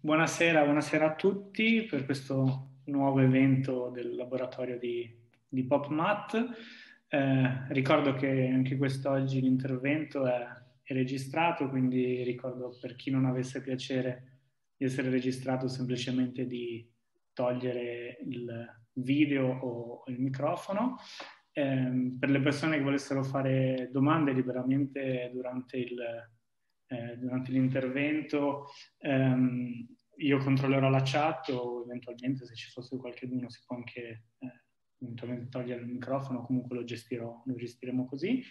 Buonasera, buonasera, a tutti per questo nuovo evento del laboratorio di, di PopMat. Eh, ricordo che anche quest'oggi l'intervento è, è, registrato, quindi ricordo per chi non avesse piacere di essere registrato semplicemente di togliere il video o il microfono. Eh, per le persone che volessero fare domande liberamente durante il eh, durante l'intervento ehm, io controllerò la chat o eventualmente se ci fosse qualcuno si può anche eh, eventualmente togliere il microfono, comunque lo, gestirò, lo gestiremo così.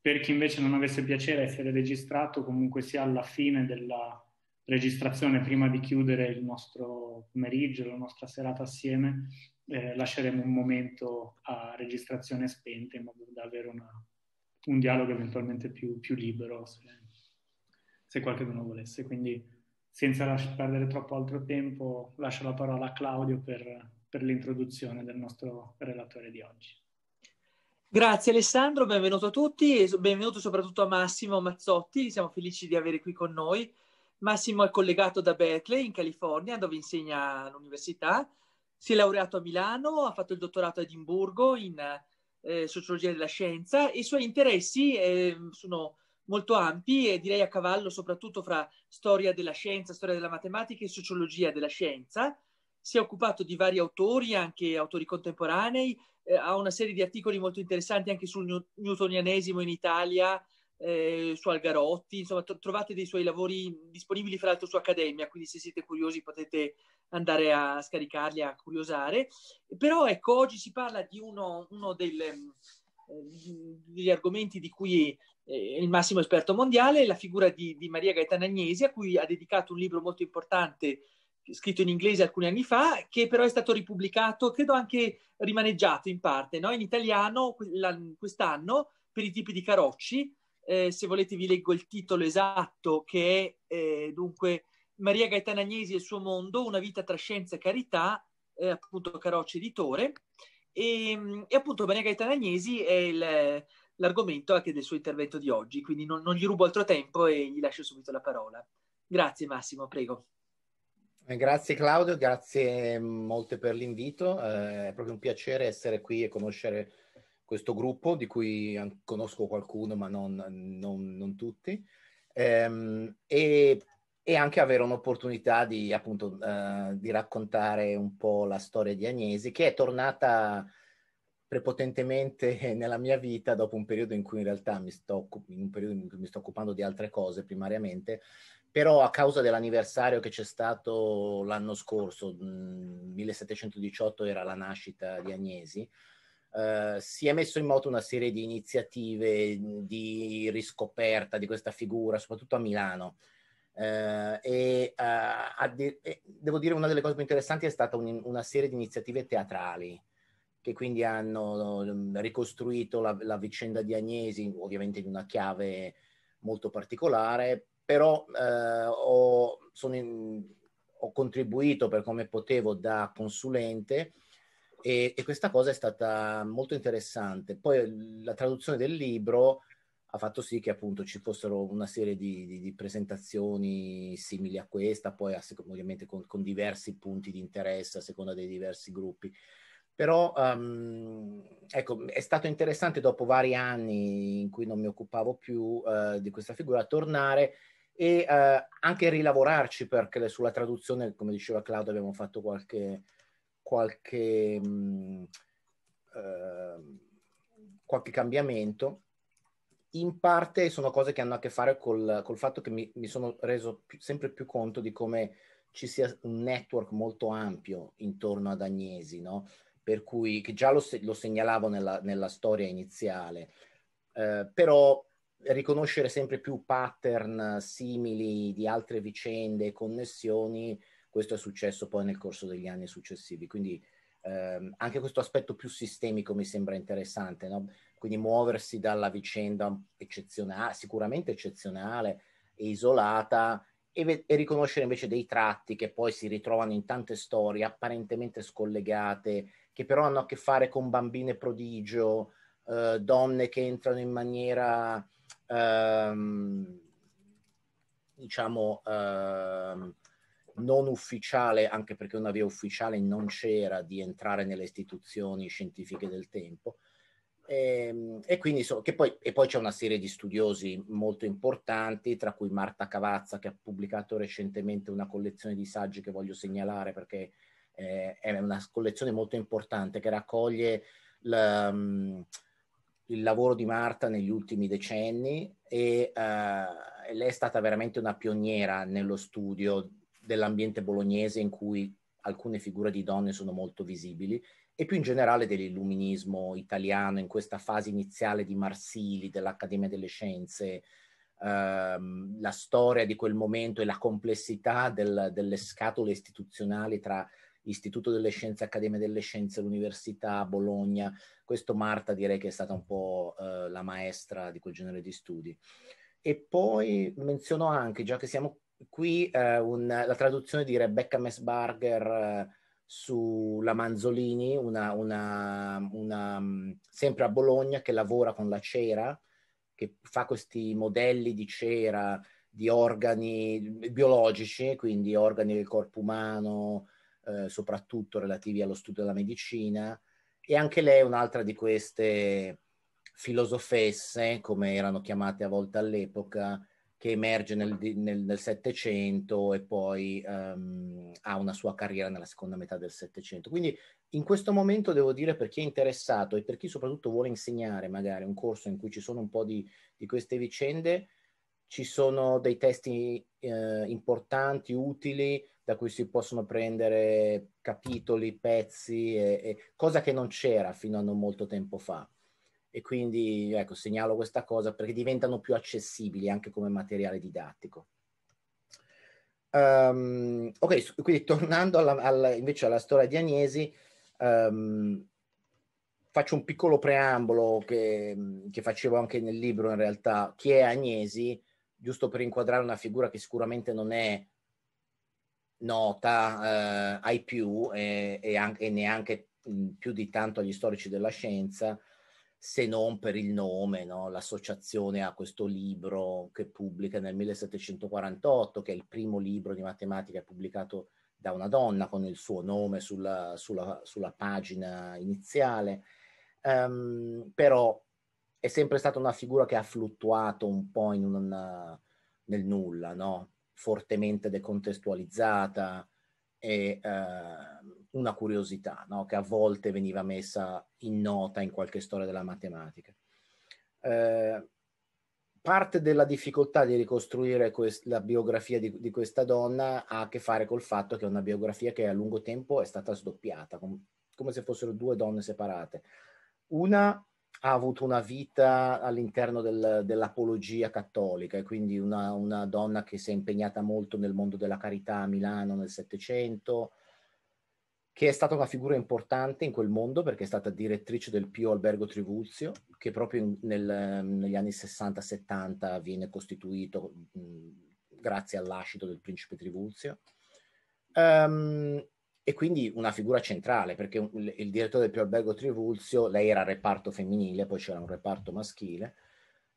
Per chi invece non avesse piacere essere registrato, comunque sia alla fine della registrazione, prima di chiudere il nostro pomeriggio, la nostra serata assieme, eh, lasceremo un momento a registrazione spenta in modo da avere una, un dialogo eventualmente più, più libero. Se, se qualcuno volesse. Quindi senza lasci- perdere troppo altro tempo lascio la parola a Claudio per, per l'introduzione del nostro relatore di oggi. Grazie Alessandro, benvenuto a tutti e benvenuto soprattutto a Massimo Mazzotti, siamo felici di avere qui con noi. Massimo è collegato da Berkeley in California dove insegna all'università, si è laureato a Milano, ha fatto il dottorato a Edimburgo in eh, sociologia della scienza e i suoi interessi eh, sono molto ampi e direi a cavallo soprattutto fra storia della scienza, storia della matematica e sociologia della scienza. Si è occupato di vari autori, anche autori contemporanei, eh, ha una serie di articoli molto interessanti anche sul newtonianesimo in Italia, eh, su Algarotti, insomma tro- trovate dei suoi lavori disponibili fra l'altro su Accademia, quindi se siete curiosi potete andare a scaricarli, a curiosare. Però ecco, oggi si parla di uno, uno del, eh, degli argomenti di cui eh, il massimo esperto mondiale, la figura di, di, Maria Gaetana Agnesi, a cui ha dedicato un libro molto importante scritto in inglese alcuni anni fa, che però è stato ripubblicato, credo anche rimaneggiato in parte, no? in italiano quest'anno per i tipi di Carocci. Eh, se volete vi leggo il titolo esatto che è eh, dunque Maria Gaetana Agnesi e il suo mondo, una vita tra scienza e carità, eh, appunto Carocci editore. E, ehm, e, appunto Maria Gaetana Agnesi è il l'argomento anche del suo intervento di oggi, quindi non, non gli rubo altro tempo e gli lascio subito la parola. Grazie Massimo, prego. Eh, grazie Claudio, grazie mm, molte per l'invito, eh, è proprio un piacere essere qui e conoscere questo gruppo di cui conosco qualcuno ma non, non, non tutti ehm, e, e, anche avere un'opportunità di, appunto, eh, di raccontare un po' la storia di Agnesi che è tornata prepotentemente nella mia vita dopo un periodo in cui in realtà mi sto, in in mi sto occupando di altre cose primariamente, però a causa dell'anniversario che c'è stato l'anno scorso, 1718 mhmm, era la nascita di Agnesi, eh, si è messo in moto una serie di iniziative di riscoperta di questa figura, soprattutto a Milano. Eh, e, eh, de- e, devo dire una delle cose più interessanti è stata un- una serie di iniziative teatrali che quindi hanno ehm, ricostruito la, la vicenda di Agnesi, ovviamente in una chiave molto particolare, però eh, ho, in, ho, contribuito per come potevo da consulente e, e, questa cosa è stata molto interessante. Poi la traduzione del libro ha fatto sì che appunto ci fossero una serie di, di, di presentazioni simili a questa, poi a, ovviamente con, con diversi punti di interesse a seconda dei diversi gruppi. Però um, ecco, è stato interessante dopo vari anni in cui non mi occupavo più uh, di questa figura tornare e uh, anche rilavorarci perché sulla traduzione, come diceva Claudio, abbiamo fatto qualche, qualche, um, uh, qualche cambiamento in parte sono cose che hanno a che fare col, col fatto che mi, mi sono reso più, sempre più conto di come ci sia un network molto ampio intorno ad Agnesi, no? per cui che già lo, lo segnalavo nella, nella, storia iniziale, eh, però riconoscere sempre più pattern simili di altre vicende connessioni, questo è successo poi nel corso degli anni successivi, quindi eh, anche questo aspetto più sistemico mi sembra interessante, no? quindi muoversi dalla vicenda eccezionale, ah, sicuramente eccezionale e isolata, e, riconoscere invece dei tratti che poi si ritrovano in tante storie apparentemente scollegate che però hanno a che fare con bambine prodigio, eh, donne che entrano in maniera, ehm, diciamo, ehm, non ufficiale, anche perché una via ufficiale non c'era di entrare nelle istituzioni scientifiche del tempo. E, ehm, e, quindi so, che poi, e poi c'è una serie di studiosi molto importanti, tra cui Marta Cavazza che ha pubblicato recentemente una collezione di saggi che voglio segnalare perché eh, è una collezione molto importante che raccoglie la, mm, il lavoro di Marta negli ultimi decenni e eh, lei è stata veramente una pioniera nello studio dell'ambiente bolognese in cui alcune figure di donne sono molto visibili e più in generale dell'illuminismo italiano in questa fase iniziale di Marsili, dell'Accademia delle Scienze, ehm, la storia di quel momento e la complessità del, delle scatole istituzionali tra Istituto delle Scienze, Accademia delle Scienze, l'Università, Bologna. Questo Marta direi che è stata un po' eh, la maestra di quel genere di studi. E poi menziono anche, già che siamo qui, eh, un, la traduzione di Rebecca Messbarger eh, sulla Manzolini, una, una, una, mm, sempre a Bologna, che lavora con la cera, che fa questi modelli di cera, di organi biologici, quindi organi del corpo umano, eh, soprattutto relativi allo studio della medicina, e anche lei è un'altra di queste filosofesse, come erano chiamate a volte all'epoca, che emerge nel, Settecento e poi um, ha una sua carriera nella seconda metà del Settecento. Quindi in questo momento devo dire per chi è interessato e per chi soprattutto vuole insegnare magari un corso in cui ci sono un po' di, di queste vicende, ci sono dei testi eh, importanti, utili, da cui si possono prendere capitoli, pezzi, e, e, cosa che non c'era fino a non molto tempo fa. E quindi ecco, segnalo questa cosa perché diventano più accessibili anche come materiale didattico. Um, ok, quindi tornando alla, alla, invece alla storia di Agnesi, um, faccio un piccolo preambolo che, che, facevo anche nel libro in realtà, chi è Agnesi, giusto per inquadrare una figura che sicuramente non è nota eh, ai più e, e, anche, e neanche mm, più di tanto agli storici della scienza, se non per il nome, no? l'associazione a questo libro che pubblica nel 1748, che è il primo libro di matematica pubblicato da una donna con il suo nome sulla, sulla, sulla pagina iniziale, um, però è sempre stata una figura che ha fluttuato un po' una, nel nulla, no? fortemente decontestualizzata e eh, una curiosità no? che a volte veniva messa in nota in qualche storia della matematica. Eh, parte della difficoltà di ricostruire quest- la biografia di-, di, questa donna ha a che fare col fatto che è una biografia che a lungo tempo è stata sdoppiata, com- come se fossero due donne separate. Una ha avuto una vita all'interno del, dell'apologia cattolica e quindi una, una, donna che si è impegnata molto nel mondo della carità a Milano nel Settecento, che è stata una figura importante in quel mondo perché è stata direttrice del Pio Albergo Trivulzio, che proprio nel, negli anni 60-70 viene costituito mh, grazie all'ascito del principe Trivulzio. Um, e quindi una figura centrale, perché il, il direttore del Pio Albergo Trivulzio, lei era reparto femminile, poi c'era un reparto maschile,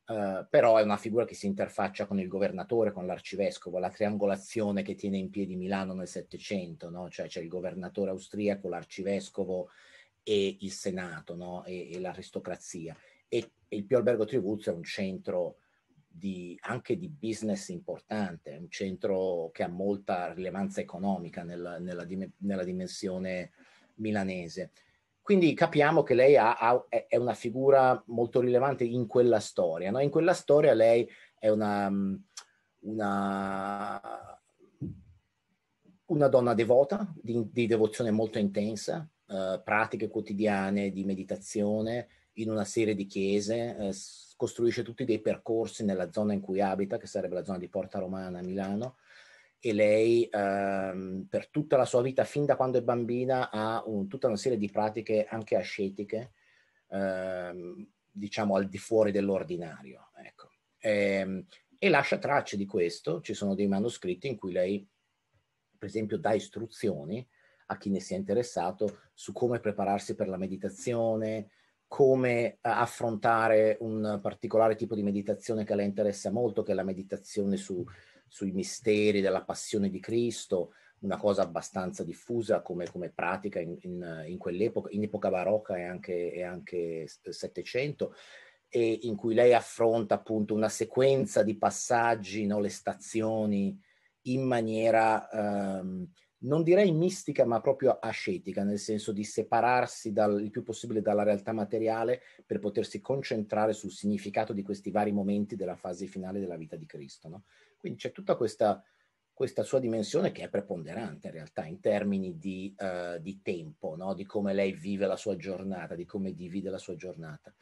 eh, però è una figura che si interfaccia con il governatore, con l'arcivescovo, la triangolazione che tiene in piedi Milano nel Settecento, no? cioè c'è il governatore austriaco, l'arcivescovo e il Senato no? e, e l'aristocrazia. E, e il Pio Albergo Trivulzio è un centro di, anche di business importante, un centro che ha molta rilevanza economica nella, nella, nella dimensione milanese. Quindi capiamo che lei ha, ha, è una figura molto rilevante in quella storia. No? In quella storia lei è una, una, una donna devota, di, di, devozione molto intensa, eh, pratiche quotidiane di meditazione in una serie di chiese. Eh, costruisce tutti dei percorsi nella zona in cui abita, che sarebbe la zona di Porta Romana a Milano, e lei ehm, per tutta la sua vita, fin da quando è bambina, ha un, tutta una serie di pratiche anche ascetiche, ehm, diciamo al di fuori dell'ordinario. Ecco. E, ehm, e lascia tracce di questo, ci sono dei manoscritti in cui lei, per esempio, dà istruzioni a chi ne sia interessato su come prepararsi per la meditazione, come eh, affrontare un particolare tipo di meditazione che le interessa molto, che è la meditazione su, sui misteri della passione di Cristo, una cosa abbastanza diffusa come, come pratica in, in, in, quell'epoca, in epoca barocca e anche, e anche Settecento, e in cui lei affronta appunto una sequenza di passaggi, no, le stazioni, in maniera... Um, non direi mistica, ma proprio ascetica, nel senso di separarsi dal, il più possibile dalla realtà materiale per potersi concentrare sul significato di questi vari momenti della fase finale della vita di Cristo. No? Quindi c'è tutta questa, questa, sua dimensione che è preponderante in realtà in termini di, uh, di tempo, no? di come lei vive la sua giornata, di come divide la sua giornata.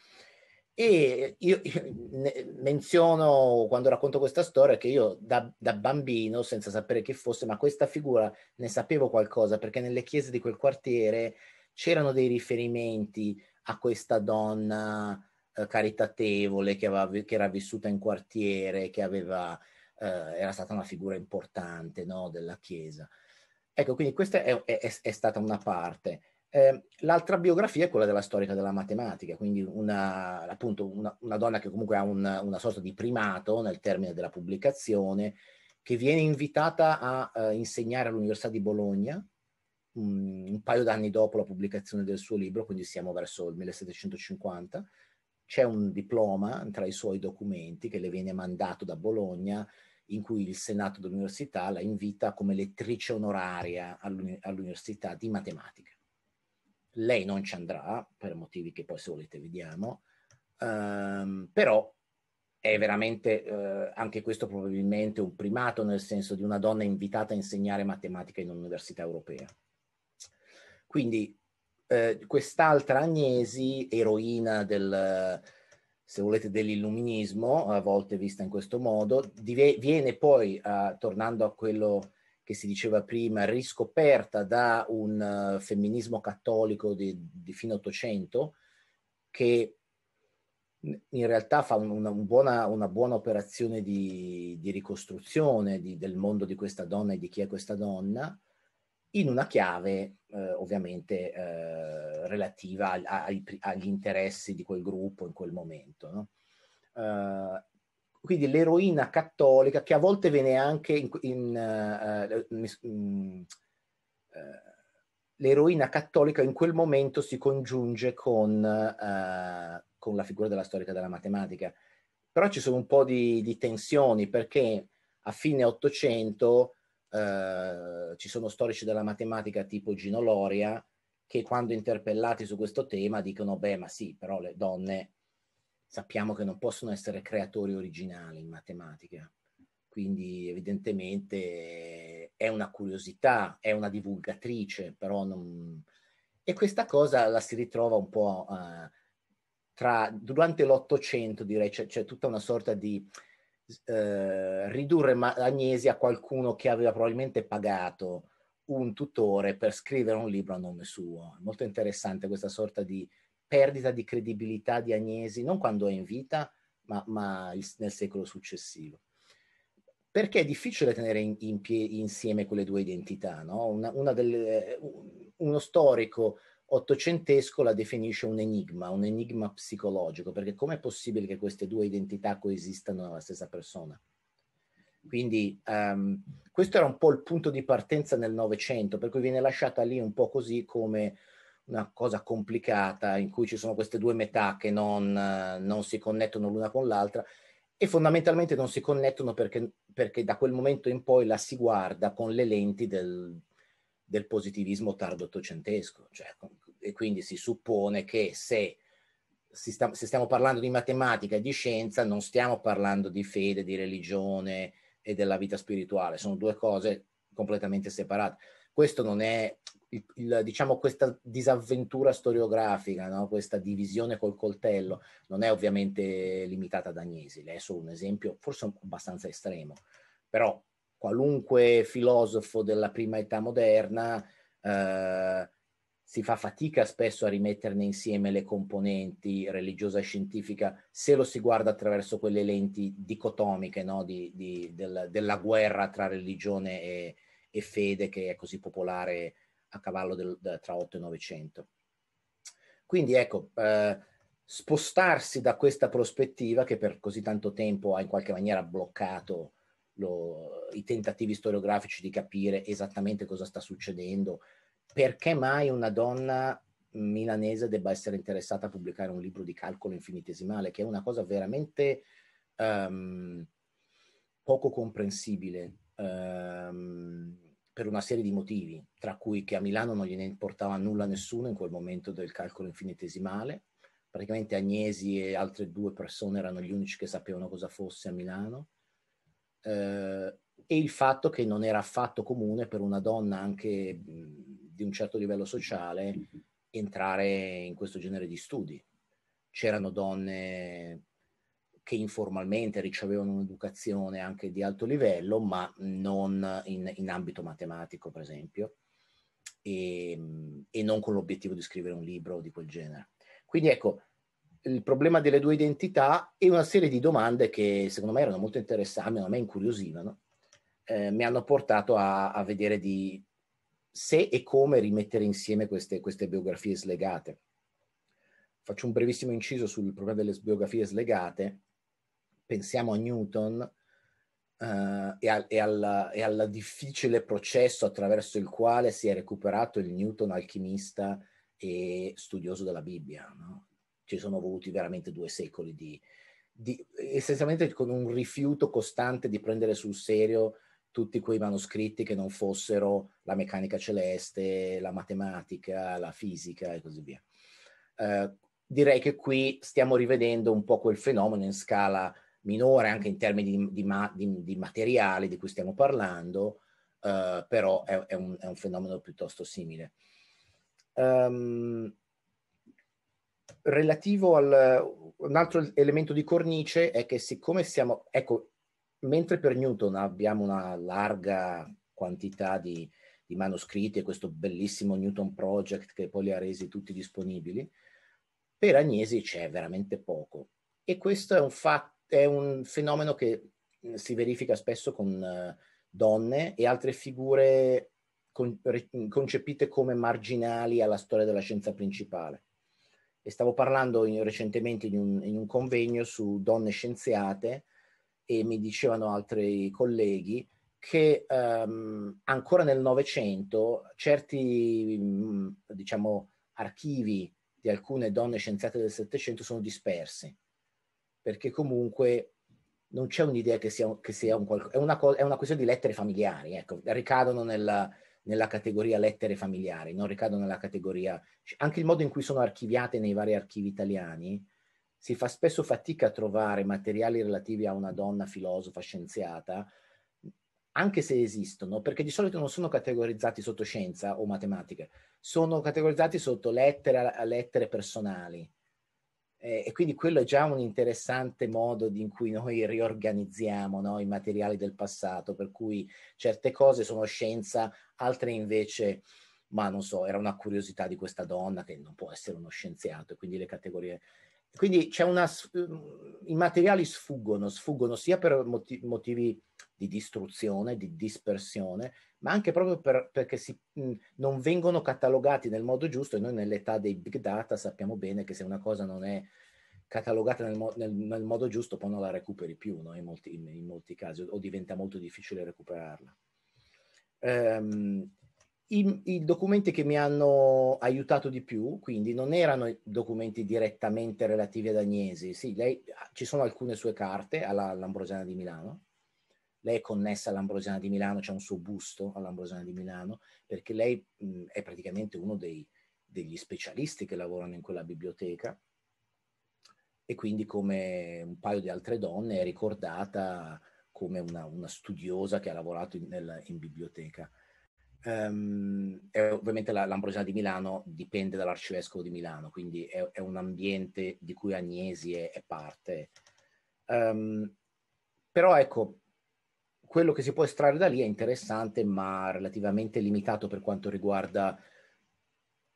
E io, io ne, menziono quando racconto questa storia che io da, da, bambino, senza sapere chi fosse, ma questa figura ne sapevo qualcosa perché nelle chiese di quel quartiere c'erano dei riferimenti a questa donna eh, caritatevole che, aveva, che, era vissuta in quartiere, che aveva, eh, era stata una figura importante no, della chiesa. Ecco, quindi questa è, è, è stata una parte. Ehm, l'altra biografia è quella della storica della matematica, quindi una, appunto una, una donna che comunque ha una, una, sorta di primato nel termine della pubblicazione, che viene invitata a eh, insegnare all'Università di Bologna mh, mm, un paio d'anni dopo la pubblicazione del suo libro, quindi siamo verso il 1750. C'è un diploma tra i suoi documenti che le viene mandato da Bologna in cui il Senato dell'Università la invita come lettrice onoraria all'università di matematica lei non ci andrà, per motivi che poi se volete vediamo, um, però è veramente eh, anche questo probabilmente un primato nel senso di una donna invitata a insegnare matematica in un'università europea. Quindi eh, quest'altra Agnesi, eroina del, se volete, dell'illuminismo, a volte vista in questo modo, dive- viene poi, eh, tornando a quello che si diceva prima, riscoperta da un uh, femminismo cattolico di, di fine Ottocento, che in realtà fa un, una, buona, una, buona, operazione di, di ricostruzione di, del mondo di questa donna e di chi è questa donna, in una chiave eh, ovviamente eh, relativa a, a, agli interessi di quel gruppo in quel momento. No? Uh, quindi l'eroina cattolica che a volte viene anche in, in, uh, uh, l'eroina cattolica in quel momento si congiunge con, uh, con, la figura della storica della matematica. Però ci sono un po' di, di tensioni perché a fine Ottocento ci sono storici della matematica tipo Gino Loria che quando interpellati su questo tema dicono beh ma sì, però le donne sappiamo che non possono essere creatori originali in matematica, quindi evidentemente è una curiosità, è una divulgatrice, però non... E questa cosa la si ritrova un po' uh, tra... Durante l'Ottocento direi c'è, c'è tutta una sorta di... Uh, ridurre Ma- Agnesi a qualcuno che aveva probabilmente pagato un tutore per scrivere un libro a nome suo. Molto interessante questa sorta di perdita di credibilità di Agnesi, non quando è in vita, ma, ma il, nel secolo successivo. Perché è difficile tenere in, in pie, insieme quelle due identità. No? Una, una delle, eh, uno storico ottocentesco la definisce un enigma, un enigma psicologico, perché com'è possibile che queste due identità coesistano nella stessa persona? Quindi um, questo era un po' il punto di partenza nel Novecento, per cui viene lasciata lì un po' così come una cosa complicata in cui ci sono queste due metà che non, non si connettono l'una con l'altra e fondamentalmente non si connettono perché, perché, da quel momento in poi la si guarda con le lenti del, del positivismo tardo ottocentesco. Cioè, e quindi si suppone che se, si sta, se stiamo parlando di matematica e di scienza, non stiamo parlando di fede, di religione e della vita spirituale, sono due cose completamente separate. Questo non è il, il, diciamo questa disavventura storiografica, no? questa divisione col coltello, non è ovviamente limitata ad Agnesi, è solo un esempio forse abbastanza estremo, però qualunque filosofo della prima età moderna eh, si fa fatica spesso a rimetterne insieme le componenti religiosa e scientifica se lo si guarda attraverso quelle lenti dicotomiche no? di, di, del, della guerra tra religione e, e fede che è così popolare a cavallo del, del, tra 8 e 900. Quindi ecco, eh, spostarsi da questa prospettiva che per così tanto tempo ha in qualche maniera bloccato lo, i tentativi storiografici di capire esattamente cosa sta succedendo, perché mai una donna milanese debba essere interessata a pubblicare un libro di calcolo infinitesimale, che è una cosa veramente um, poco comprensibile. Um, per una serie di motivi, tra cui che a Milano non gliene importava nulla a nessuno in quel momento del calcolo infinitesimale, praticamente Agnesi e altre due persone erano gli unici che sapevano cosa fosse a Milano, eh, e il fatto che non era affatto comune per una donna anche mh, di un certo livello sociale mm-hmm. entrare in questo genere di studi. C'erano donne che informalmente ricevevano un'educazione anche di alto livello, ma non in, in ambito matematico, per esempio, e, ehm, e non con l'obiettivo di scrivere un libro di quel genere. Quindi ecco, il problema delle due identità e una serie di domande che secondo me erano molto interessanti, a me incuriosivano, eh, mi hanno portato a, a, vedere di se e come rimettere insieme queste, queste, biografie slegate. Faccio un brevissimo inciso sul problema delle biografie slegate, pensiamo a Newton eh, e, al, e, al, e, al, difficile processo attraverso il quale si è recuperato il Newton alchimista e studioso della Bibbia. No? Ci sono voluti veramente due secoli di, di, essenzialmente con un rifiuto costante di prendere sul serio tutti quei manoscritti che non fossero la meccanica celeste, la matematica, la fisica e così via. Eh, direi che qui stiamo rivedendo un po' quel fenomeno in scala minore anche in termini di, di, di materiale di cui stiamo parlando, eh, però è, è, un, è, un, fenomeno piuttosto simile. Um, relativo al un altro elemento di cornice è che siccome siamo ecco mentre per Newton abbiamo una larga quantità di, di manoscritti e questo bellissimo Newton Project che poi li ha resi tutti disponibili per Agnesi c'è veramente poco e questo è un fatto è un fenomeno che mm, si verifica spesso con eh, donne e altre figure con, mm, concepite come marginali alla storia della scienza principale. E stavo parlando in, recentemente in un, in un convegno su donne scienziate e mi dicevano altri colleghi che ehm, ancora nel Novecento certi mm, diciamo, archivi di alcune donne scienziate del Settecento sono dispersi perché comunque non c'è un'idea che sia, che sia un qualcosa, è una, co- è una questione di lettere familiari, ecco, ricadono nella, nella categoria lettere familiari, non ricadono nella categoria... Anche il modo in cui sono archiviate nei vari archivi italiani, si fa spesso fatica a trovare materiali relativi a una donna filosofa, scienziata, anche se esistono, perché di solito non sono categorizzati sotto scienza o matematica, sono categorizzati sotto lettere, lettere personali. Eh, e quindi quello è già un interessante modo in cui noi riorganizziamo no, i materiali del passato, per cui certe cose sono scienza, altre invece, ma non so, era una curiosità di questa donna che non può essere uno scienziato, e quindi le categorie quindi una, mm, i materiali sfuggono, sfuggono sia per motivi di distruzione, di dispersione, ma anche proprio per, perché si, mh, non vengono catalogati nel modo giusto e noi nell'età dei big data sappiamo bene che se una cosa non è catalogata nel, mo- nel, nel modo giusto poi non la recuperi più no? in, molti, in, in, molti, casi o diventa molto difficile recuperarla. Um, i, i, documenti che mi hanno aiutato di più, quindi, non erano documenti direttamente relativi ad Agnesi. Sì, lei, ci sono alcune sue carte alla, all'Ambrosiana di Milano, lei è connessa all'Ambrosiana di Milano, c'è un suo busto all'Ambrosiana di Milano, perché lei mh, è praticamente uno dei, degli specialisti che lavorano in quella biblioteca e quindi come un paio di altre donne è ricordata come una, una studiosa che ha lavorato in, nel, in biblioteca. Um, ovviamente la, l'Ambrosiana di Milano dipende dall'Arcivescovo di Milano, quindi è, è un ambiente di cui Agnesi è, è parte. Um, però ecco, quello che si può estrarre da lì è interessante, ma relativamente limitato per quanto riguarda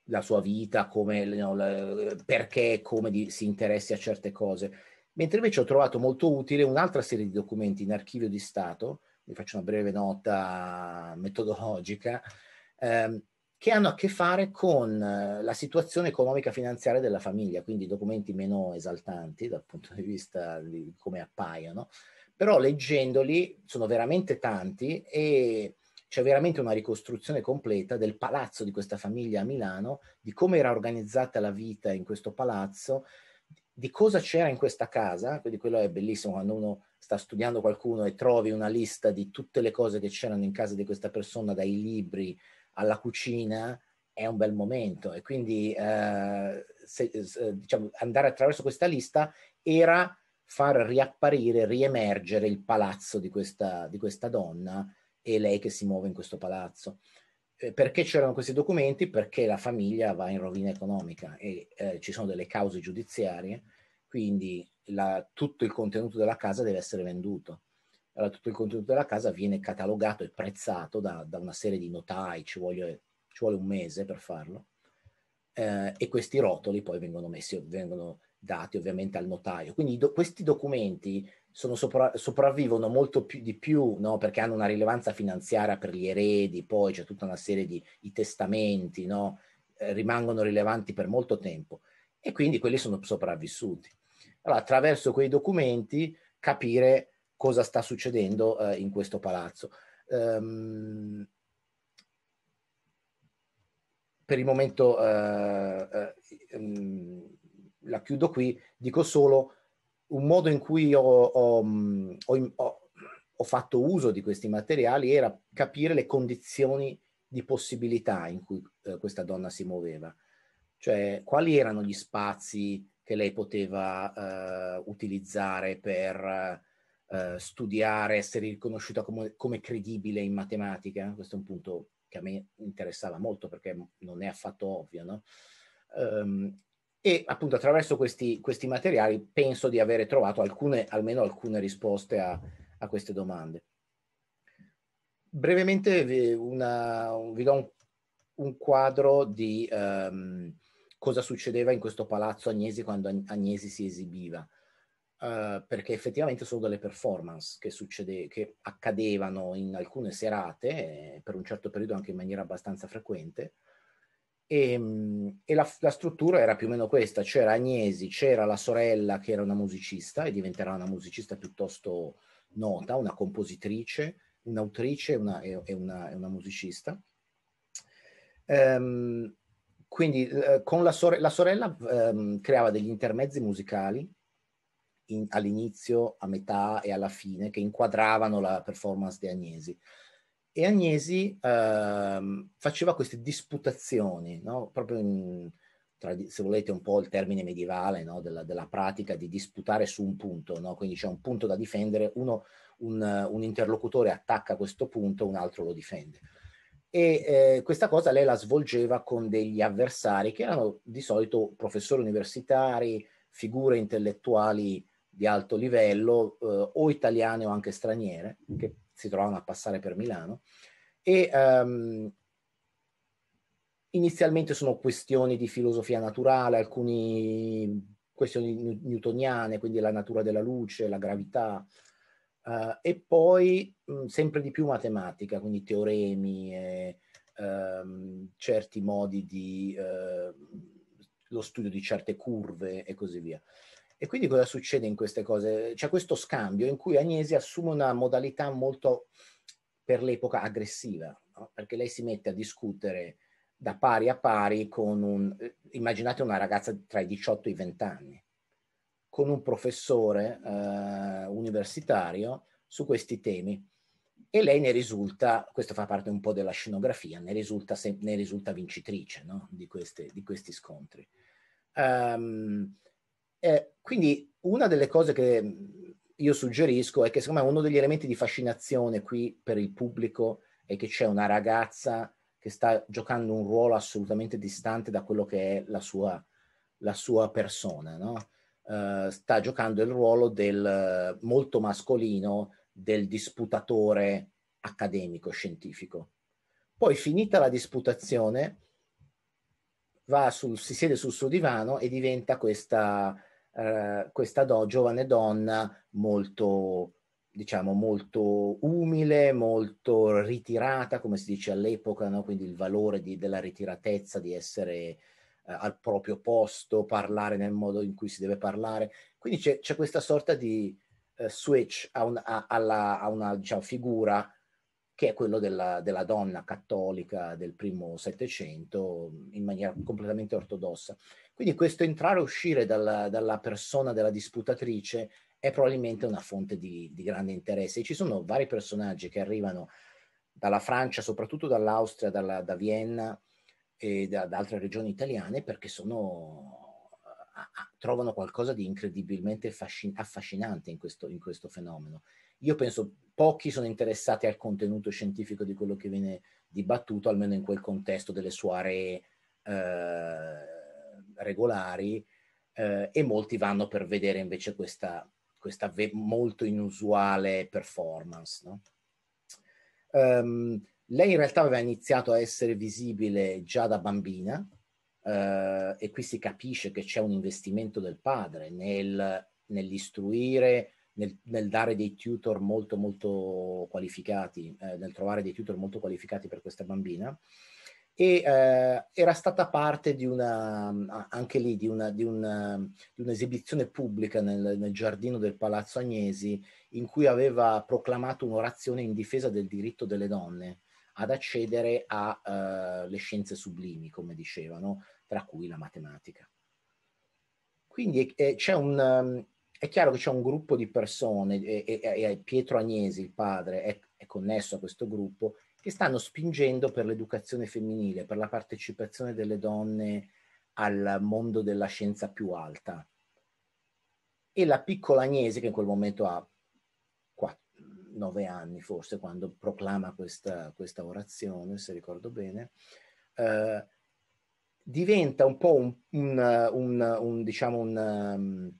la sua vita, come, no, la, perché come di, si interessi a certe cose. Mentre invece ho trovato molto utile un'altra serie di documenti in archivio di Stato, vi faccio una breve nota metodologica, ehm, che hanno a che fare con eh, la situazione economica finanziaria della famiglia, quindi documenti meno esaltanti dal punto di vista di come appaiono, però leggendoli sono veramente tanti e c'è veramente una ricostruzione completa del palazzo di questa famiglia a Milano, di come era organizzata la vita in questo palazzo, di cosa c'era in questa casa, quindi quello è bellissimo quando uno sta studiando qualcuno e trovi una lista di tutte le cose che c'erano in casa di questa persona, dai libri alla cucina, è un bel momento e quindi eh, se, se, diciamo, andare attraverso questa lista era far riapparire, riemergere il palazzo di questa, di questa donna e lei che si muove in questo palazzo. Eh, perché c'erano questi documenti? Perché la famiglia va in rovina economica e eh, ci sono delle cause giudiziarie, quindi la, tutto il contenuto della casa deve essere venduto. Allora, tutto il contenuto della casa viene catalogato e prezzato da, da una serie di notai, ci vuole, ci vuole un mese per farlo. Eh, e questi rotoli poi vengono messi, vengono dati ovviamente al notaio. Quindi do, questi documenti sopra, sopravvivono molto più, di più no? perché hanno una rilevanza finanziaria per gli eredi, poi c'è tutta una serie di testamenti, no? eh, rimangono rilevanti per molto tempo e quindi quelli sono sopravvissuti. Allora, attraverso quei documenti capire cosa sta succedendo eh, in questo palazzo. Um, per il momento eh, um, la chiudo qui, dico solo un modo in cui ho, ho, mm, ho, ho fatto uso di questi materiali era capire le condizioni di possibilità in cui eh, questa donna si muoveva, cioè quali erano gli spazi che lei poteva eh, utilizzare per eh, studiare, essere riconosciuta come, come, credibile in matematica. Questo è un punto che a me interessava molto perché non è affatto ovvio, no? Um, e appunto attraverso questi, questi materiali penso di avere trovato alcune, almeno alcune risposte a, a queste domande. Brevemente vi, una, vi do un, un, quadro di um, cosa succedeva in questo palazzo Agnesi quando Agnesi si esibiva, uh, perché effettivamente sono delle performance che, succede, che accadevano in alcune serate, eh, per un certo periodo anche in maniera abbastanza frequente, e, ehm, e la, la, struttura era più o meno questa, c'era Agnesi, c'era la sorella che era una musicista e diventerà una musicista piuttosto nota, una compositrice, un'autrice una, e, e, una, e una, musicista. Ehm, quindi eh, con la, sore- la sorella ehm, creava degli intermezzi musicali in, all'inizio, a metà e alla fine che inquadravano la performance di Agnesi e Agnesi eh, faceva queste disputazioni, no? proprio in, tra, se volete un po' il termine medievale no? della, della, pratica di disputare su un punto, no? quindi c'è un punto da difendere, uno, un, un, interlocutore attacca questo punto, un altro lo difende. E eh, questa cosa lei la svolgeva con degli avversari che erano di solito professori universitari, figure intellettuali di alto livello eh, o italiane o anche straniere, che si trovavano a passare per Milano e um, inizialmente sono questioni di filosofia naturale, alcune questioni newtoniane, quindi la natura della luce, la gravità, uh, e poi mh, sempre di più matematica, quindi teoremi e um, certi modi di... Uh, lo studio di certe curve e così via. E quindi cosa succede in queste cose? C'è questo scambio in cui Agnese assume una modalità molto per l'epoca aggressiva, no? perché lei si mette a discutere da pari a pari con un, eh, immaginate una ragazza tra i 18 e i 20 anni, con un professore eh, universitario su questi temi. E lei ne risulta, questo fa parte un po' della scenografia, ne risulta, ne risulta vincitrice no? di, queste, di, questi scontri. Um, eh, quindi una delle cose che mm, io suggerisco è che secondo me uno degli elementi di fascinazione qui per il pubblico è che c'è una ragazza che sta giocando un ruolo assolutamente distante da quello che è la sua, la sua persona, no? uh, sta giocando il ruolo del eh, molto mascolino del disputatore accademico scientifico. Poi finita la disputazione, sul, si siede sul suo divano e diventa questa eh, questa do, giovane donna molto, diciamo, molto umile, molto ritirata, come si dice all'epoca, no? quindi il valore di, della ritiratezza, di essere eh, al proprio posto, parlare nel modo in cui si deve parlare. Quindi c'è, c'è questa sorta di eh, switch a, un, a, alla, a una diciamo, figura che è quello della, della donna cattolica del primo Settecento mm, in maniera completamente ortodossa. Quindi questo entrare e uscire dalla, dalla persona della disputatrice è probabilmente una fonte di, di grande interesse. E ci sono vari personaggi che arrivano dalla Francia, soprattutto dall'Austria, dalla, da Vienna e da, da, altre regioni italiane perché sono, trovano qualcosa di incredibilmente affascinante in questo, in questo fenomeno. Io penso pochi sono interessati al contenuto scientifico di quello che viene dibattuto, almeno in quel contesto delle sue eh, regolari, eh, e molti vanno per vedere invece questa, questa ve- molto inusuale performance. No? Um, lei in realtà aveva iniziato a essere visibile già da bambina eh, e qui si capisce che c'è un investimento del padre nel, nell'istruire nel, nel, dare dei tutor molto molto qualificati, eh, nel trovare dei tutor molto qualificati per questa bambina e eh, era stata parte di una, mm, anche lì, di, una, di, una, di un'esibizione pubblica nel, nel, giardino del Palazzo Agnesi in cui aveva proclamato un'orazione in difesa del diritto delle donne ad accedere alle eh, scienze sublimi, come dicevano, tra cui la matematica. Quindi eh, c'è un, mm, è chiaro che c'è un gruppo di persone, e, e, e Pietro Agnesi, il padre, è, è connesso a questo gruppo, che stanno spingendo per l'educazione femminile, per la partecipazione delle donne al mondo della scienza più alta. E la piccola Agnesi, che in quel momento ha 4, 9 anni forse, quando proclama questa, questa orazione, se ricordo bene, eh, diventa un po' un, un, un, un diciamo, un... Um,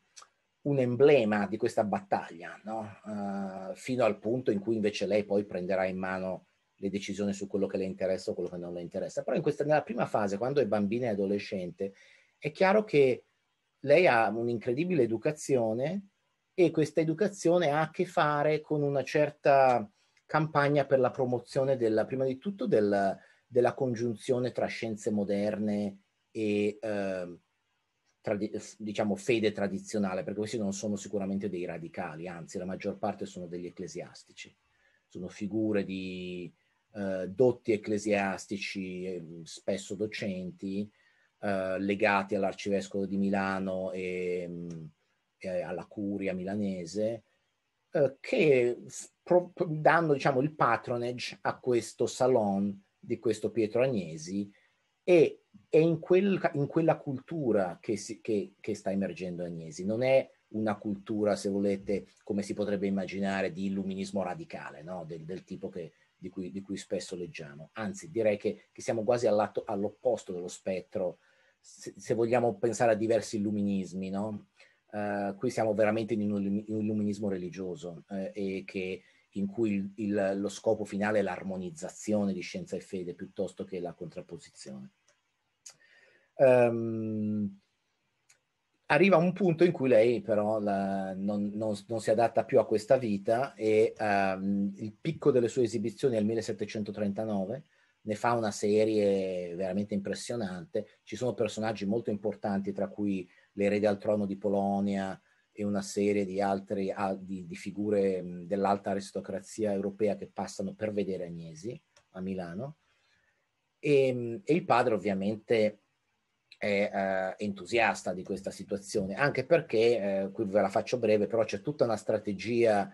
un emblema di questa battaglia, no? uh, fino al punto in cui invece lei poi prenderà in mano le decisioni su quello che le interessa o quello che non le interessa. Però in questa, nella prima fase, quando è bambina e adolescente, è chiaro che lei ha un'incredibile educazione e questa educazione ha a che fare con una certa campagna per la promozione della, prima di tutto del, della congiunzione tra scienze moderne e... Uh, tradi- diciamo fede tradizionale, perché questi non sono sicuramente dei radicali, anzi la maggior parte sono degli ecclesiastici, sono figure di eh, dotti ecclesiastici, ehm, spesso docenti, eh, legati all'arcivescovo di Milano e, mm, e alla curia milanese, eh, che pro- danno diciamo, il patronage a questo salon di questo Pietro Agnesi e è in, quel, in quella cultura che, si, che, che, sta emergendo Agnesi, non è una cultura, se volete, come si potrebbe immaginare, di illuminismo radicale, no? del, del, tipo che, di, cui, di, cui, spesso leggiamo. Anzi, direi che, che siamo quasi all'opposto dello spettro, se, se, vogliamo pensare a diversi illuminismi. No? Uh, qui siamo veramente in un, illuminismo religioso eh, e che in cui il, il, lo scopo finale è l'armonizzazione di scienza e fede piuttosto che la contrapposizione. Um, arriva un punto in cui lei però la, non, non, non, si adatta più a questa vita e um, il picco delle sue esibizioni è il 1739, ne fa una serie veramente impressionante, ci sono personaggi molto importanti tra cui l'erede al trono di Polonia e una serie di altre di, di figure dell'alta aristocrazia europea che passano per vedere Agnesi a Milano e, e il padre ovviamente è eh, entusiasta di questa situazione, anche perché, eh, qui ve la faccio breve, però c'è tutta una strategia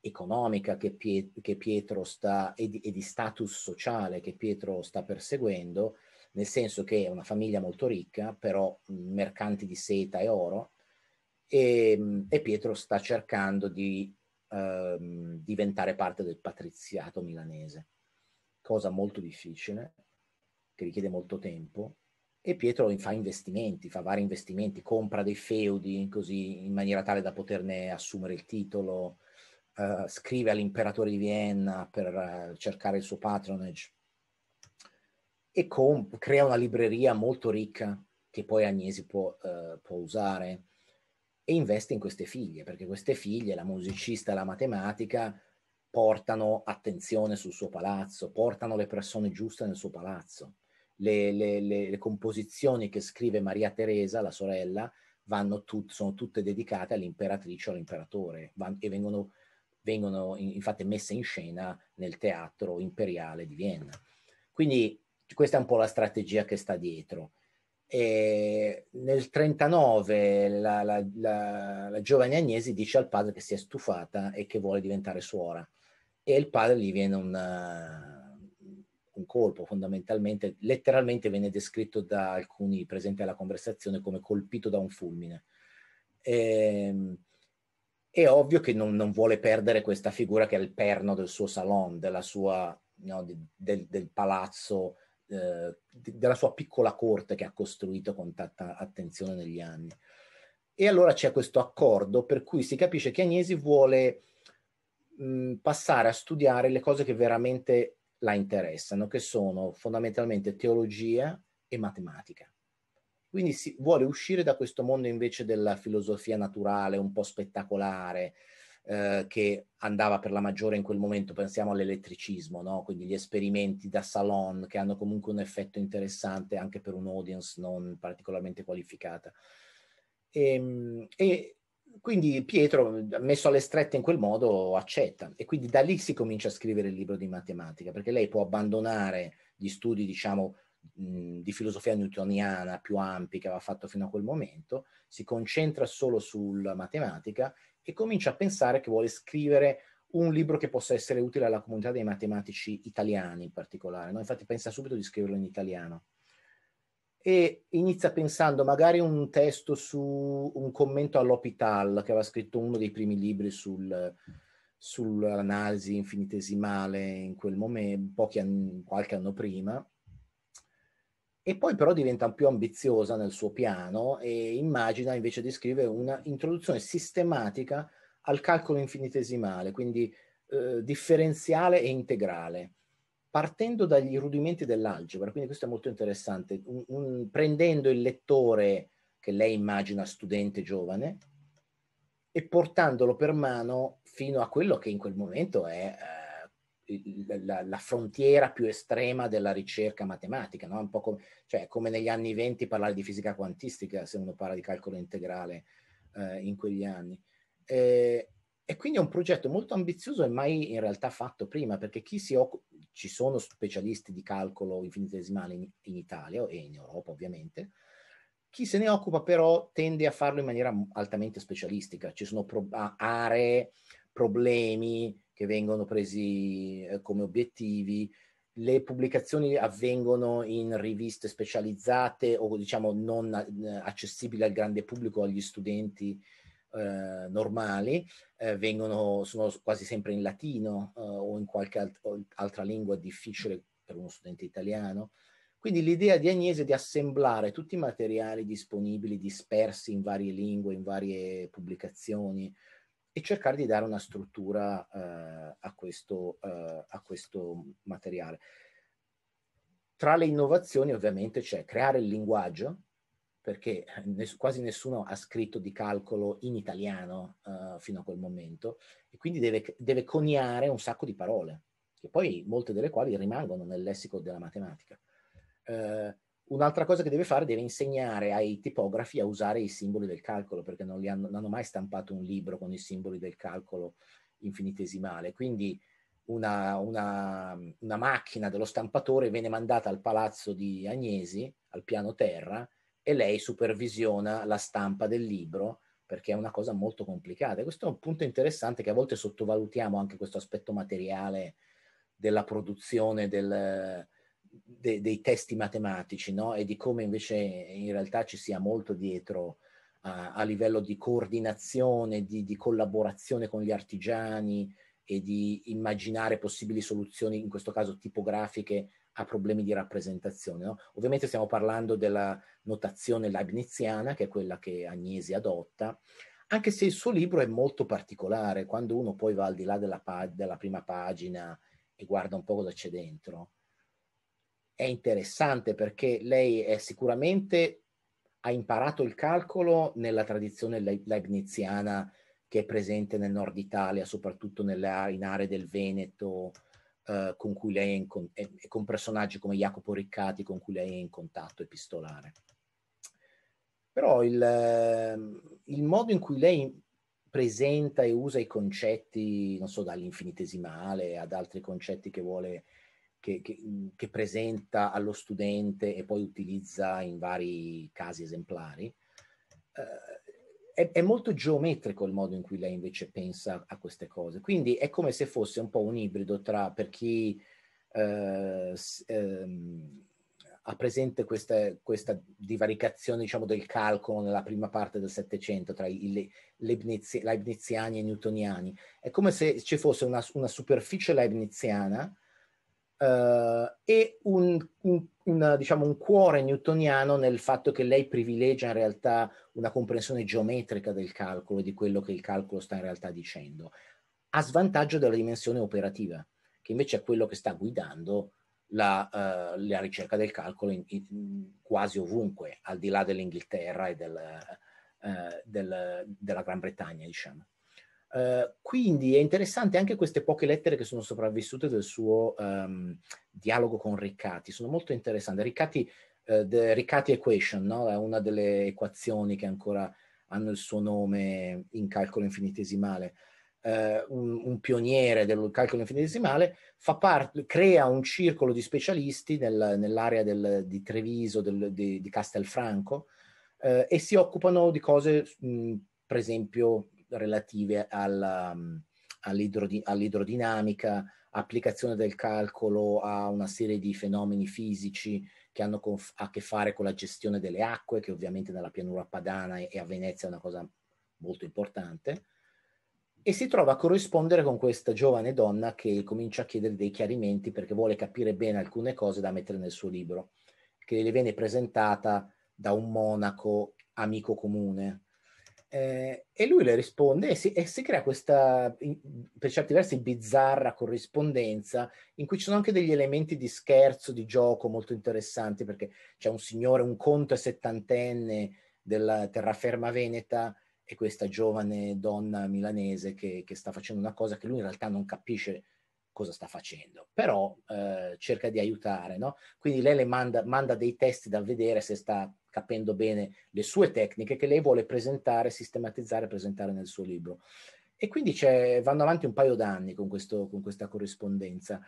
economica che, Piet- che Pietro sta e di-, e di status sociale che Pietro sta perseguendo, nel senso che è una famiglia molto ricca, però mm, mercanti di seta e oro, e, mm, e Pietro sta cercando di ehm, diventare parte del patriziato milanese, cosa molto difficile, che richiede molto tempo, e Pietro fa investimenti, fa vari investimenti, compra dei feudi così in maniera tale da poterne assumere il titolo, uh, scrive all'imperatore di Vienna per uh, cercare il suo patronage e comp- crea una libreria molto ricca che poi Agnesi può, uh, può usare e investe in queste figlie, perché queste figlie, la musicista e la matematica, portano attenzione sul suo palazzo, portano le persone giuste nel suo palazzo le, le, le, le composizioni che scrive Maria Teresa, la sorella, Tut, sono tutte dedicate all'imperatrice o all'imperatore vanno, e vengono, vengono in, infatti messe in scena nel teatro imperiale di Vienna. Quindi questa è un po' la strategia che sta dietro. E nel 1939 la, la, la, la, giovane Agnesi dice al padre che si è stufata e che vuole diventare suora e il padre gli viene una, un colpo, fondamentalmente, letteralmente viene descritto da alcuni presenti alla conversazione come colpito da un fulmine. E, ehm, è ovvio che non, non, vuole perdere questa figura che è il perno del suo salon, della sua, no, del, del, palazzo, eh, della sua piccola corte che ha costruito con tanta attenzione negli anni. E allora c'è questo accordo per cui si capisce che Agnesi vuole mh, passare a studiare le cose che veramente la interessano, che sono fondamentalmente teologia e matematica. Quindi si vuole uscire da questo mondo invece della filosofia naturale, un po' spettacolare, eh, che andava per la maggiore in quel momento, pensiamo all'elettricismo, no? quindi gli esperimenti da salon che hanno comunque un effetto interessante anche per un'audience non particolarmente qualificata. Ehm, e, e quindi Pietro, messo alle strette in quel modo, accetta e quindi da lì si comincia a scrivere il libro di matematica, perché lei può abbandonare gli studi, diciamo, di filosofia newtoniana più ampi che aveva fatto fino a quel momento, si concentra solo sulla matematica e comincia a pensare che vuole scrivere un libro che possa essere utile alla comunità dei matematici italiani in particolare. No? Infatti pensa subito di scriverlo in italiano e inizia pensando magari un testo su un commento all'Hopital che aveva scritto uno dei primi libri sul, sull'analisi infinitesimale in quel momento, anni, qualche anno prima, e poi però diventa più ambiziosa nel suo piano e immagina invece di scrivere un'introduzione sistematica al calcolo infinitesimale, quindi eh, differenziale e integrale partendo dagli rudimenti dell'algebra, quindi questo è molto interessante, un, un, prendendo il lettore che lei immagina studente giovane e portandolo per mano fino a quello che in quel momento è eh, la, la, frontiera più estrema della ricerca matematica, no? un po' com- cioè, come negli anni venti parlare di fisica quantistica se uno parla di calcolo integrale eh, in quegli anni. Eh, e quindi è un progetto molto ambizioso e mai in realtà fatto prima, perché chi si occupa, ci sono specialisti di calcolo infinitesimale in, in Italia e in Europa ovviamente, chi se ne occupa però tende a farlo in maniera altamente specialistica, ci sono pro- aree, problemi che vengono presi eh, come obiettivi, le pubblicazioni avvengono in riviste specializzate o diciamo non eh, accessibili al grande pubblico, agli studenti eh, normali eh, vengono, sono quasi sempre in latino eh, o in qualche alt- altra lingua difficile per uno studente italiano. Quindi l'idea di Agnese è di assemblare tutti i materiali disponibili, dispersi in varie lingue, in varie pubblicazioni, e cercare di dare una struttura eh, a questo, eh, a questo materiale. Tra le innovazioni ovviamente c'è creare il linguaggio, perché eh, ness- quasi nessuno ha scritto di calcolo in italiano uh, fino a quel momento e quindi deve, deve, coniare un sacco di parole, che poi molte delle quali rimangono nel lessico della matematica. Uh, un'altra cosa che deve fare, deve insegnare ai tipografi a usare i simboli del calcolo, perché non, hanno, non hanno, mai stampato un libro con i simboli del calcolo infinitesimale. Quindi una, una, una macchina dello stampatore viene mandata al palazzo di Agnesi, al piano terra, e lei supervisiona la stampa del libro perché è una cosa molto complicata. Questo è un punto interessante che a volte sottovalutiamo anche questo aspetto materiale della produzione del, de, dei testi matematici no? e di come invece in realtà ci sia molto dietro a, a livello di coordinazione, di, di, collaborazione con gli artigiani e di immaginare possibili soluzioni, in questo caso tipografiche, ha problemi di rappresentazione. No? Ovviamente stiamo parlando della notazione leibniziana, che è quella che Agnesi adotta, anche se il suo libro è molto particolare, quando uno poi va al di là della, pag- della prima pagina e guarda un po' cosa c'è dentro, è interessante perché lei è sicuramente ha imparato il calcolo nella tradizione leibniziana che è presente nel nord Italia, soprattutto nelle, in aree del Veneto, eh, con cui lei è in con- e, e con personaggi come Jacopo Riccati con cui lei è in contatto epistolare. Però il, ehm, il modo in cui lei presenta e usa i concetti, non so, dall'infinitesimale ad altri concetti che vuole che, che, che, presenta allo studente e poi utilizza in vari casi esemplari, eh, è, è, molto geometrico il modo in cui lei invece pensa a queste cose, quindi è come se fosse un po' un ibrido tra per chi eh, s, ehm, ha presente questa, questa, divaricazione diciamo, del calcolo nella prima parte del Settecento tra i leibniziani e newtoniani. È come se ci fosse una, una superficie leibniziana Uh, e un, un, una, diciamo, un, cuore newtoniano nel fatto che lei privilegia in realtà una comprensione geometrica del calcolo e di quello che il calcolo sta in realtà dicendo, a svantaggio della dimensione operativa, che invece è quello che sta guidando la, uh, la ricerca del calcolo in, in, quasi ovunque, al di là dell'Inghilterra e del, uh, del, della Gran Bretagna, diciamo. Eh, quindi è interessante anche queste poche lettere che sono sopravvissute del suo um, dialogo con Riccati, sono molto interessanti. Riccati, uh, eh, the Riccati Equation no? è una delle equazioni che ancora hanno il suo nome in calcolo infinitesimale. Uh, un, un, pioniere del calcolo infinitesimale, part, crea un circolo di specialisti nel, nell'area del, di Treviso, del, di, di, Castelfranco, e si occupano di cose, mh, per esempio, relative alla, um, all'idrodi- all'idrodinamica, applicazione del calcolo a una serie di fenomeni fisici che hanno conf- a che fare con la gestione delle acque, che ovviamente nella pianura padana e a Venezia è una cosa molto importante, e si trova a corrispondere con questa giovane donna che comincia a chiedere dei chiarimenti perché vuole capire bene alcune cose da mettere nel suo libro, che le viene presentata da un monaco amico comune, eh, e lui le risponde e si, e si crea questa, in, per certi versi, bizzarra corrispondenza in cui ci sono anche degli elementi di scherzo, di gioco molto interessanti, perché c'è un signore, un conte settantenne della terraferma veneta e questa giovane donna milanese che, che sta facendo una cosa che lui in realtà non capisce cosa sta facendo, però eh, cerca di aiutare, no? Quindi lei le manda, manda dei testi da vedere se sta capendo bene le sue tecniche che lei vuole presentare, sistematizzare, presentare nel suo libro. E quindi vanno avanti un paio d'anni con, questo, con, questa corrispondenza.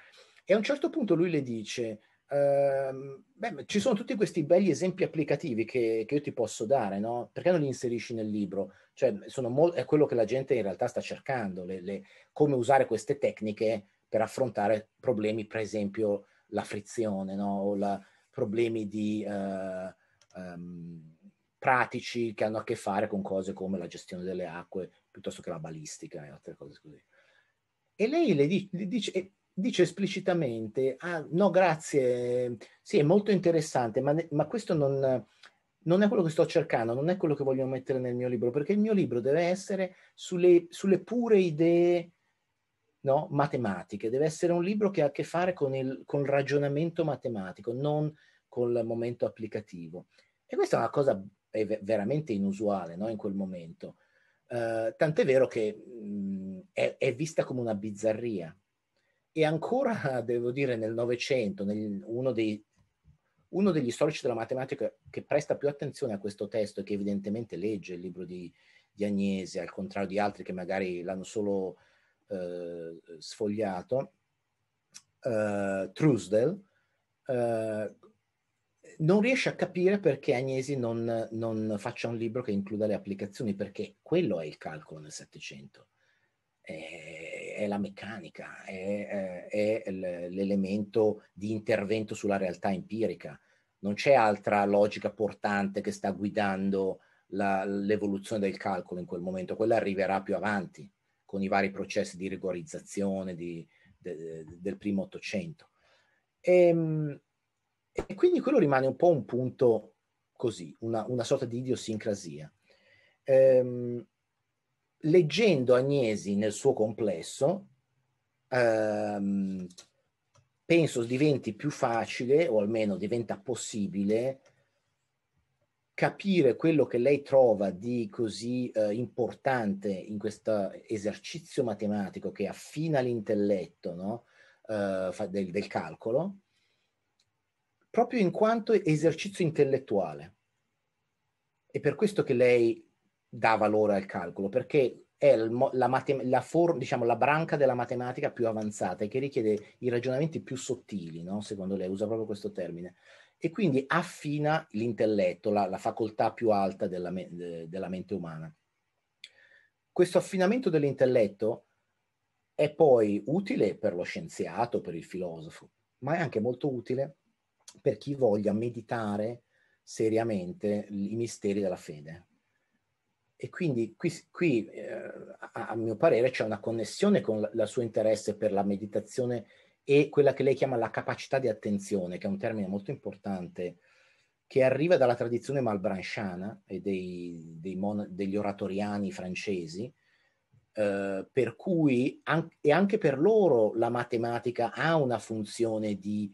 E a un certo punto lui le dice, ehm, beh, ci sono tutti questi belli esempi applicativi che, che io ti posso dare, no? Perché non li inserisci nel libro? Cioè, mol- è quello che la gente in realtà sta cercando, le, le, come usare queste tecniche per affrontare problemi, per esempio la frizione no? o la, problemi di, eh, um, pratici che hanno a che fare con cose come la gestione delle acque piuttosto che la balistica e altre cose così. E lei le di, dice, dice, esplicitamente, ah, no grazie, sì è molto interessante, ma, ne, ma questo non, non è quello che sto cercando, non è quello che voglio mettere nel mio libro, perché il mio libro deve essere sulle, sulle pure idee no? matematiche, deve essere un libro che ha a che fare con il, con il ragionamento matematico, non col momento applicativo. E questa è una cosa veramente inusuale no? in quel momento. Uh, tant'è vero che mh, mm, è, è, vista come una bizzarria. E ancora, devo dire, nel Novecento, uno, uno, degli storici della matematica che presta più attenzione a questo testo e che evidentemente legge il libro di, di Agnese, al contrario di altri che magari l'hanno solo eh, sfogliato, eh, Trusdell, eh, non riesce a capire perché Agnesi non, non, faccia un libro che includa le applicazioni, perché quello è il calcolo nel Settecento. È, è, la meccanica, è, è, è l'elemento di intervento sulla realtà empirica. Non c'è altra logica portante che sta guidando la, l'evoluzione del calcolo in quel momento, quella arriverà più avanti con i vari processi di rigorizzazione di, de, de, del primo Ottocento. E, ehm, e, quindi quello rimane un po' un punto così, una, una sorta di idiosincrasia. Ehm, leggendo Agnesi nel suo complesso, ehm, penso diventi più facile, o almeno diventa possibile, capire quello che lei trova di così eh, importante in questo esercizio matematico che affina l'intelletto no? eh, del, del, calcolo, proprio in quanto esercizio intellettuale. È per questo che lei dà valore al calcolo, perché è la, matem- la, for- diciamo, la, branca della matematica più avanzata e che richiede i ragionamenti più sottili, no? secondo lei usa proprio questo termine e quindi affina l'intelletto, la, la facoltà più alta della, me, de, della mente umana. Questo affinamento dell'intelletto è poi utile per lo scienziato, per il filosofo, ma è anche molto utile per chi voglia meditare seriamente i misteri della fede. E quindi qui, qui eh, a, a, mio parere, c'è una connessione con il suo interesse per la meditazione e quella che lei chiama la capacità di attenzione, che è un termine molto importante che arriva dalla tradizione malbranchiana e dei, dei mon- degli oratoriani francesi, eh, per cui an- e anche per loro la matematica ha una funzione di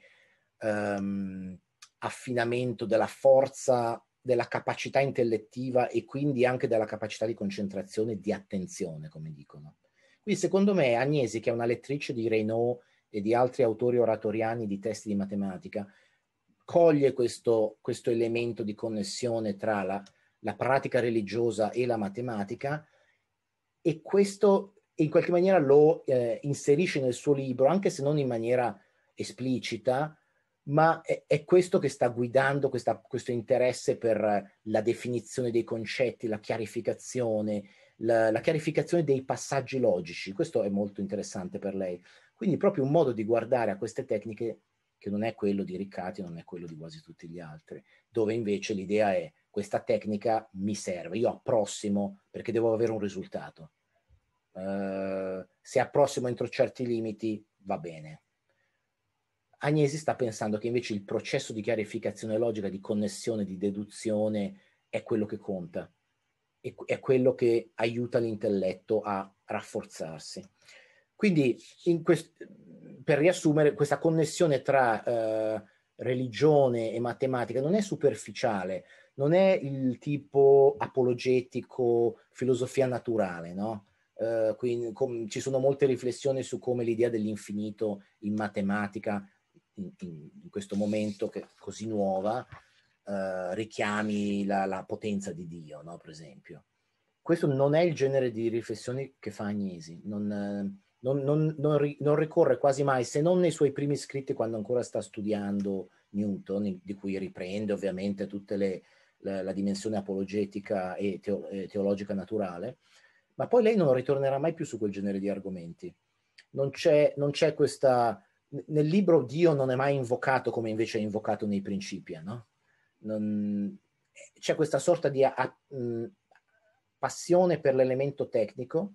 ehm, affinamento della forza, della capacità intellettiva e quindi anche della capacità di concentrazione e di attenzione, come dicono. Quindi secondo me Agnesi, che è una lettrice di Renault e di altri autori oratoriani di testi di matematica, coglie questo, questo elemento di connessione tra la, la pratica religiosa e la matematica e questo in qualche maniera lo eh, inserisce nel suo libro, anche se non in maniera esplicita, ma è, è questo che sta guidando questa, questo interesse per la definizione dei concetti, la chiarificazione, la, la, chiarificazione dei passaggi logici. Questo è molto interessante per lei. Quindi proprio un modo di guardare a queste tecniche che non è quello di Riccati, non è quello di quasi tutti gli altri, dove invece l'idea è questa tecnica mi serve, io approssimo perché devo avere un risultato. Uh, se approssimo entro certi limiti va bene. Agnesi sta pensando che invece il processo di chiarificazione logica, di connessione, di deduzione è quello che conta, è, è quello che aiuta l'intelletto a rafforzarsi. Quindi, quest- per riassumere, questa connessione tra eh, religione e matematica non è superficiale, non è il tipo apologetico, filosofia naturale, no? Eh, quindi, com- ci sono molte riflessioni su come l'idea dell'infinito in matematica, in, in, questo momento che è così nuova, eh, richiami la, la, potenza di Dio, no? per esempio. Questo non è il genere di riflessioni che fa Agnesi. Non, eh, non, non, non, non, ricorre quasi mai, se non nei suoi primi scritti quando ancora sta studiando Newton, di cui riprende ovviamente tutta la, la, dimensione apologetica e, teo, e teologica naturale, ma poi lei non ritornerà mai più su quel genere di argomenti. Non c'è, non c'è questa... Nel libro Dio non è mai invocato come invece è invocato nei principi, eh, no? Non, eh, c'è questa sorta di a, a, mh, passione per l'elemento tecnico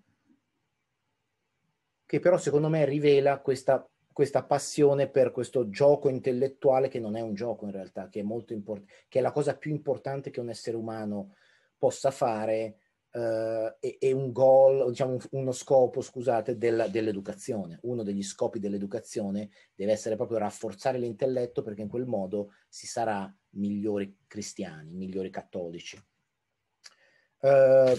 che però secondo me rivela questa, questa passione per questo gioco intellettuale che non è un gioco in realtà, che è molto importante, che è la cosa più importante che un essere umano possa fare eh, e, e, un goal, diciamo uno scopo, scusate, della, dell'educazione. Uno degli scopi dell'educazione deve essere proprio rafforzare l'intelletto perché in quel modo si sarà migliori cristiani, migliori cattolici. Uh,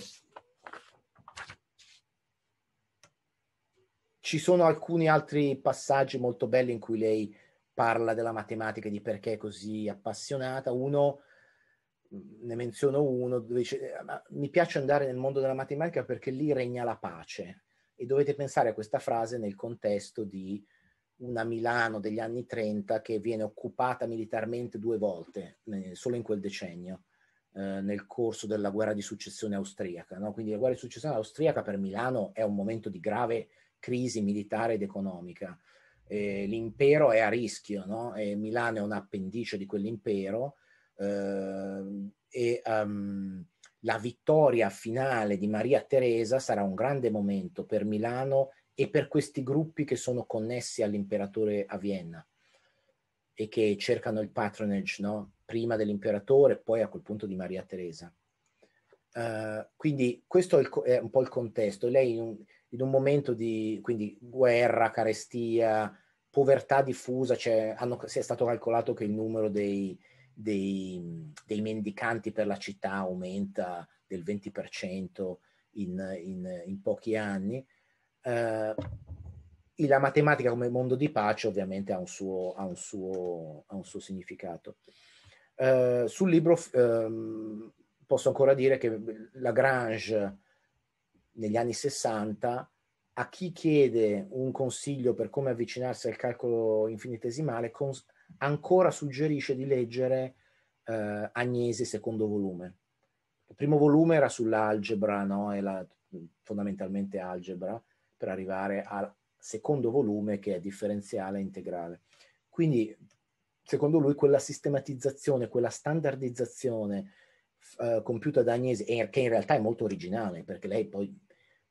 Ci sono alcuni altri passaggi molto belli in cui lei parla della matematica, e di perché è così appassionata. Uno, ne menziono uno, dove dice, eh, mi piace andare nel mondo della matematica perché lì regna la pace. E dovete pensare a questa frase nel contesto di una Milano degli anni 30 che viene occupata militarmente due volte, eh, solo in quel decennio, eh, nel corso della guerra di successione austriaca. No? Quindi la guerra di successione austriaca per Milano è un momento di grave crisi militare ed economica. Eh, l'impero è a rischio, no? Milano è un appendice di quell'impero eh, e um, la vittoria finale di Maria Teresa sarà un grande momento per Milano e per questi gruppi che sono connessi all'imperatore a Vienna e che cercano il patronage no? prima dell'imperatore, poi a quel punto di Maria Teresa. Uh, quindi questo è, il, è, un po' il contesto. Lei in un momento di quindi, guerra, carestia, povertà diffusa, cioè hanno, si è stato calcolato che il numero dei, dei, dei mendicanti per la città aumenta del 20% in, in, in pochi anni. Eh, la matematica come mondo di pace ovviamente ha un suo, ha un suo, ha un suo significato. Eh, sul libro eh, posso ancora dire che Lagrange negli anni 60 a chi chiede un consiglio per come avvicinarsi al calcolo infinitesimale cons- ancora suggerisce di leggere eh, Agnesi secondo volume. Il primo volume era sull'algebra, no? e la, fondamentalmente algebra, per arrivare al secondo volume che è differenziale e integrale. Quindi, secondo lui, quella sistematizzazione, quella standardizzazione eh, compiuta da Agnesi, che in realtà è molto originale, perché lei poi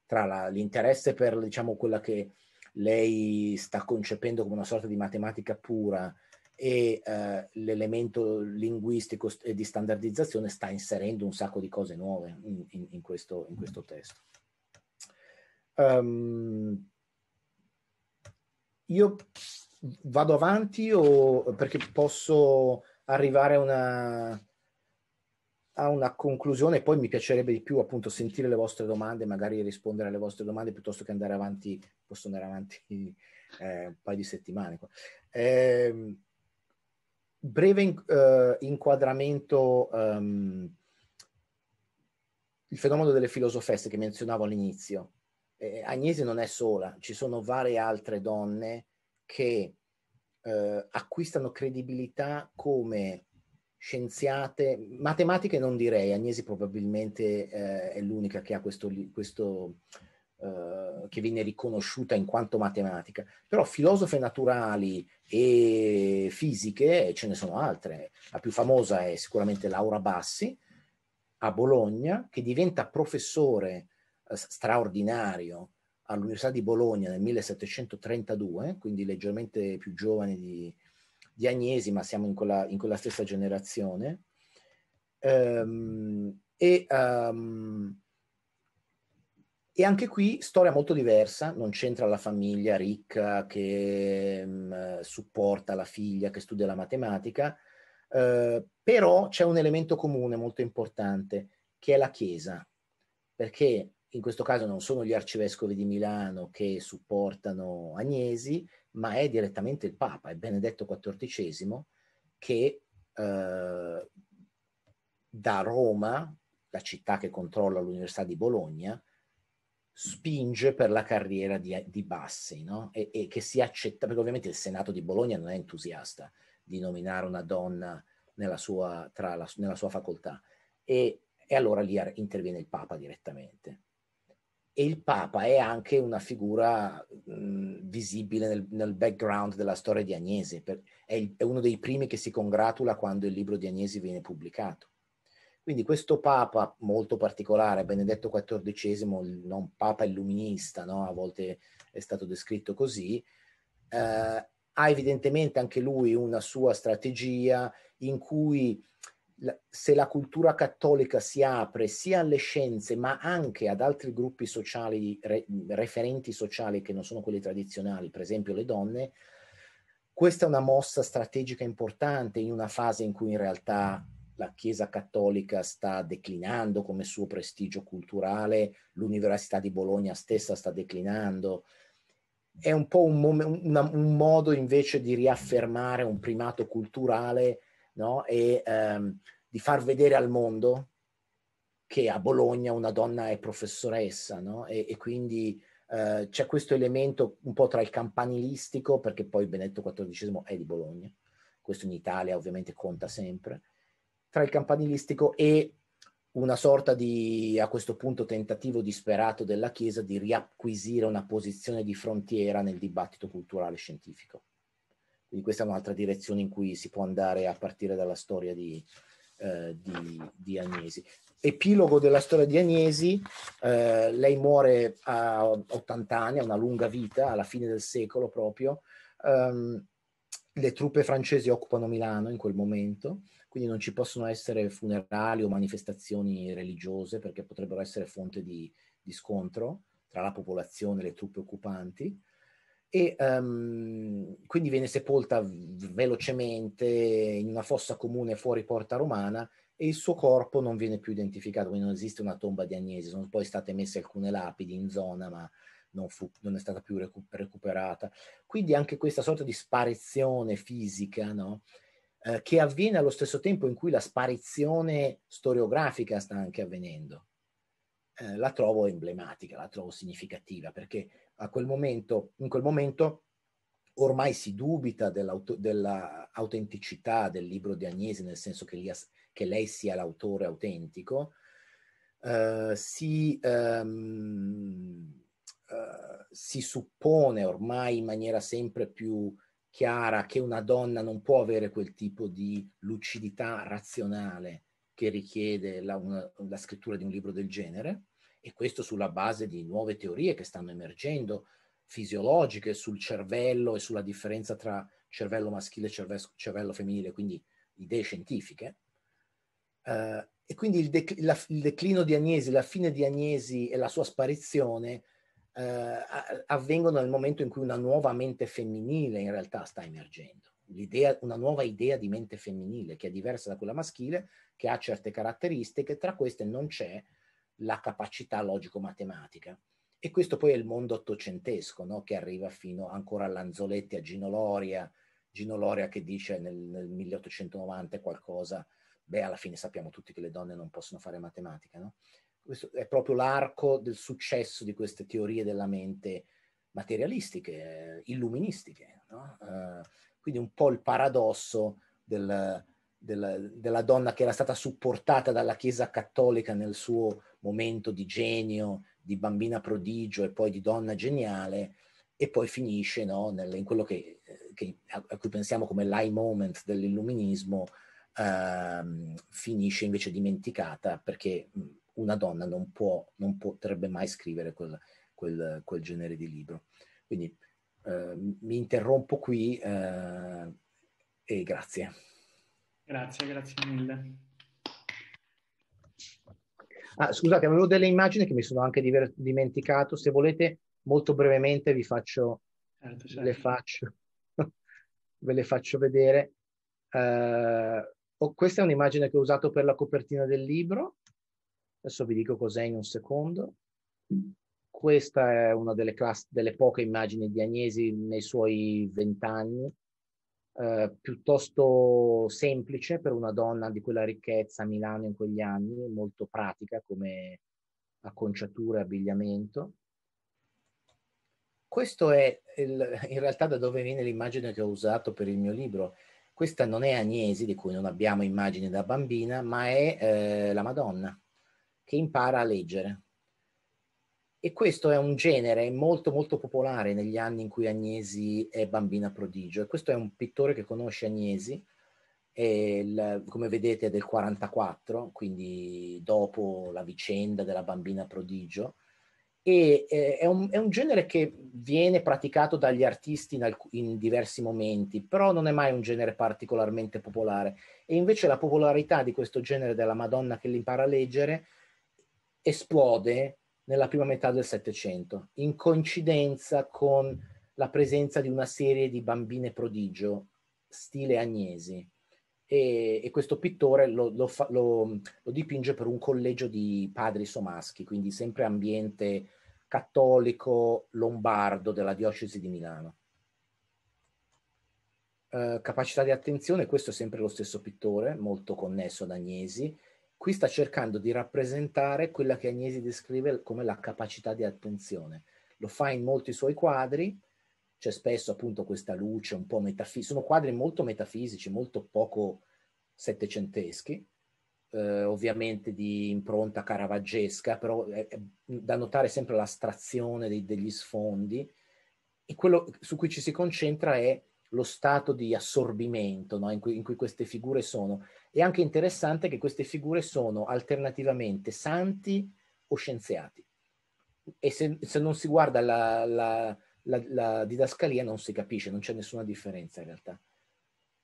tra la, l'interesse per diciamo, quella che lei sta concependo come una sorta di matematica pura e eh, l'elemento linguistico e di standardizzazione sta inserendo un sacco di cose nuove in, in, in, questo, in questo, testo. Um, io vado avanti o perché posso arrivare a una a una conclusione, poi mi piacerebbe di più appunto sentire le vostre domande, magari rispondere alle vostre domande piuttosto che andare avanti, posso andare avanti eh, un paio di settimane. Eh, breve in, eh, inquadramento, um, il fenomeno delle filosofeste che menzionavo all'inizio. Agnese non è sola, ci sono varie altre donne che eh, acquistano credibilità come scienziate, matematiche non direi, Agnesi probabilmente eh, è l'unica che ha questo, questo eh, che viene riconosciuta in quanto matematica, però filosofe naturali e fisiche eh, ce ne sono altre, la più famosa è sicuramente Laura Bassi a Bologna che diventa professore eh, straordinario all'Università di Bologna nel 1732, quindi leggermente più giovane di, di Agnesi, ma siamo in quella, in quella stessa generazione. Um, e, um, e, anche qui storia molto diversa, non c'entra la famiglia ricca che um, supporta la figlia che studia la matematica, uh, però c'è un elemento comune molto importante che è la Chiesa, perché in questo caso non sono gli arcivescovi di Milano che supportano Agnesi, ma è direttamente il Papa, è Benedetto XIV, che eh, da Roma, la città che controlla l'Università di Bologna, spinge per la carriera di, di Bassi no? e, e, che si accetta, perché ovviamente il Senato di Bologna non è entusiasta di nominare una donna nella sua, la, nella sua facoltà e, e allora lì interviene il Papa direttamente e il Papa è anche una figura mh, visibile nel, nel, background della storia di Agnese, per, è, il, è, uno dei primi che si congratula quando il libro di Agnese viene pubblicato. Quindi questo Papa molto particolare, Benedetto XIV, il non Papa illuminista, no? a volte è stato descritto così, eh, ha evidentemente anche lui una sua strategia in cui se la cultura cattolica si apre sia alle scienze ma anche ad altri gruppi sociali, re, referenti sociali che non sono quelli tradizionali, per esempio le donne, questa è una mossa strategica importante in una fase in cui in realtà la Chiesa cattolica sta declinando come suo prestigio culturale, l'Università di Bologna stessa sta declinando. È un po' un, mom- una, un modo invece di riaffermare un primato culturale no? e ehm, di far vedere al mondo che a Bologna una donna è professoressa no? e, e, quindi eh, c'è questo elemento un po' tra il campanilistico, perché poi Benedetto XIV è di Bologna, questo in Italia ovviamente conta sempre, tra il campanilistico e una sorta di, a questo punto, tentativo disperato della Chiesa di riacquisire una posizione di frontiera nel dibattito culturale scientifico. Quindi questa è un'altra direzione in cui si può andare a partire dalla storia di, eh, di, di Agnesi. Epilogo della storia di Agnesi, eh, lei muore a 80 anni, ha una lunga vita, alla fine del secolo proprio. Um, le truppe francesi occupano Milano in quel momento, quindi non ci possono essere funerali o manifestazioni religiose perché potrebbero essere fonte di, di scontro tra la popolazione e le truppe occupanti e um, quindi viene sepolta velocemente in una fossa comune fuori Porta Romana e il suo corpo non viene più identificato, quindi non esiste una tomba di Agnese, sono poi state messe alcune lapidi in zona, ma non, fu, non è stata più recu- recuperata. Quindi anche questa sorta di sparizione fisica, no? Eh, che avviene allo stesso tempo in cui la sparizione storiografica sta anche avvenendo, eh, la trovo emblematica, la trovo significativa, perché a quel momento, in quel momento ormai si dubita dell'autenticità del libro di Agnese, nel senso che, li, che lei sia l'autore autentico, uh, si, um, uh, si, suppone ormai in maniera sempre più chiara che una donna non può avere quel tipo di lucidità razionale che richiede la, una, la scrittura di un libro del genere e questo sulla base di nuove teorie che stanno emergendo, fisiologiche sul cervello e sulla differenza tra cervello maschile e cerve- cervello femminile, quindi idee scientifiche. Uh, e quindi il, dec- la, il, declino di Agnesi, la fine di Agnesi e la sua sparizione uh, avvengono nel momento in cui una nuova mente femminile in realtà sta emergendo. L'idea, una nuova idea di mente femminile che è diversa da quella maschile, che ha certe caratteristiche, tra queste non c'è la capacità logico-matematica. E questo poi è il mondo ottocentesco, no? che arriva fino ancora a Lanzoletti, a Gino Loria, Gino Loria che dice nel, nel 1890 qualcosa, beh alla fine sappiamo tutti che le donne non possono fare matematica, no? Questo è proprio l'arco del successo di queste teorie della mente materialistiche, eh, illuministiche, no? uh, quindi un po' il paradosso del, della, della, donna che era stata supportata dalla Chiesa cattolica nel suo momento di genio, di bambina prodigio e poi di donna geniale, e poi finisce no, nel, in quello che, eh, che, a cui pensiamo come l'high moment dell'illuminismo, ehm, finisce invece dimenticata perché mm, una donna non, può, non potrebbe mai scrivere quel, quel, quel genere di libro. Quindi eh, mi interrompo qui eh, e grazie. Grazie, grazie mille. Ah, scusate, avevo delle immagini che mi sono anche diver- dimenticato. Se volete, molto brevemente vi faccio, certo, certo. Le faccio ve le faccio vedere. Uh, oh, questa è un'immagine che ho usato per la copertina del libro. Adesso vi dico cos'è in un secondo. Questa è una delle, class- delle poche immagini di Agnesi nei suoi vent'anni, eh, piuttosto semplice per una donna di quella ricchezza a Milano in quegli anni, molto pratica come acconciatura e abbigliamento. Questo è il, in realtà da dove viene l'immagine che ho usato per il mio libro. Questa non è Agnesi, di cui non abbiamo immagine da bambina, ma è eh, la Madonna che impara a leggere e questo è un genere molto molto popolare negli anni in cui Agnesi è bambina prodigio. E questo è un pittore che conosce Agnesi, il, come vedete è del 44, quindi dopo la vicenda della bambina prodigio. E eh, è, un, è, un, genere che viene praticato dagli artisti in, alc- in diversi momenti, però non è mai un genere particolarmente popolare. E invece la popolarità di questo genere della Madonna che l'impara a leggere esplode nella prima metà del Settecento, in coincidenza con la presenza di una serie di bambine prodigio, stile Agnesi. E, e questo pittore lo, lo, fa, lo, lo, dipinge per un collegio di padri somaschi, quindi sempre ambiente cattolico lombardo della diocesi di Milano. Eh, capacità di attenzione, questo è sempre lo stesso pittore, molto connesso ad Agnesi, Qui sta cercando di rappresentare quella che Agnesi descrive come la capacità di attenzione. Lo fa in molti suoi quadri, c'è spesso appunto questa luce un po' metafisica, sono quadri molto metafisici, molto poco settecenteschi, eh, ovviamente di impronta caravaggesca, però è, è da notare sempre l'astrazione dei, degli sfondi e quello su cui ci si concentra è lo stato di assorbimento no? in, cui, in, cui, queste figure sono. È anche interessante che queste figure sono alternativamente santi o scienziati. E se, se non si guarda la, la, la, la, didascalia non si capisce, non c'è nessuna differenza in realtà.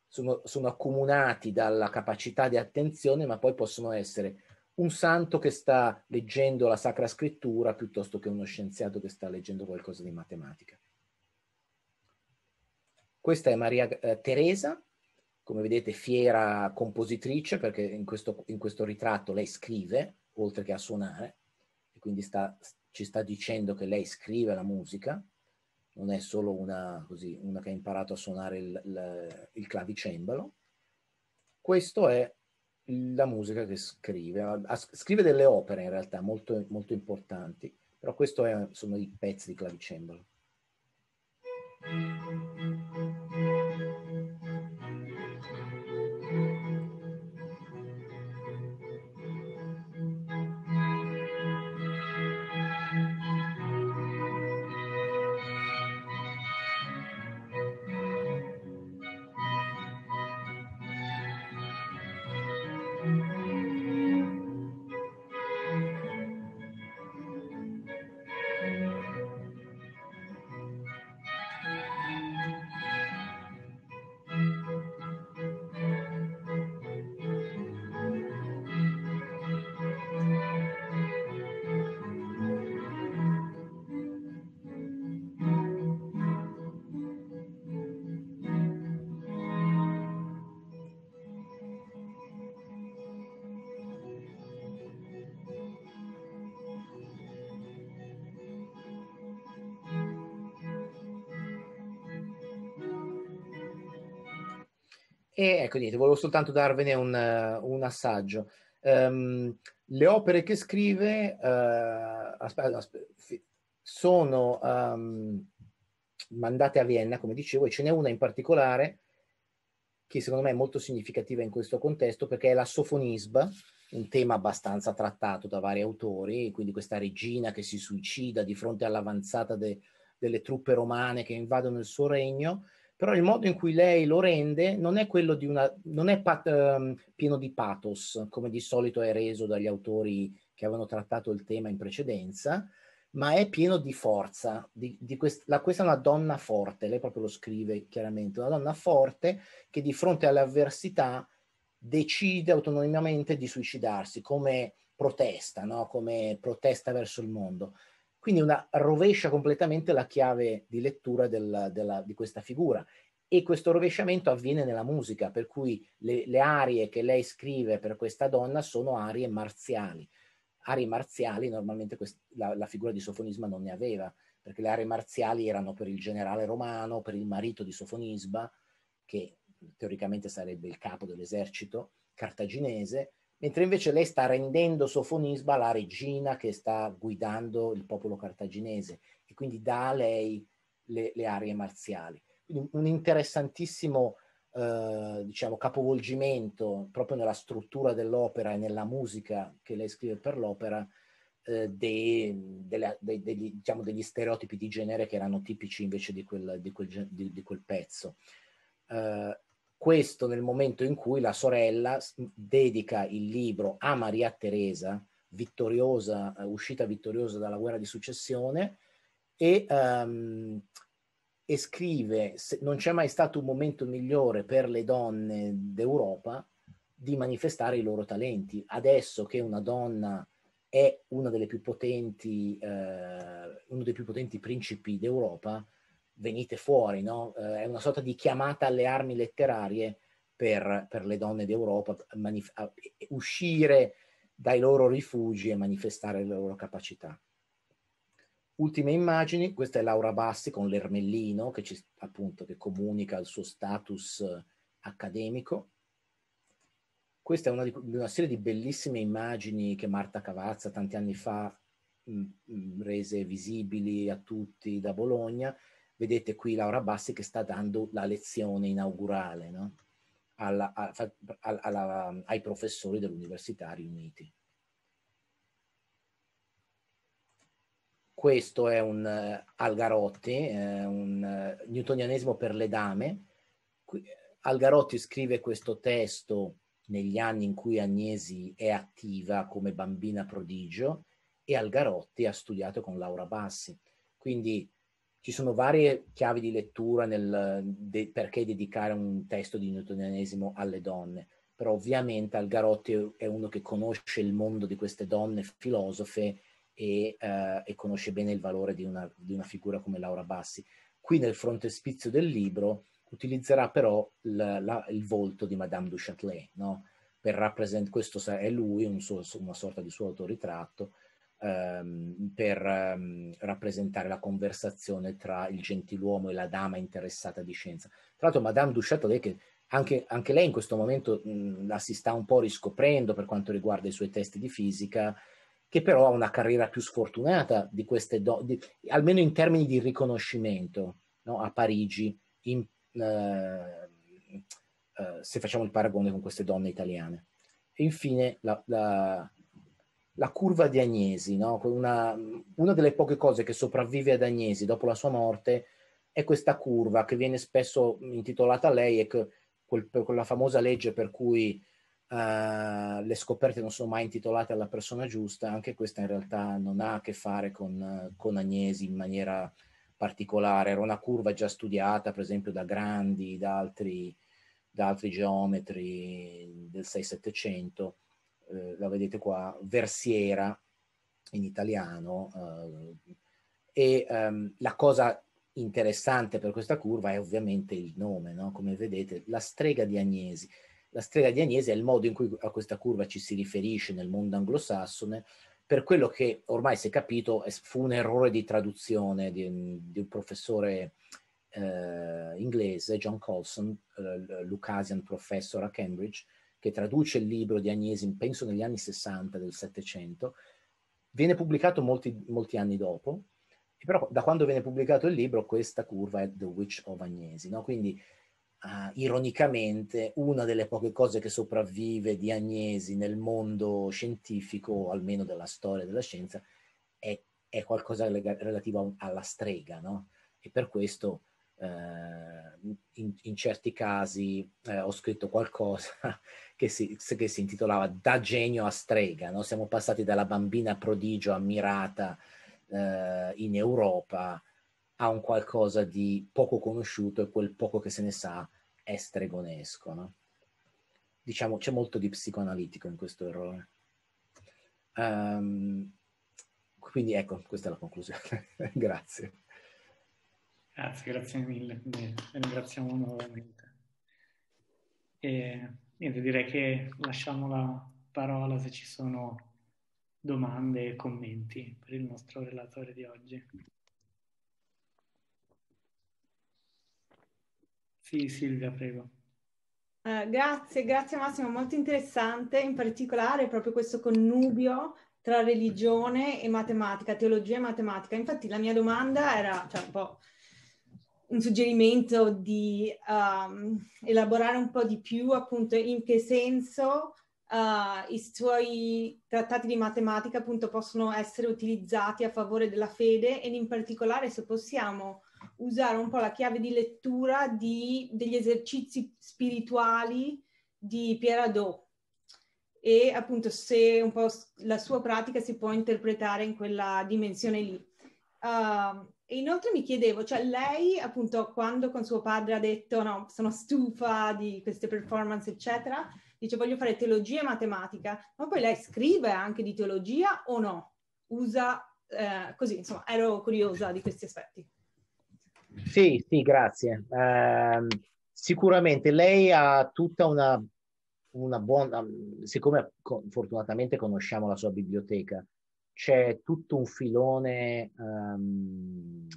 Sono, sono accomunati dalla capacità di attenzione, ma poi possono essere un santo che sta leggendo la Sacra Scrittura piuttosto che uno scienziato che sta leggendo qualcosa di matematica. Questa è Maria eh, Teresa, come vedete, fiera compositrice, perché in questo, in questo ritratto lei scrive, oltre che a suonare, e quindi sta, ci sta dicendo che lei scrive la musica, non è solo una, così, una che ha imparato a suonare il, il, il clavicembalo. Questa è la musica che scrive, scrive delle opere in realtà molto, molto importanti, però questi sono i pezzi di clavicembalo. E ecco, niente, volevo soltanto darvene un, un assaggio. Um, le opere che scrive uh, eh, aspetta, aspetta, sono um, mandate a Vienna, come dicevo, e ce n'è una in particolare che secondo me è molto significativa in questo contesto perché è la Sofonisba, un tema abbastanza trattato da vari autori, quindi questa regina che si suicida di fronte all'avanzata de, delle truppe romane che invadono il suo regno però il modo in cui lei lo rende non è quello di una, non è pat, um, pieno di pathos, come di solito è reso dagli autori che avevano trattato il tema in precedenza, ma è pieno di forza. Di, di quest- la, questa è una donna forte, lei proprio lo scrive chiaramente, una donna forte che di fronte all'avversità decide autonomamente di suicidarsi come protesta, no? come protesta verso il mondo. Quindi una rovescia completamente la chiave di lettura del, della, di questa figura. E questo rovesciamento avviene nella musica, per cui le, le arie che lei scrive per questa donna sono arie marziali. Arie marziali normalmente quest- la, la figura di Sofonisba non ne aveva, perché le arie marziali erano per il generale romano, per il marito di Sofonisba, che teoricamente sarebbe il capo dell'esercito cartaginese, mentre invece lei sta rendendo Sofonisba la regina che sta guidando il popolo cartaginese e quindi dà a lei le, le aree marziali. Quindi un interessantissimo eh, diciamo, capovolgimento proprio nella struttura dell'opera e nella musica che lei scrive per l'opera eh, dei, delle, dei, degli, diciamo, degli, stereotipi di genere che erano tipici invece di quel, di quel, di, di quel pezzo. Uh, questo nel momento in cui la sorella dedica il libro a Maria Teresa, vittoriosa, eh, uscita vittoriosa dalla guerra di successione, e, um, e scrive: Non c'è mai stato un momento migliore per le donne d'Europa di manifestare i loro talenti. Adesso che una donna è una delle più potenti, eh, uno dei più potenti principi d'Europa, venite fuori, no? Eh, è una sorta di chiamata alle armi letterarie per, per le donne d'Europa, manif- uscire dai loro rifugi e manifestare le loro capacità. Ultime immagini, questa è Laura Bassi con l'ermellino che, ci, appunto, che comunica il suo status eh, accademico. Questa è una, di, una serie di bellissime immagini che Marta Cavazza tanti anni fa mh, mm, mh, mm, rese visibili a tutti da Bologna, vedete qui Laura Bassi che sta dando la lezione inaugurale no? alla, alla, alla, ai professori dell'Università riuniti. Questo è un uh, Algarotti, eh, un uh, newtonianesimo per le dame. Qui, eh, Algarotti scrive questo testo negli anni in cui Agnesi è attiva come bambina prodigio e Algarotti ha studiato con Laura Bassi. Quindi ci sono varie chiavi di lettura nel de, perché dedicare un testo di newtonianesimo alle donne, però ovviamente Algarotti è uno che conosce il mondo di queste donne filosofe e, eh, e conosce bene il valore di una, di una, figura come Laura Bassi. Qui nel frontespizio del libro utilizzerà però la, la, il volto di Madame du Châtelet, no? per rappresentare, questo è lui, un suo, una sorta di suo autoritratto, ehm, per ehm, rappresentare la conversazione tra il gentiluomo e la dama interessata di scienza. Tra l'altro Madame du Châtelet, che anche, anche, lei in questo momento mh, la si sta un po' riscoprendo per quanto riguarda i suoi testi di fisica, che però ha una carriera più sfortunata di queste donne, almeno in termini di riconoscimento no? a Parigi, in, eh, eh, se facciamo il paragone con queste donne italiane. E infine la, la, la curva di Agnesi, no? una, una, delle poche cose che sopravvive ad Agnesi dopo la sua morte è questa curva che viene spesso intitolata a lei e che, quel, quella famosa legge per cui uh, le scoperte non sono mai intitolate alla persona giusta, anche questa in realtà non ha a che fare con, con Agnesi in maniera particolare, era una curva già studiata per esempio da Grandi, da altri, da altri geometri del 6-700 eh, la vedete qua, versiera in italiano. Eh, e ehm, la cosa interessante per questa curva è ovviamente il nome, no? come vedete, la strega di Agnesi. La strega di Agnesi è il modo in cui a questa curva ci si riferisce nel mondo anglosassone, per quello che ormai si è capito fu un errore di traduzione di, di un professore eh, inglese, John Colson, eh, Lucasian professor a Cambridge, che traduce il libro di Agnesi, penso negli anni 60 del Settecento, viene pubblicato molti, molti, anni dopo, e però da quando viene pubblicato il libro questa curva è The Witch of Agnesi, no? quindi uh, ironicamente una delle poche cose che sopravvive di Agnesi nel mondo scientifico, almeno della storia della scienza, è, è qualcosa lega- relativo a, alla strega, no? e per questo eh, in, in, certi casi eh, ho scritto qualcosa che si, che si, intitolava Da genio a strega, no? siamo passati dalla bambina prodigio ammirata eh, in Europa a un qualcosa di poco conosciuto e quel poco che se ne sa è stregonesco. No? Diciamo c'è molto di psicoanalitico in questo errore. Um, quindi ecco, questa è la conclusione. Grazie. Grazie, grazie mille, quindi ringraziamo nuovamente. E niente, direi che lasciamo la parola se ci sono domande e commenti per il nostro relatore di oggi. Sì, Silvia, prego. Uh, grazie, grazie Massimo, molto interessante, in particolare proprio questo connubio tra religione e matematica, teologia e matematica. Infatti la mia domanda era, cioè un po' un suggerimento di um, elaborare un po' di più appunto in che senso uh, i suoi trattati di matematica appunto possono essere utilizzati a favore della fede ed in particolare se possiamo usare un po' la chiave di lettura di, degli esercizi spirituali di Pierre Adot e appunto se un po' la sua pratica si può interpretare in quella dimensione lì. Uh, e inoltre mi chiedevo, cioè lei appunto quando con suo padre ha detto no, sono stufa di queste performance eccetera, dice voglio fare teologia e matematica, ma poi lei scrive anche di teologia o no? Usa eh, così, insomma, ero curiosa di questi aspetti. Sì, sì, grazie. Eh, sicuramente lei ha tutta una, una buona, siccome fortunatamente conosciamo la sua biblioteca, c'è tutto un filone um,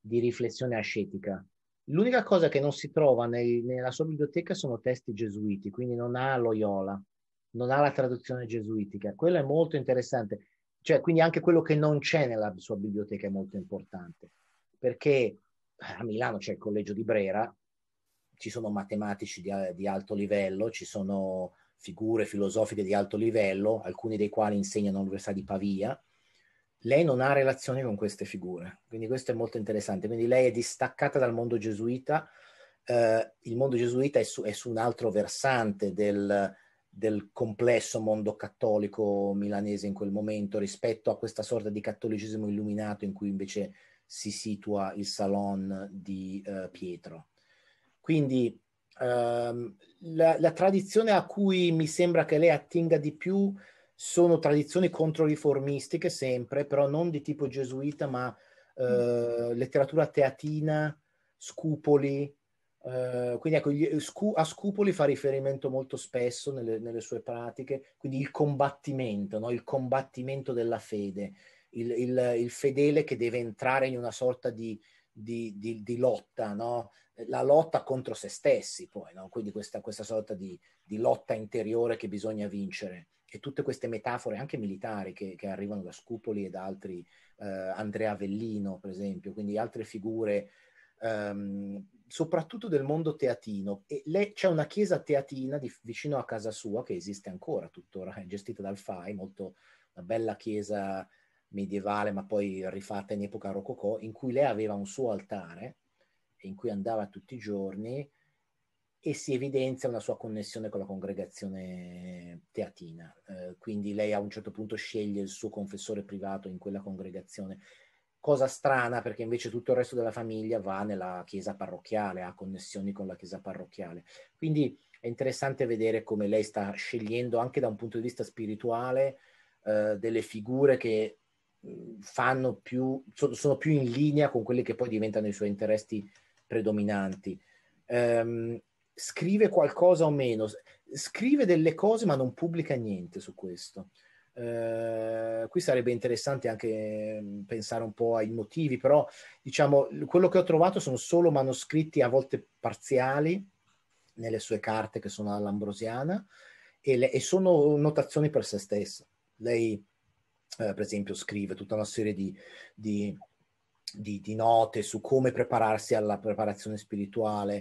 di riflessione ascetica. L'unica cosa che non si trova nei, nella sua biblioteca sono testi gesuiti, quindi non ha Loyola, non ha la traduzione gesuitica. Quello è molto interessante. Cioè, quindi anche quello che non c'è nella sua biblioteca è molto importante, perché a Milano c'è il collegio di Brera, ci sono matematici di, di alto livello, ci sono figure filosofiche di alto livello, alcuni dei quali insegnano all'Università di Pavia, lei non ha relazioni con queste figure, quindi questo è molto interessante. Quindi lei è distaccata dal mondo gesuita, eh, il mondo gesuita è su, è su, un altro versante del, del complesso mondo cattolico milanese in quel momento rispetto a questa sorta di cattolicismo illuminato in cui invece si situa il Salon di eh, Pietro. Quindi Ehm, la, la, tradizione a cui mi sembra che lei attinga di più sono tradizioni controriformistiche sempre, però non di tipo gesuita, ma mm. eh, letteratura teatina, scupoli. Eh, quindi ecco, gli, eh, scu, a scupoli fa riferimento molto spesso nelle, nelle sue pratiche, quindi il combattimento, no? il combattimento della fede, il, il, il, fedele che deve entrare in una sorta di, di, di, di lotta, no? la lotta contro se stessi, poi, no? quindi questa, questa sorta di, di, lotta interiore che bisogna vincere. E tutte queste metafore anche militari che, che arrivano da Scupoli e da altri, eh, Andrea Avellino, per esempio, quindi altre figure, ehm, soprattutto del mondo teatino. E le, c'è una chiesa teatina di, vicino a casa sua che esiste ancora tuttora, è gestita dal FAI, molto, una bella chiesa medievale, ma poi rifatta in epoca rococò, in cui lei aveva un suo altare in cui andava tutti i giorni e si evidenzia una sua connessione con la congregazione teatina. Eh, quindi lei a un certo punto sceglie il suo confessore privato in quella congregazione. Cosa strana perché invece tutto il resto della famiglia va nella chiesa parrocchiale, ha connessioni con la chiesa parrocchiale. Quindi è interessante vedere come lei sta scegliendo anche da un punto di vista spirituale eh, delle figure che mm, fanno più, sono più in linea con quelli che poi diventano i suoi interessi predominanti. Ehm, scrive qualcosa o meno, scrive delle cose ma non pubblica niente su questo. Uh, qui sarebbe interessante anche mm, pensare un po' ai motivi, però diciamo quello che ho trovato sono solo manoscritti a volte parziali nelle sue carte che sono all'ambrosiana e, le, e sono notazioni per se stessa. Lei, uh, per esempio, scrive tutta una serie di, di di, di note su come prepararsi alla preparazione spirituale,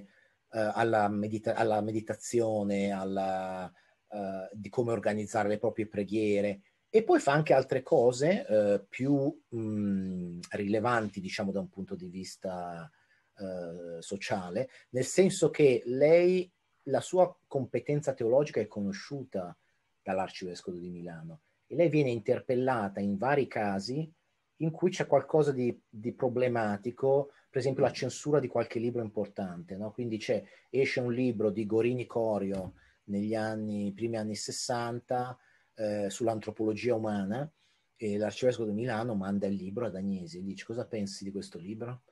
eh, alla, medita- alla, meditazione, alla, eh, di come organizzare le proprie preghiere. E poi fa anche altre cose eh, più mh, mm, rilevanti, diciamo, da un punto di vista eh, sociale, nel senso che lei, la sua competenza teologica è conosciuta dall'arcivescovo di Milano e lei viene interpellata in vari casi in cui c'è qualcosa di, di, problematico, per esempio la mm. censura di qualche libro importante, no? quindi esce un libro di Gorini Corio negli anni, primi anni 60 eh, sull'antropologia umana e l'arcivescovo di Milano manda il libro ad Agnesi e dice cosa pensi di questo libro?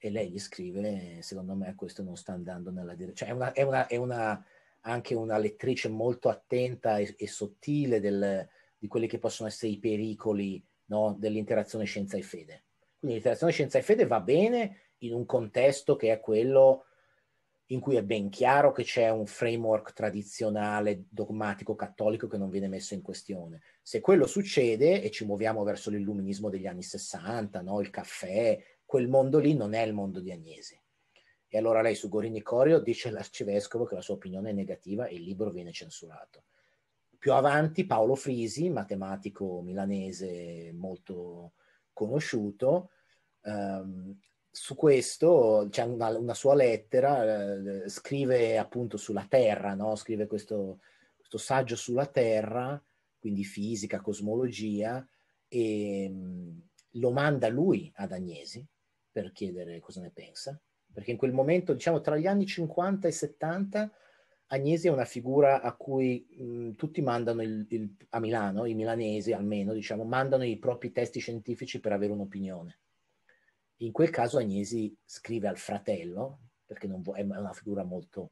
E lei gli scrive, secondo me questo non sta andando nella direzione, cioè è, una, è, una, è una, anche una lettrice molto attenta e, e sottile del, di quelli che possono essere i pericoli no, dell'interazione scienza e fede. Quindi l'interazione scienza e fede va bene in un contesto che è quello in cui è ben chiaro che c'è un framework tradizionale, dogmatico, cattolico che non viene messo in questione. Se quello succede e ci muoviamo verso l'illuminismo degli anni 60, no? il caffè, quel mondo lì non è il mondo di Agnesi. E allora lei su Gorini Corio dice all'arcivescovo che la sua opinione è negativa e il libro viene censurato. Più avanti Paolo Frisi, matematico milanese molto conosciuto, ehm, su questo c'è una, una sua lettera, eh, scrive appunto sulla Terra, no? scrive questo, questo, saggio sulla Terra, quindi fisica, cosmologia, e mh, mm, lo manda lui ad Agnesi per chiedere cosa ne pensa, perché in quel momento, diciamo tra gli anni 50 e 70, Agnesi è una figura a cui mh, tutti mandano il, il, a Milano, i milanesi almeno, diciamo, mandano i propri testi scientifici per avere un'opinione. In quel caso Agnesi scrive al fratello, perché vo- è una figura molto...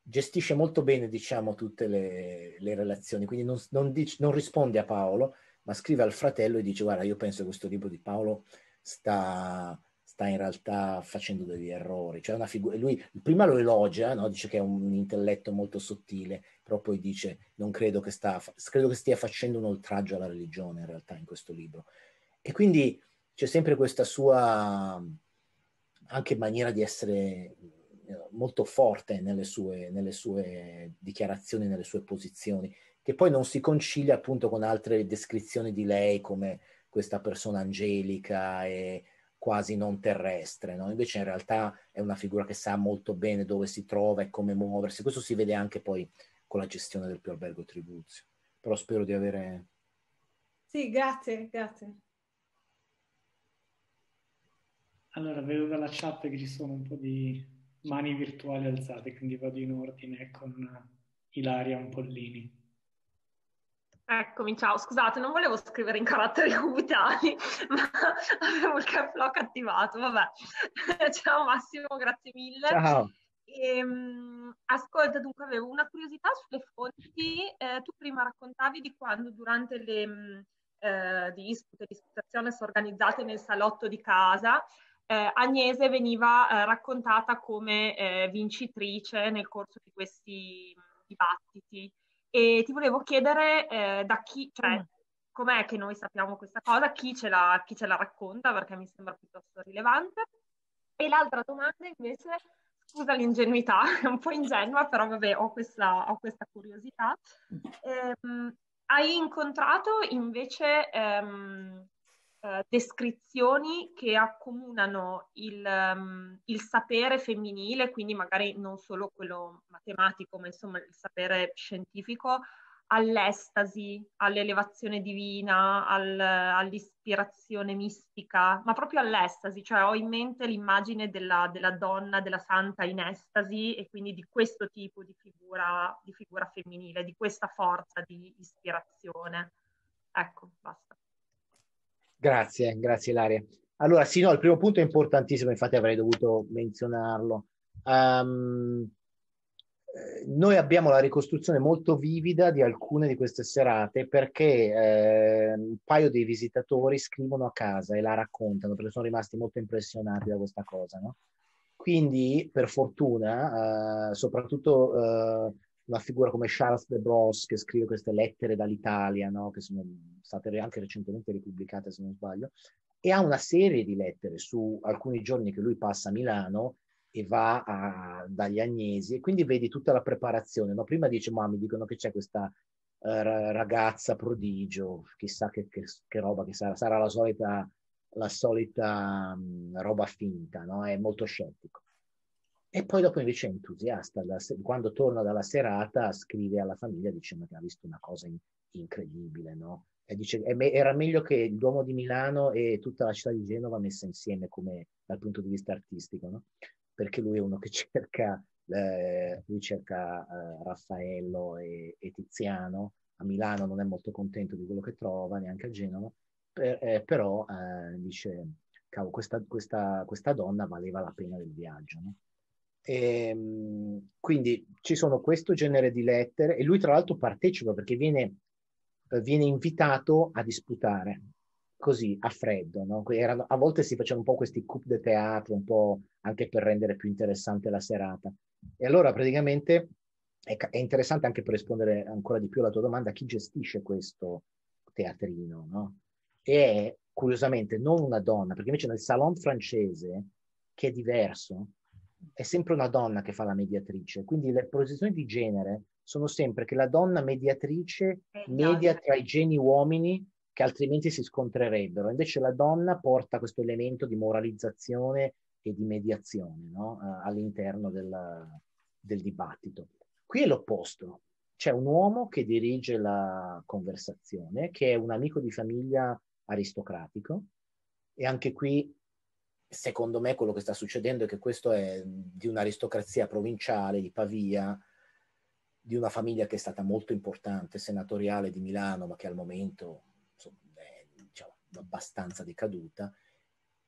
gestisce molto bene, diciamo, tutte le, le relazioni, quindi non, non, dice, non, risponde a Paolo, ma scrive al fratello e dice guarda, io penso che questo libro di Paolo sta sta in realtà facendo degli errori. Cioè una figu- lui prima lo elogia, no? dice che è un intelletto molto sottile, però poi dice non credo che, sta, credo che stia facendo un oltraggio alla religione in realtà in questo libro. E quindi c'è sempre questa sua anche maniera di essere eh, molto forte nelle sue, nelle sue dichiarazioni, nelle sue posizioni, che poi non si concilia appunto con altre descrizioni di lei come questa persona angelica e quasi non terrestre, no? invece in realtà è una figura che sa molto bene dove si trova e come muoversi, questo si vede anche poi con la gestione del più albergo Tribuzio, però spero di avere... Sì, grazie, grazie. Allora, vedo dalla chat che ci sono un po' di mani virtuali alzate, quindi vado in ordine con Ilaria Ampollini. Eccomi, ciao. Scusate, non volevo scrivere in caratteri cubitali, ma avevo il cap lock attivato. Vabbè. ciao Massimo, grazie mille. Ciao. E, ehm, ascolta, dunque, avevo una curiosità sulle fonti. Eh, tu prima raccontavi di quando durante le mm, eh, dispute, disputazione organizzate nel salotto di casa, eh, Agnese veniva eh, raccontata come eh, vincitrice nel corso di questi dibattiti. E ti volevo chiedere eh, da chi, cioè, mm. com'è che noi sappiamo questa cosa, chi ce, la, chi ce la racconta, perché mi sembra piuttosto rilevante. E l'altra domanda invece, scusa l'ingenuità, è un po' ingenua, però vabbè, ho questa, ho questa curiosità. Mm. Ehm, hai incontrato invece ehm, eh, descrizioni che accomunano il, um, il, sapere femminile, quindi magari non solo quello matematico, ma insomma il sapere scientifico, all'estasi, all'elevazione divina, al, all'ispirazione mistica, ma proprio all'estasi, cioè ho in mente l'immagine della, della, donna, della santa in estasi e quindi di questo tipo di figura, di figura femminile, di questa forza di ispirazione. Ecco, basta. Grazie, grazie Ilaria. Allora, sì, no, il primo punto è importantissimo, infatti avrei dovuto menzionarlo. Um, noi abbiamo la ricostruzione molto vivida di alcune di queste serate perché eh, un paio di visitatori scrivono a casa e la raccontano perché sono rimasti molto impressionati da questa cosa. No? Quindi, per fortuna, eh, soprattutto eh, una figura come Charles de Bros che scrive queste lettere dall'Italia, no? che sono state anche recentemente ripubblicate se non sbaglio, e ha una serie di lettere su alcuni giorni che lui passa a Milano e va a, dagli Agnesi e quindi vedi tutta la preparazione. No? Prima dice, ma mi dicono che c'è questa uh, ragazza prodigio, chissà che, che, che, roba che sarà, sarà la solita, la solita um, roba finta, no? è molto scettico. E poi dopo invece è entusiasta, quando torna dalla serata scrive alla famiglia dicendo che ha visto una cosa in, incredibile, no? E dice era meglio che il Duomo di Milano e tutta la città di Genova messa insieme come, dal punto di vista artistico, no? Perché lui è uno che cerca, eh, lui cerca eh, Raffaello e, e, Tiziano, a Milano non è molto contento di quello che trova, neanche a Genova, per, eh, però eh, dice, cavolo, questa, questa, questa, donna valeva la pena del viaggio, no? E, ehm, quindi ci sono questo genere di lettere e lui tra l'altro partecipa perché viene, eh, viene invitato a disputare così a freddo. No? Erano, a volte si facevano un po' questi coup de teatro, un po' anche per rendere più interessante la serata. E allora praticamente è, è interessante anche per rispondere ancora di più alla tua domanda, chi gestisce questo teatrino? No? E curiosamente non una donna, perché invece nel salon francese, che è diverso, è sempre una donna che fa la mediatrice, quindi le posizioni di genere sono sempre che la donna mediatrice eh, media certo. tra i geni uomini che altrimenti si scontrerebbero, invece la donna porta questo elemento di moralizzazione e di mediazione no? Eh, all'interno del, del dibattito. Qui è l'opposto, c'è un uomo che dirige la conversazione, che è un amico di famiglia aristocratico, e anche qui secondo me quello che sta succedendo è che questo è di un'aristocrazia provinciale di Pavia, di una famiglia che è stata molto importante, senatoriale di Milano, ma che al momento insomma, è diciamo, abbastanza decaduta.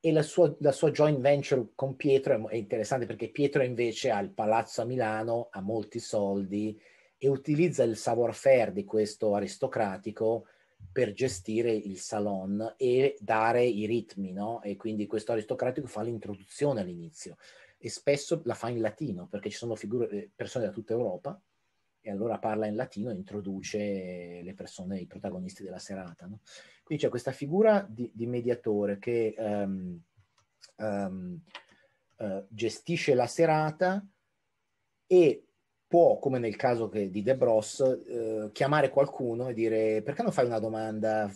E la sua, la sua, joint venture con Pietro è, è interessante perché Pietro invece ha il palazzo a Milano, ha molti soldi e utilizza il savoir-faire di questo aristocratico per gestire il salon e dare i ritmi, no? E quindi questo aristocratico fa l'introduzione all'inizio e spesso la fa in latino perché ci sono figure, eh, persone da tutta Europa e allora parla in latino e introduce le persone, i protagonisti della serata. No? Quindi c'è questa figura di, di mediatore che um, um, uh, gestisce la serata e può, come nel caso che, di De Bros, eh, chiamare qualcuno e dire perché non fai una domanda,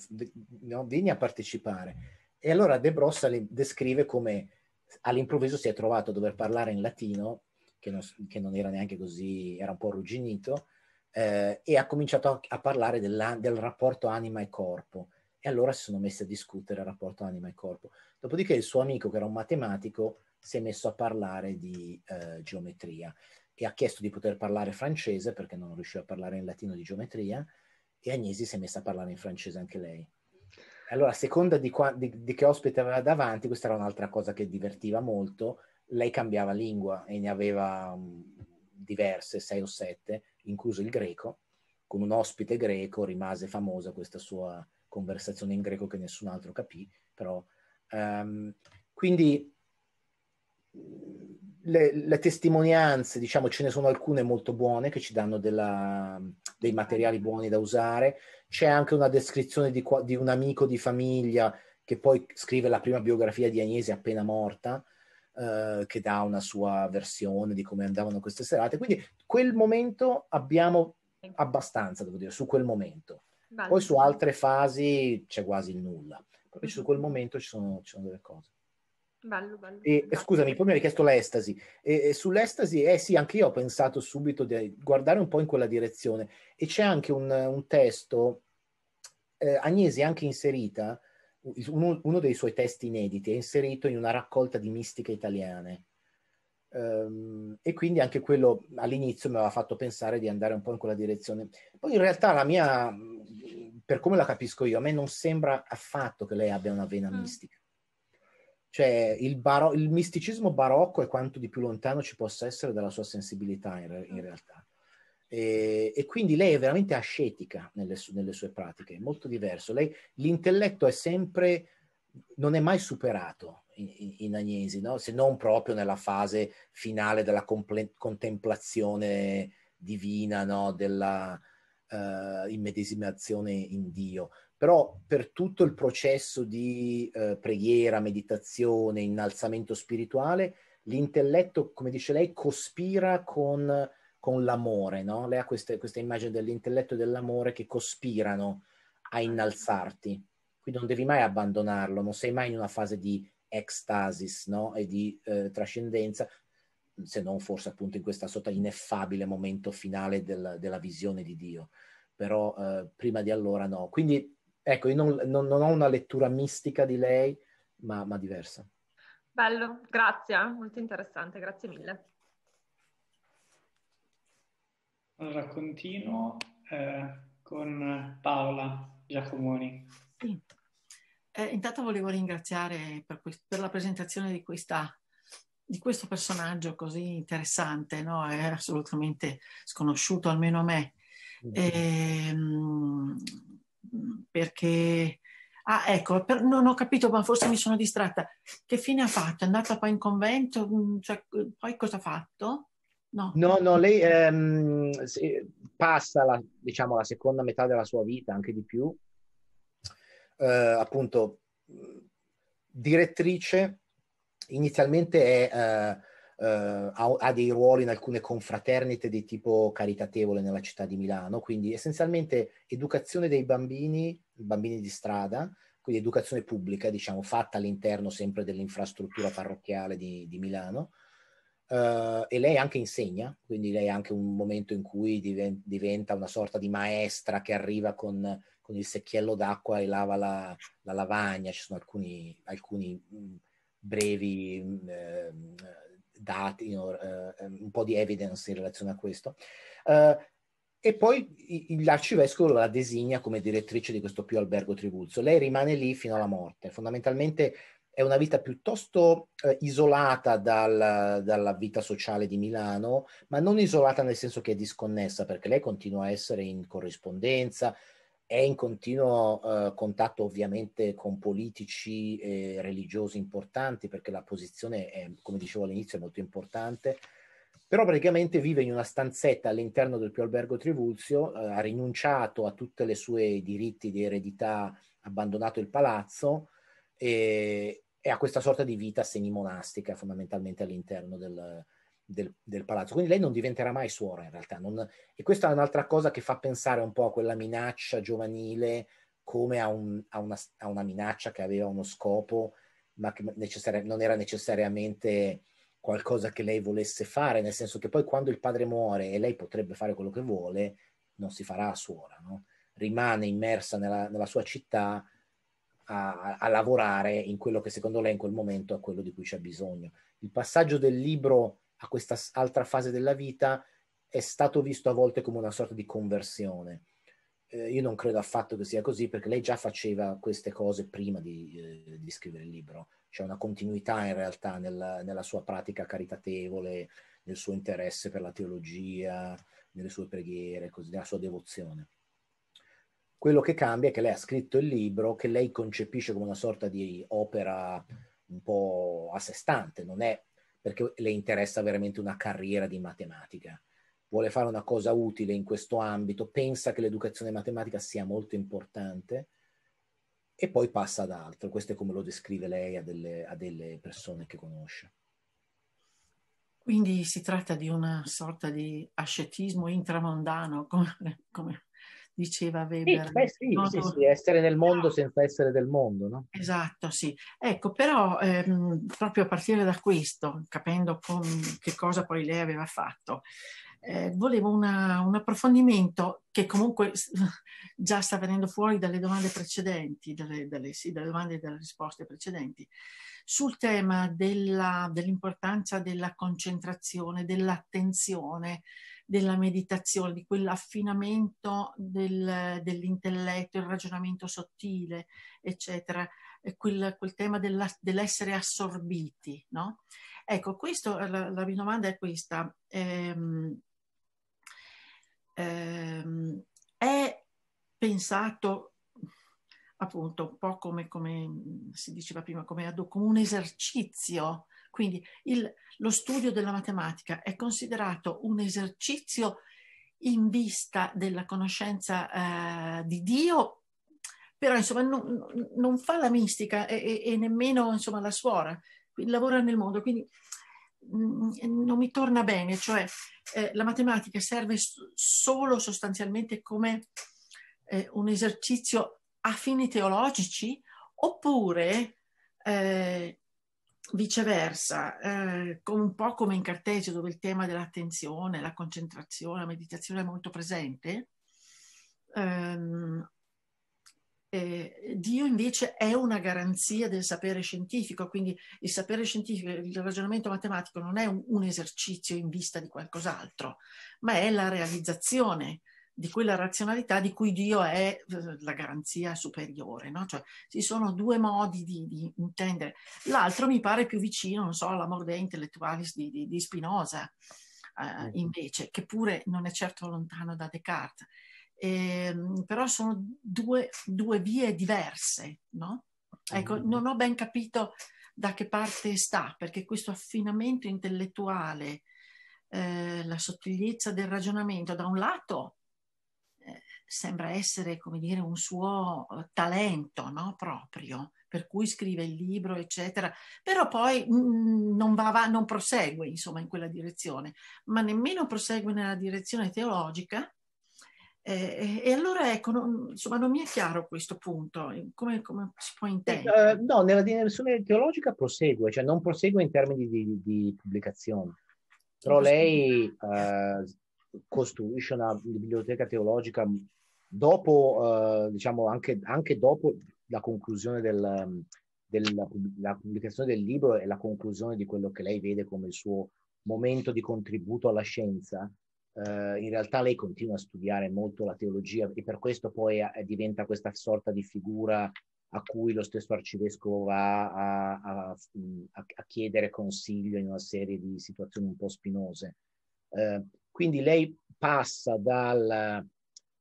no, vieni a partecipare. E allora De Bros descrive come all'improvviso si è trovato a dover parlare in latino, che non, che non era neanche così, era un po' arrugginito, eh, e ha cominciato a, a parlare della, del rapporto anima e corpo. E allora si sono messi a discutere il rapporto anima e corpo. Dopodiché il suo amico, che era un matematico, si è messo a parlare di eh, geometria e ha chiesto di poter parlare francese perché non riusciva a parlare in latino di geometria e Agnesi si è messa a parlare in francese anche lei. Allora, a seconda di, qua, di, di che ospite aveva davanti, questa era un'altra cosa che divertiva molto, lei cambiava lingua e ne aveva um, diverse, sei o sette, incluso il greco. Con un ospite greco rimase famosa questa sua conversazione in greco che nessun altro capì, però... Um, quindi le, le, testimonianze, diciamo, ce ne sono alcune molto buone che ci danno della, dei materiali buoni da usare. C'è anche una descrizione di, di, un amico di famiglia che poi scrive la prima biografia di Agnese appena morta, eh, che dà una sua versione di come andavano queste serate. Quindi quel momento abbiamo abbastanza, devo dire, su quel momento. Vale. Poi su altre fasi c'è quasi nulla. Proprio mm-hmm. su quel mm-hmm. momento ci sono, ci sono delle cose. Bello, bello. E, bello. scusami, poi mi hai chiesto l'estasi. E, e sull'estasi, eh sì, anche io ho pensato subito di guardare un po' in quella direzione. E c'è anche un, un testo, eh, Agnesi è anche inserita, uno, uno, dei suoi testi inediti è inserito in una raccolta di mistiche italiane. Um, e quindi anche quello all'inizio mi aveva fatto pensare di andare un po' in quella direzione. Poi in realtà la mia, per come la capisco io, a me non sembra affatto che lei abbia una vena mm. mistica cioè, il, baro- il, misticismo barocco è quanto di più lontano ci possa essere dalla sua sensibilità in, re- in realtà. E, e, quindi lei è veramente ascetica nelle, su- nelle sue pratiche, è molto diverso. Lei, l'intelletto è sempre, non è mai superato in, in Agnesi, no? se non proprio nella fase finale della comple- contemplazione divina, no? della uh, immedesimazione in Dio però per tutto il processo di eh, preghiera, meditazione, innalzamento spirituale, l'intelletto, come dice lei, cospira con, con l'amore, no? Lei ha queste, questa immagine dell'intelletto e dell'amore che cospirano a innalzarti. Quindi non devi mai abbandonarlo, non sei mai in una fase di ecstasis no? e di eh, trascendenza, se non forse appunto in questa sorta ineffabile momento finale del, della visione di Dio. Però eh, prima di allora no. Quindi Ecco, io non, non, non ho una lettura mistica di lei, ma, ma diversa. Bello, grazie, eh, molto interessante, grazie mille. Allora, continuo eh, con Paola Giacomoni. Sì. Eh, intanto volevo ringraziare per, quest- per la presentazione di, questa, di, questo personaggio così interessante, no? è assolutamente sconosciuto almeno a me. Mm. E, ehm, mh, perché... Ah, ecco, per... non ho capito, ma forse mi sono distratta. Che fine ha fatto? È andata poi in convento? Mm, cioè, poi cosa ha fatto? No, no, no lei ehm, eh, passa la, diciamo, la seconda metà della sua vita, anche di più, eh, appunto, direttrice. Inizialmente è... Eh, Uh, ha, ha, dei ruoli in alcune confraternite di tipo caritatevole nella città di Milano, quindi essenzialmente educazione dei bambini, bambini di strada, quindi educazione pubblica, diciamo, fatta all'interno sempre dell'infrastruttura parrocchiale di, di Milano. Uh, e lei anche insegna, quindi lei ha anche un momento in cui diven- diventa una sorta di maestra che arriva con, con il secchiello d'acqua e lava la, la lavagna. Ci sono alcuni, alcuni mm, brevi mm, eh, dati o uh, un po' di evidence in relazione a questo. Uh, e poi l'arcivescovo la designa come direttrice di questo più albergo Tribuzzo. Lei rimane lì fino alla morte. Fondamentalmente è una vita piuttosto eh, isolata dal, dalla vita sociale di Milano, ma non isolata nel senso che è disconnessa, perché lei continua a essere in corrispondenza, è in continuo eh, contatto ovviamente con politici e religiosi importanti perché la posizione, è, come dicevo all'inizio, è molto importante, però praticamente vive in una stanzetta all'interno del più albergo Trivulzio, eh, ha rinunciato a tutti i suoi diritti di eredità, abbandonato il palazzo e, e, ha questa sorta di vita semimonastica fondamentalmente all'interno del, del, del, palazzo. Quindi lei non diventerà mai suora in realtà. Non, e questa è un'altra cosa che fa pensare un po' a quella minaccia giovanile come a, un, a, una, a una, minaccia che aveva uno scopo, ma che necessari- non era necessariamente qualcosa che lei volesse fare, nel senso che poi quando il padre muore e lei potrebbe fare quello che vuole, non si farà suora, no? rimane immersa nella, nella sua città a, a lavorare in quello che secondo lei in quel momento è quello di cui c'è bisogno. Il passaggio del libro a questa altra fase della vita è stato visto a volte come una sorta di conversione. Eh, io non credo affatto che sia così perché lei già faceva queste cose prima di, eh, di scrivere il libro, c'è una continuità in realtà nella, nella, sua pratica caritatevole, nel suo interesse per la teologia, nelle sue preghiere, così, nella sua devozione. Quello che cambia è che lei ha scritto il libro che lei concepisce come una sorta di opera un po' a sé stante, non è perché le interessa veramente una carriera di matematica, vuole fare una cosa utile in questo ambito, pensa che l'educazione matematica sia molto importante e poi passa ad altro. Questo è come lo descrive lei a delle, a delle persone che conosce. Quindi si tratta di una sorta di ascetismo intramondano, come, come diceva Weber. Sì, beh, sì, no? sì, sì, essere nel mondo senza essere del mondo, no? Esatto, sì. Ecco, però ehm, proprio a partire da questo, capendo con, che cosa poi lei aveva fatto, eh, volevo una, un approfondimento che comunque già sta venendo fuori dalle domande precedenti, dalle, dalle, sì, dalle domande e dalle risposte precedenti, sul tema della, dell'importanza della concentrazione, dell'attenzione, della meditazione, di quell'affinamento del, dell'intelletto, il ragionamento sottile, eccetera, quel, quel, tema della, dell'essere assorbiti, no? Ecco, questo, la, la mia domanda è questa. Ehm, ehm, è pensato appunto un po' come, come si diceva prima, come, come un esercizio quindi il, lo studio della matematica è considerato un esercizio in vista della conoscenza eh, di Dio, però insomma non, non fa la mistica e, e, e, nemmeno insomma, la suora, lavora nel mondo, quindi mh, mm, non mi torna bene, cioè eh, la matematica serve solo sostanzialmente come eh, un esercizio a fini teologici oppure eh, viceversa, eh, un po' come in Cartesio, dove il tema dell'attenzione, la concentrazione, la meditazione è molto presente, ehm, eh, Dio invece è una garanzia del sapere scientifico, quindi il sapere scientifico, il ragionamento matematico non è un, un esercizio in vista di qualcos'altro, ma è la realizzazione di quella razionalità di cui Dio è eh, la garanzia superiore, no? Cioè ci sono due modi di, di intendere. L'altro mi pare più vicino, non so, alla dei intellettualis di, di, di Spinoza, eh, ecco. invece, che pure non è certo lontano da Descartes. Eh, però sono due, due vie diverse, no? Ecco, mm-hmm. non ho ben capito da che parte sta, perché questo affinamento intellettuale, eh, la sottigliezza del ragionamento, da un lato sembra essere, come dire, un suo eh, talento no? proprio, per cui scrive il libro, eccetera, però poi mh, mm, mm, non, va, non prosegue, insomma, in quella direzione, ma nemmeno prosegue nella direzione teologica, eh, eh, e allora ecco, non, insomma, non mi è chiaro questo punto, come, come si può eh, intendere? Uh, no, nella direzione teologica prosegue, cioè non prosegue in termini di, di pubblicazione, però lei uh, costruisce una biblioteca teologica dopo, eh, diciamo, anche, anche, dopo la conclusione del, della la pubblicazione del libro e la conclusione di quello che lei vede come il suo momento di contributo alla scienza, eh, in realtà lei continua a studiare molto la teologia e per questo poi a, eh, diventa questa sorta di figura a cui lo stesso arcivescovo va a, a, a chiedere consiglio in una serie di situazioni un po' spinose. Eh, quindi lei passa dal,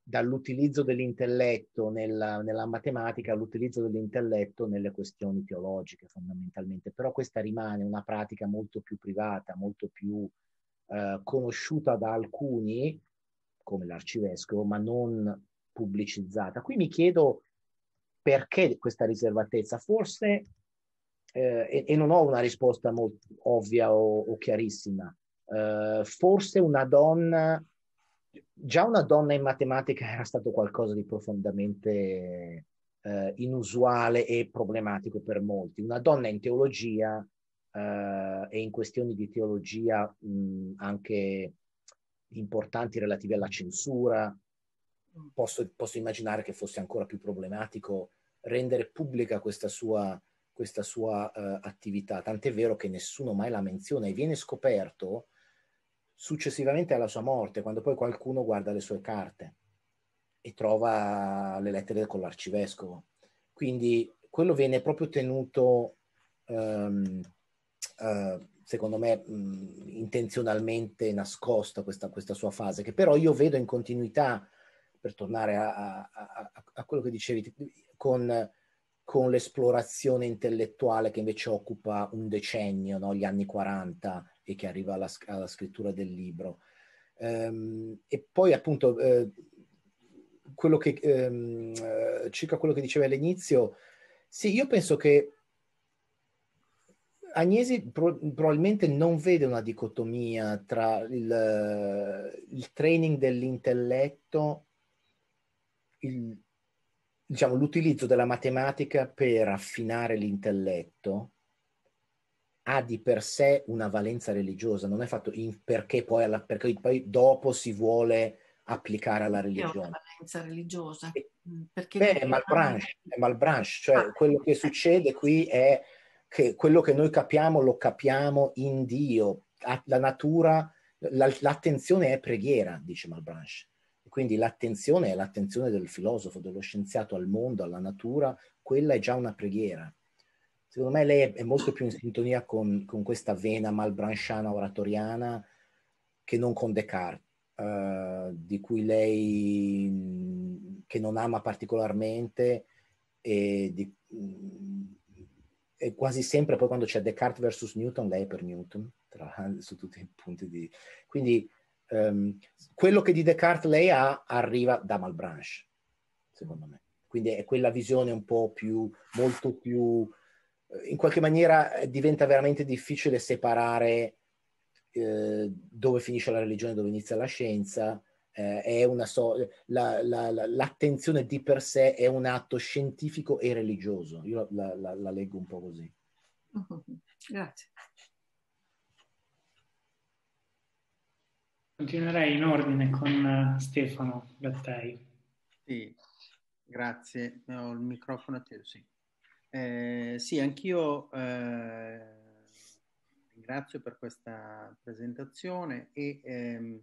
dall'utilizzo dell'intelletto nella, nella, matematica all'utilizzo dell'intelletto nelle questioni teologiche fondamentalmente, però questa rimane una pratica molto più privata, molto più eh, conosciuta da alcuni, come l'arcivescovo, ma non pubblicizzata. Qui mi chiedo perché questa riservatezza, forse, eh, e, e, non ho una risposta molto ovvia o, o chiarissima, eh, forse una donna già una donna in matematica era stato qualcosa di profondamente eh, inusuale e problematico per molti. Una donna in teologia eh, e in questioni di teologia mh, anche importanti relative alla censura, posso, posso, immaginare che fosse ancora più problematico rendere pubblica questa sua, questa sua eh, attività. Tant'è vero che nessuno mai la menziona e viene scoperto successivamente alla sua morte, quando poi qualcuno guarda le sue carte e trova le lettere con l'arcivescovo. Quindi quello viene proprio tenuto, um, uh, secondo me, mh, mm, intenzionalmente nascosta questa, questa, sua fase, che però io vedo in continuità, per tornare a, a, a, a quello che dicevi, con con l'esplorazione intellettuale che invece occupa un decennio, no? gli anni 40, e che arriva alla, alla scrittura del libro. Um, e poi appunto eh, quello che, ehm, eh, circa quello che dicevi all'inizio, sì, io penso che Agnesi pro- probabilmente non vede una dicotomia tra il, il training dell'intelletto, il, diciamo, l'utilizzo della matematica per affinare l'intelletto ha di per sé una valenza religiosa, non è fatto perché poi, alla, perché, poi dopo si vuole applicare alla religione. È una valenza religiosa. Mm, perché Beh, è malbranche, è malbranche, cioè ah, quello che succede qui è che quello che noi capiamo lo capiamo in Dio, la natura, la, l'attenzione è preghiera, dice Malbranche. Quindi l'attenzione è l'attenzione del filosofo, dello scienziato al mondo, alla natura, quella è già una preghiera secondo me lei è molto più in sintonia con, con questa vena malbranciana oratoriana che non con Descartes, eh, di cui lei che non ama particolarmente e di, e quasi sempre poi quando c'è Descartes versus Newton, lei è per Newton, tra, su tutti i punti di... Quindi ehm, quello che di Descartes lei ha arriva da Malbranche, secondo me. Quindi è quella visione un po' più, molto più eh, in qualche maniera eh, diventa veramente difficile separare eh, dove finisce la religione e dove inizia la scienza. Eh, so- la, la, la, l'attenzione di per sé è un atto scientifico e religioso. Io la, leggo un po' così. Uh-huh. Grazie. Continuerei in ordine con eh, Stefano Gattei. Sì, grazie. Ho il microfono a te, sì. Eh, sì, anch'io eh, ringrazio per questa presentazione e ehm,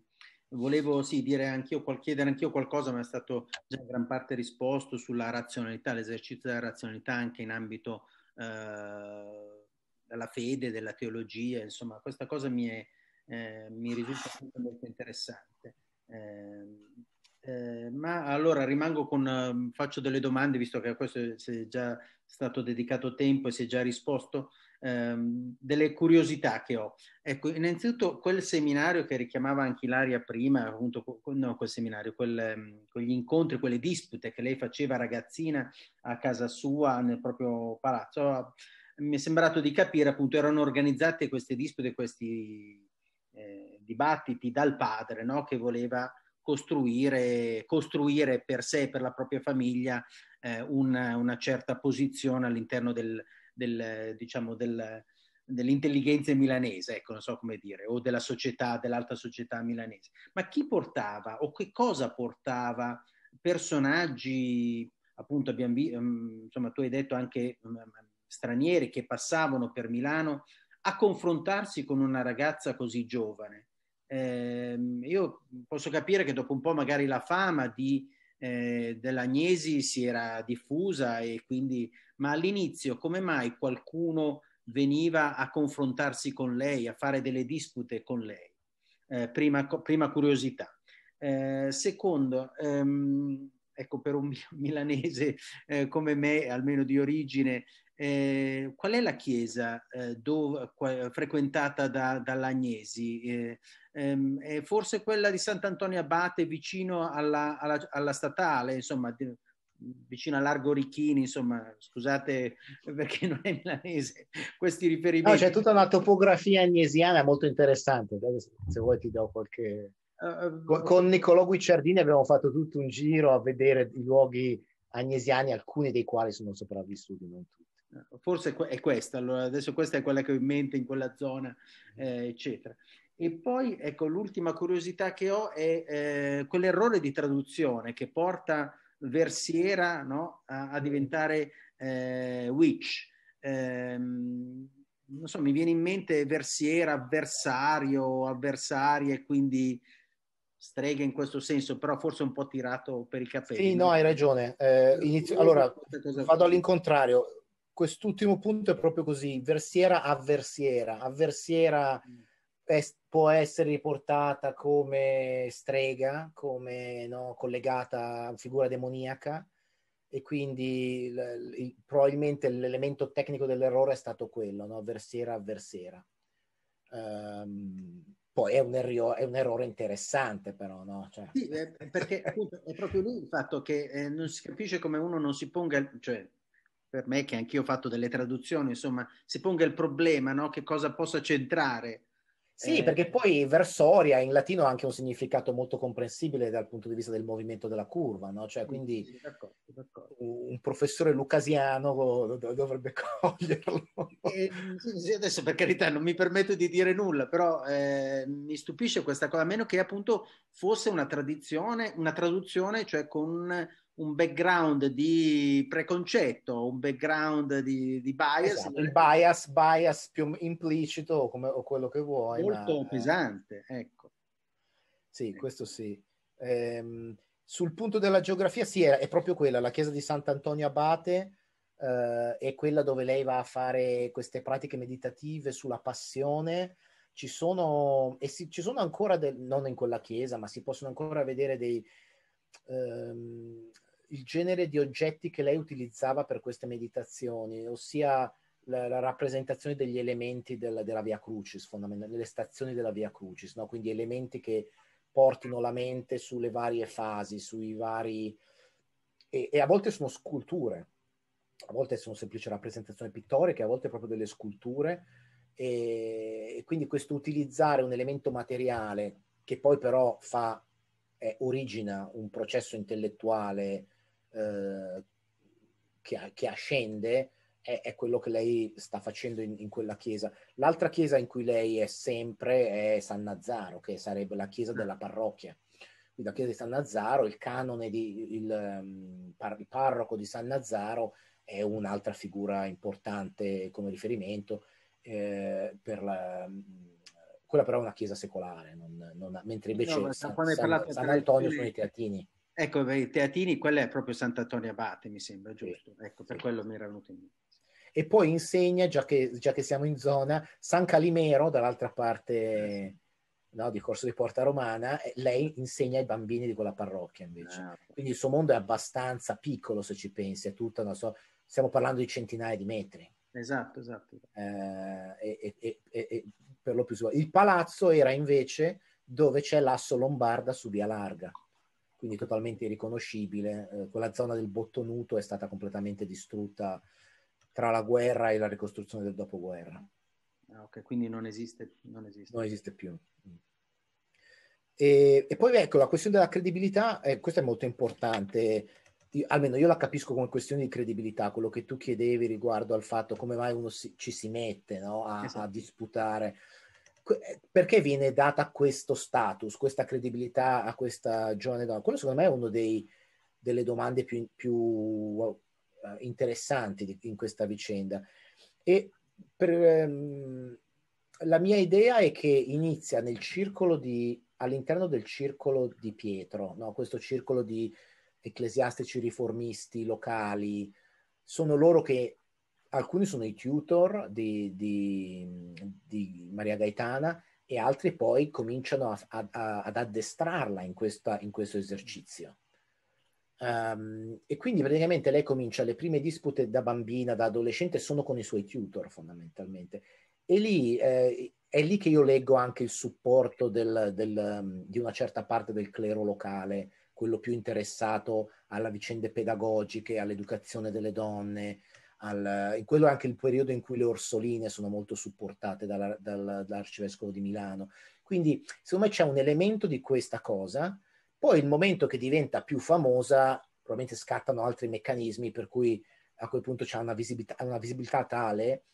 volevo sì, dire anch'io, chiedere anch'io qualcosa, ma è stato già in gran parte risposto sulla razionalità, l'esercizio della razionalità anche in ambito eh, della fede, della teologia, insomma questa cosa mi, è, eh, mi risulta molto interessante. Ehm, eh, ma allora rimango con, ehm, faccio delle domande, visto che questo si è già stato dedicato tempo e si è già risposto, ehm, delle curiosità che ho. Ecco, innanzitutto quel seminario che richiamava anche Ilaria prima, appunto, no, quel seminario, quel, ehm, quegli incontri, quelle dispute che lei faceva ragazzina a casa sua, nel proprio palazzo, ah, mi è sembrato di capire, appunto, erano organizzate queste dispute, questi eh, dibattiti dal padre, no? che voleva costruire, costruire per sé, per la propria famiglia, eh, una, una, certa posizione all'interno del, del, diciamo del, dell'intelligenza milanese, ecco, non so come dire, o della società, dell'alta società milanese. Ma chi portava o che cosa portava personaggi, appunto abbiamo visto, ehm, insomma tu hai detto anche ehm, stranieri che passavano per Milano, a confrontarsi con una ragazza così giovane? Eh, io posso capire che dopo un po' magari la fama di eh, dell'agnesi si era diffusa e quindi, ma all'inizio come mai qualcuno veniva a confrontarsi con lei, a fare delle dispute con lei? Eh, prima, prima, curiosità. Eh, secondo, ehm, ecco per un milanese eh, come me, almeno di origine, eh, qual è la chiesa eh, dove, qua, frequentata da, dall'Agnesi? Eh, ehm, è forse quella di Sant'Antonio Abate vicino alla, alla, alla statale, insomma, di, vicino a Largo Ricchini, insomma, scusate perché non è milanese, questi riferimenti. No, c'è tutta una topografia agnesiana molto interessante, se vuoi ti do qualche... Uh, Con Niccolò Guicciardini abbiamo fatto tutto un giro a vedere i luoghi agnesiani, alcuni dei quali sono sopravvissuti, non tutti forse è questa, allora adesso questa è quella che ho in mente in quella zona, mm. eh, eccetera. E poi, ecco, l'ultima curiosità che ho è eh, quell'errore di traduzione che porta Versiera no, a, a, diventare eh, witch. Ehm, non so, mi viene in mente Versiera, avversario, avversarie, quindi streghe in questo senso, però forse un po' tirato per i capelli. Sì, no, hai ragione. Eh, inizio... Allora, vado all'incontrario quest'ultimo punto è proprio così, versiera a versiera. è, mm. può essere riportata come strega, come no, collegata a figura demoniaca e quindi il, il, probabilmente l'elemento tecnico dell'errore è stato quello, no? versiera a Um, poi è un, erro- è un, errore interessante, però, no? Cioè... Sì, eh, perché appunto, è proprio lì il fatto che eh, non si capisce come uno non si ponga, cioè per me che anch'io ho fatto delle traduzioni, insomma, si ponga il problema, no? Che cosa possa centrare. Sì, eh... perché poi versoria in latino ha anche un significato molto comprensibile dal punto di vista del movimento della curva, no? Cioè, quindi sì, d'accordo, d'accordo. un professore lucasiano dovrebbe coglierlo. Eh, adesso per carità non mi permetto di dire nulla, però eh, mi stupisce questa cosa, a meno che appunto fosse una tradizione, una traduzione, cioè con un background di preconcetto, un background di, di bias. Esatto, il bias, bias più implicito come, o quello che vuoi. Molto ma, eh. pesante, eh. ecco. Sì, ecco. questo sì. Ehm, sul punto della geografia, sì, è, è, proprio quella, la chiesa di Sant'Antonio Abate eh, è quella dove lei va a fare queste pratiche meditative sulla passione. Ci sono, e si, ci sono ancora, del, non in quella chiesa, ma si possono ancora vedere dei... Ehm, il genere di oggetti che lei utilizzava per queste meditazioni, ossia la, la rappresentazione degli elementi del, della Via Crucis, fondamentalmente, delle stazioni della Via Crucis, no? quindi elementi che portino la mente sulle varie fasi, sui vari... e, e a volte sono sculture, a volte sono semplici rappresentazioni pittoriche, a volte proprio delle sculture, e, e quindi questo utilizzare un elemento materiale che poi però fa eh, origina un processo intellettuale eh, che, che, ascende è, è, quello che lei sta facendo in, in, quella chiesa. L'altra chiesa in cui lei è sempre è San Nazzaro, che sarebbe la chiesa della parrocchia. Quindi la chiesa di San Nazzaro, il canone, di, il, ehm, il parroco di San Nazzaro è un'altra figura importante come riferimento. Eh, per la, quella però è una chiesa secolare, non, non, mentre invece no, San, San, San, Antonio sono i teatini. Ecco, per i teatini, quella è proprio Sant'Antonio Abate, mi sembra, giusto? Sì, ecco, per sì. quello mi era venuto in mente. E poi insegna, già che, già che, siamo in zona, San Calimero, dall'altra parte eh, no, di Corso di Porta Romana, lei insegna ai bambini di quella parrocchia invece. Ah, Quindi il suo mondo è abbastanza piccolo, se ci pensi, è tutta, non so, stiamo parlando di centinaia di metri. Esatto, esatto. Eh, e, e, e, per lo più... Il palazzo era invece dove c'è l'asso lombarda su Via Larga quindi totalmente irriconoscibile. Eh, quella zona del Bottonuto è stata completamente distrutta tra la guerra e la ricostruzione del dopoguerra. Ah, ok, quindi non esiste, non esiste. Non esiste più. E, e, poi ecco, la questione della credibilità, eh, questa è molto importante, io, almeno io la capisco come questione di credibilità, quello che tu chiedevi riguardo al fatto come mai uno si, ci si mette no? a, esatto. a, disputare. Eh, perché viene data questo status, questa credibilità a questa giovane donna? Quello secondo me è una delle domande più, più eh, interessanti di, in questa vicenda. E per, um, la mia idea è che inizia nel circolo di, all'interno del circolo di Pietro, no? questo circolo di ecclesiastici riformisti locali, sono loro che alcuni sono i tutor di, di, di Maria Gaetana e altri poi cominciano a, a, a, ad addestrarla in, questa, in questo esercizio. Um, e quindi praticamente lei comincia le prime dispute da bambina, da adolescente, sono con i suoi tutor fondamentalmente. E lì eh, è lì che io leggo anche il supporto del, del, um, di una certa parte del clero locale, quello più interessato alle vicende pedagogiche, all'educazione delle donne, al, quello è anche il periodo in cui le Orsoline sono molto supportate dalla, dal, dall'arcivescovo di Milano. Quindi, secondo me, c'è un elemento di questa cosa. Poi, il momento che diventa più famosa, probabilmente scattano altri meccanismi, per cui a quel punto c'è una visibilità, una visibilità tale,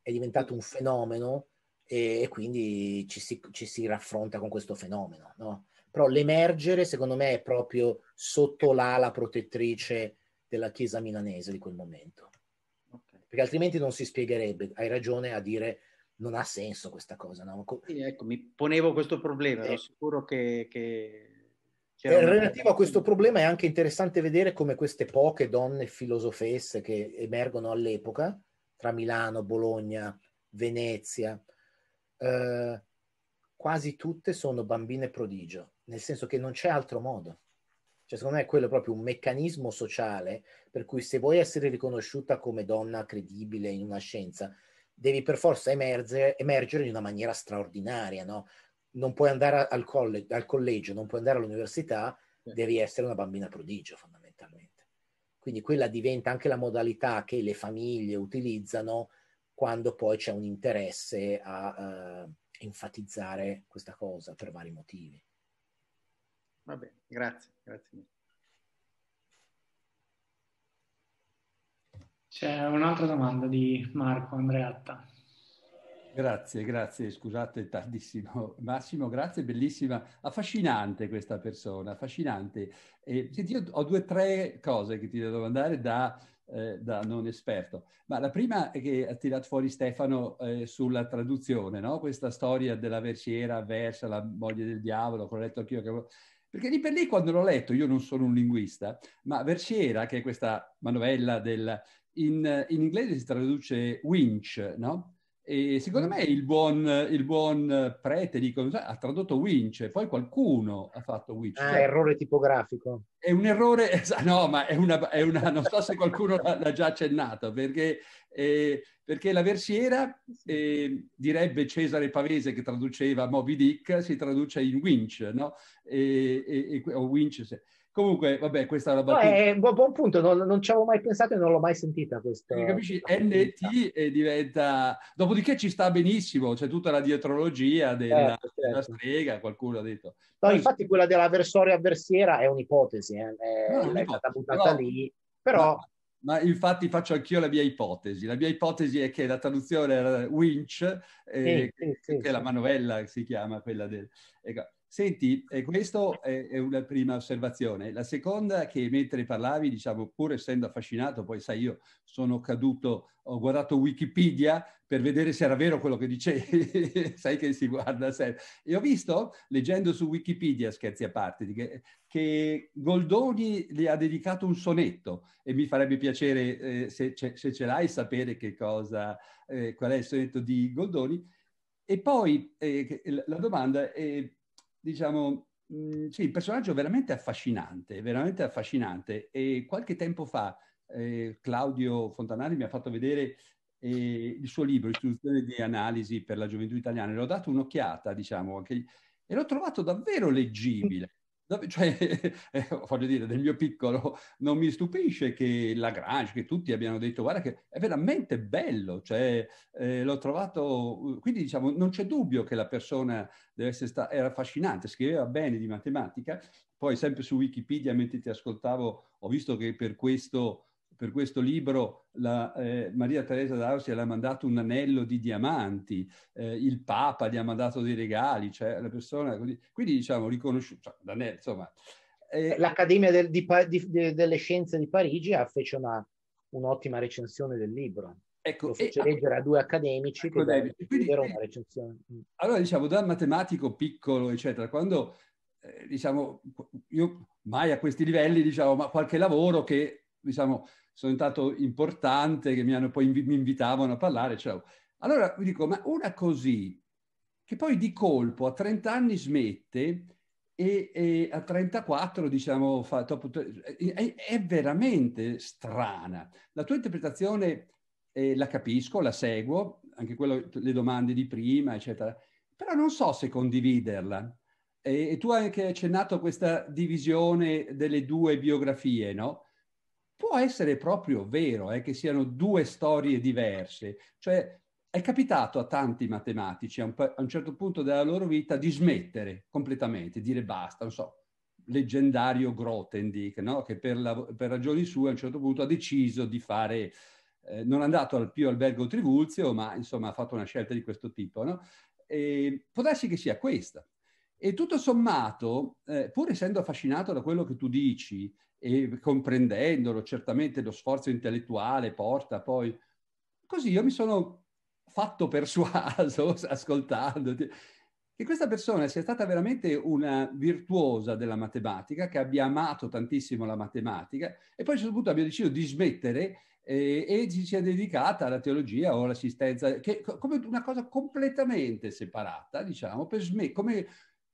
è diventato un fenomeno e, e quindi ci si, ci si, raffronta con questo fenomeno. No? Però l'emergere, secondo me, è proprio sotto l'ala protettrice della Chiesa milanese di quel momento perché altrimenti non si spiegherebbe. Hai ragione a dire non ha senso questa cosa. No? Sì, ecco, mi ponevo questo problema, eh. ero eh, sicuro che... che... Eh, relativo una... a questo problema è anche interessante vedere come queste poche donne filosofesse che emergono all'epoca, tra Milano, Bologna, Venezia, eh, quasi tutte sono bambine prodigio, nel senso che non c'è altro modo. Cioè, secondo me è quello proprio un meccanismo sociale per cui se vuoi essere riconosciuta come donna credibile in una scienza, devi per forza emergere, emergere in una maniera straordinaria, no? Non puoi andare al, colle- al collegio, non puoi andare all'università, sì. devi essere una bambina prodigio fondamentalmente. Quindi quella diventa anche la modalità che le famiglie utilizzano quando poi c'è un interesse a uh, enfatizzare questa cosa per vari motivi. Va bene, grazie, grazie mille. C'è un'altra domanda di Marco Andreatta. Grazie, grazie, scusate tardissimo. Massimo, grazie, bellissima, affascinante questa persona, affascinante. Eh, senti, io ho due o tre cose che ti devo domandare da, eh, da, non esperto, ma la prima è che ha tirato fuori Stefano eh, sulla traduzione, no? questa storia della versiera versa, la moglie del diavolo, ho letto anch'io, che perché lì per lì quando l'ho letto, io non sono un linguista, ma Verciera, che è questa manovella del... In, in inglese si traduce winch, no? E secondo mm. me il buon, il buon prete dico, ha tradotto Winch, poi qualcuno ha fatto Winch. Ah, errore tipografico. È un errore, no, ma è una, è una non so se qualcuno l'ha già accennato, perché, eh, perché la versiera, eh, direbbe Cesare Pavese che traduceva Moby Dick, si traduce in Winch, no? E, e, o Winch, se... Comunque, vabbè, questa è una battuta. No, è buon, buon punto, non, non, ci avevo mai pensato e non l'ho mai sentita questa. Perché capisci, NT diventa... Dopodiché ci sta benissimo, c'è tutta la dietrologia della, certo, certo. della strega, qualcuno ha detto. No, Poi... infatti quella dell'avversorio avversiera è un'ipotesi, eh. è, no, è stata buttata però, lì, però... Ma, ma infatti faccio anch'io la mia ipotesi. La mia ipotesi è che la traduzione era winch, eh, sì, sì, che sì, è la manovella si chiama quella del... Ecco Senti, eh, questa è, è una prima osservazione. La seconda è che mentre parlavi, diciamo, pur essendo affascinato, poi sai io sono caduto, ho guardato Wikipedia per vedere se era vero quello che dicevi, sai che si guarda sempre. E ho visto, leggendo su Wikipedia, scherzi a parte, che, che Goldoni le ha dedicato un sonetto e mi farebbe piacere, eh, se, se, ce l'hai, sapere che cosa, eh, qual è il sonetto di Goldoni. E poi eh, la domanda è diciamo, mh, mm, sì, il personaggio veramente affascinante, veramente affascinante. E qualche tempo fa eh, Claudio Fontanari mi ha fatto vedere eh, il suo libro, Istruzione di analisi per la gioventù italiana, l'ho dato un'occhiata, diciamo, anche, e l'ho trovato davvero leggibile cioè, eh, voglio dire, del mio piccolo, non mi stupisce che Lagrange, che tutti abbiano detto, guarda che è veramente bello, cioè, eh, l'ho trovato, quindi diciamo, non c'è dubbio che la persona sta- era affascinante, scriveva bene di matematica, poi sempre su Wikipedia, mentre ti ascoltavo, ho visto che per questo per questo libro la, eh, Maria Teresa d'Austria le ha mandato un anello di diamanti, eh, il Papa gli ha mandato dei regali, cioè la persona così. Quindi diciamo riconosciuto, cioè, insomma. Eh, L'Accademia del, di, di, de, delle Scienze di Parigi fece una, un'ottima recensione del libro. Ecco, lo fece leggere a due accademici ecco, che era una recensione. Mm. Allora diciamo, da matematico piccolo, eccetera, quando eh, diciamo, io mai a questi livelli, diciamo, ma qualche lavoro che, diciamo, sono diventato importante, che mi hanno poi invi- mi invitavano a parlare. Cioè. Allora vi dico, ma una così, che poi di colpo a 30 anni smette e, e a 34, diciamo, fa, dopo, è, è, veramente strana. La tua interpretazione eh, la capisco, la seguo, anche quello, le domande di prima, eccetera, però non so se condividerla. E, tu hai anche accennato questa divisione delle due biografie, no? può essere proprio vero eh, che siano due storie diverse. Cioè, è capitato a tanti matematici a un, a un, certo punto della loro vita di smettere completamente, dire basta, non so, leggendario Grothendieck, no? che per, la, per, ragioni sue a un certo punto ha deciso di fare, eh, non è andato al Pio Albergo Trivulzio, ma insomma ha fatto una scelta di questo tipo. No? può darsi che sia questa. E tutto sommato, eh, pur essendo affascinato da quello che tu dici e comprendendolo, certamente lo sforzo intellettuale porta poi, così io mi sono fatto persuaso, ascoltandoti, che questa persona sia stata veramente una virtuosa della matematica, che abbia amato tantissimo la matematica e poi a un certo punto abbia deciso di smettere eh, e si sia dedicata alla teologia o all'assistenza, che, come una cosa completamente separata, diciamo, per smettere, come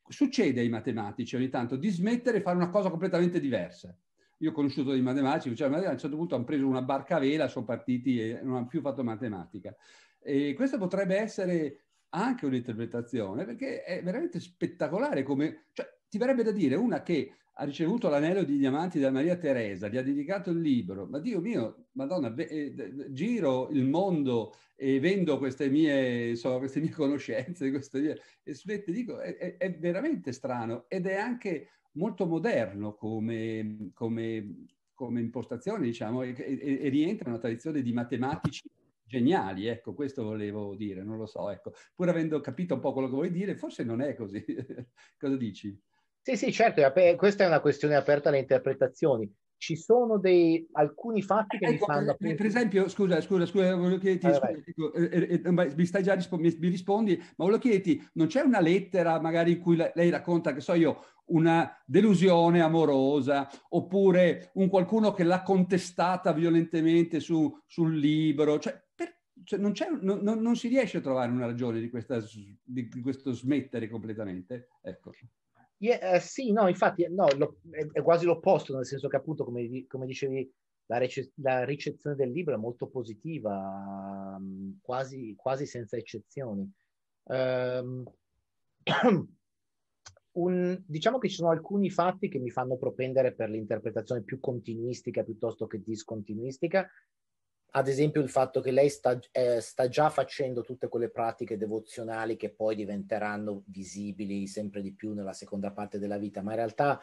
succede ai matematici ogni tanto di smettere e fare una cosa completamente diversa. Io ho conosciuto dei matematici, cioè, a un certo punto hanno preso una barca a vela, sono partiti e non hanno più fatto matematica. E questa potrebbe essere anche un'interpretazione, perché è veramente spettacolare come... Cioè, ti verrebbe da dire una che ha ricevuto l'anello di diamanti da Maria Teresa, gli ha dedicato il libro. Ma Dio mio, Madonna, be- eh, giro il mondo e vendo queste mie, so, queste mie conoscenze, queste mie, e suddette, dico, è, è, veramente strano ed è anche molto moderno come, come, come impostazione, diciamo, e, e, e rientra in una tradizione di matematici geniali, ecco, questo volevo dire, non lo so, ecco. Pur avendo capito un po' quello che vuoi dire, forse non è così. Cosa dici? Sì, sì, certo, questa è una questione aperta alle interpretazioni. Ci sono dei, alcuni fatti che ecco, mi fanno... Eh, eh, per, per esempio, scusa, scusa, scusa, volevo chiederti, ah, scusa, dico, ecco, eh, eh, eh mi stai già rispo- mi, mi rispondi, ma volevo chiederti, non c'è una lettera magari in cui lei racconta, che so io, una delusione amorosa, oppure un qualcuno che l'ha contestata violentemente su, sul libro, cioè, per, cioè non, non, non, non, si riesce a trovare una ragione di, questa, di questo smettere completamente. Ecco. Yeah, eh, sì, no, infatti no, lo, è, è, quasi l'opposto, nel senso che appunto, come, come dicevi, la, rece- la, ricezione del libro è molto positiva, um, quasi, quasi, senza eccezioni. Um, un, diciamo che ci sono alcuni fatti che mi fanno propendere per l'interpretazione più continuistica piuttosto che discontinuistica, ad esempio il fatto che lei sta, eh, sta, già facendo tutte quelle pratiche devozionali che poi diventeranno visibili sempre di più nella seconda parte della vita, ma in realtà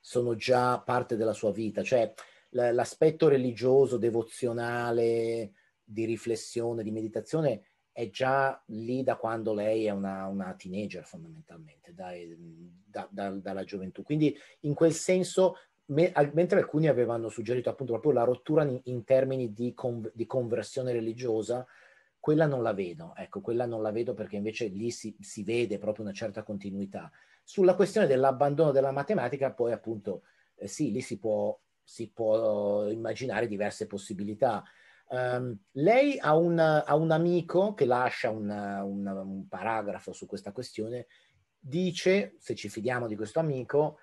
sono già parte della sua vita, cioè l- l'aspetto religioso, devozionale, di riflessione, di meditazione è già lì da quando lei è una, una teenager fondamentalmente, da, da, da, dalla gioventù. Quindi in quel senso me, al, mentre alcuni avevano suggerito appunto proprio la rottura in, in termini di, con, di, conversione religiosa, quella non la vedo, ecco, quella non la vedo perché invece lì si, si vede proprio una certa continuità. Sulla questione dell'abbandono della matematica, poi appunto eh, sì, lì si può, si può immaginare diverse possibilità. Um, lei ha, una, ha, un amico che lascia una, una, un paragrafo su questa questione, dice, se ci fidiamo di questo amico,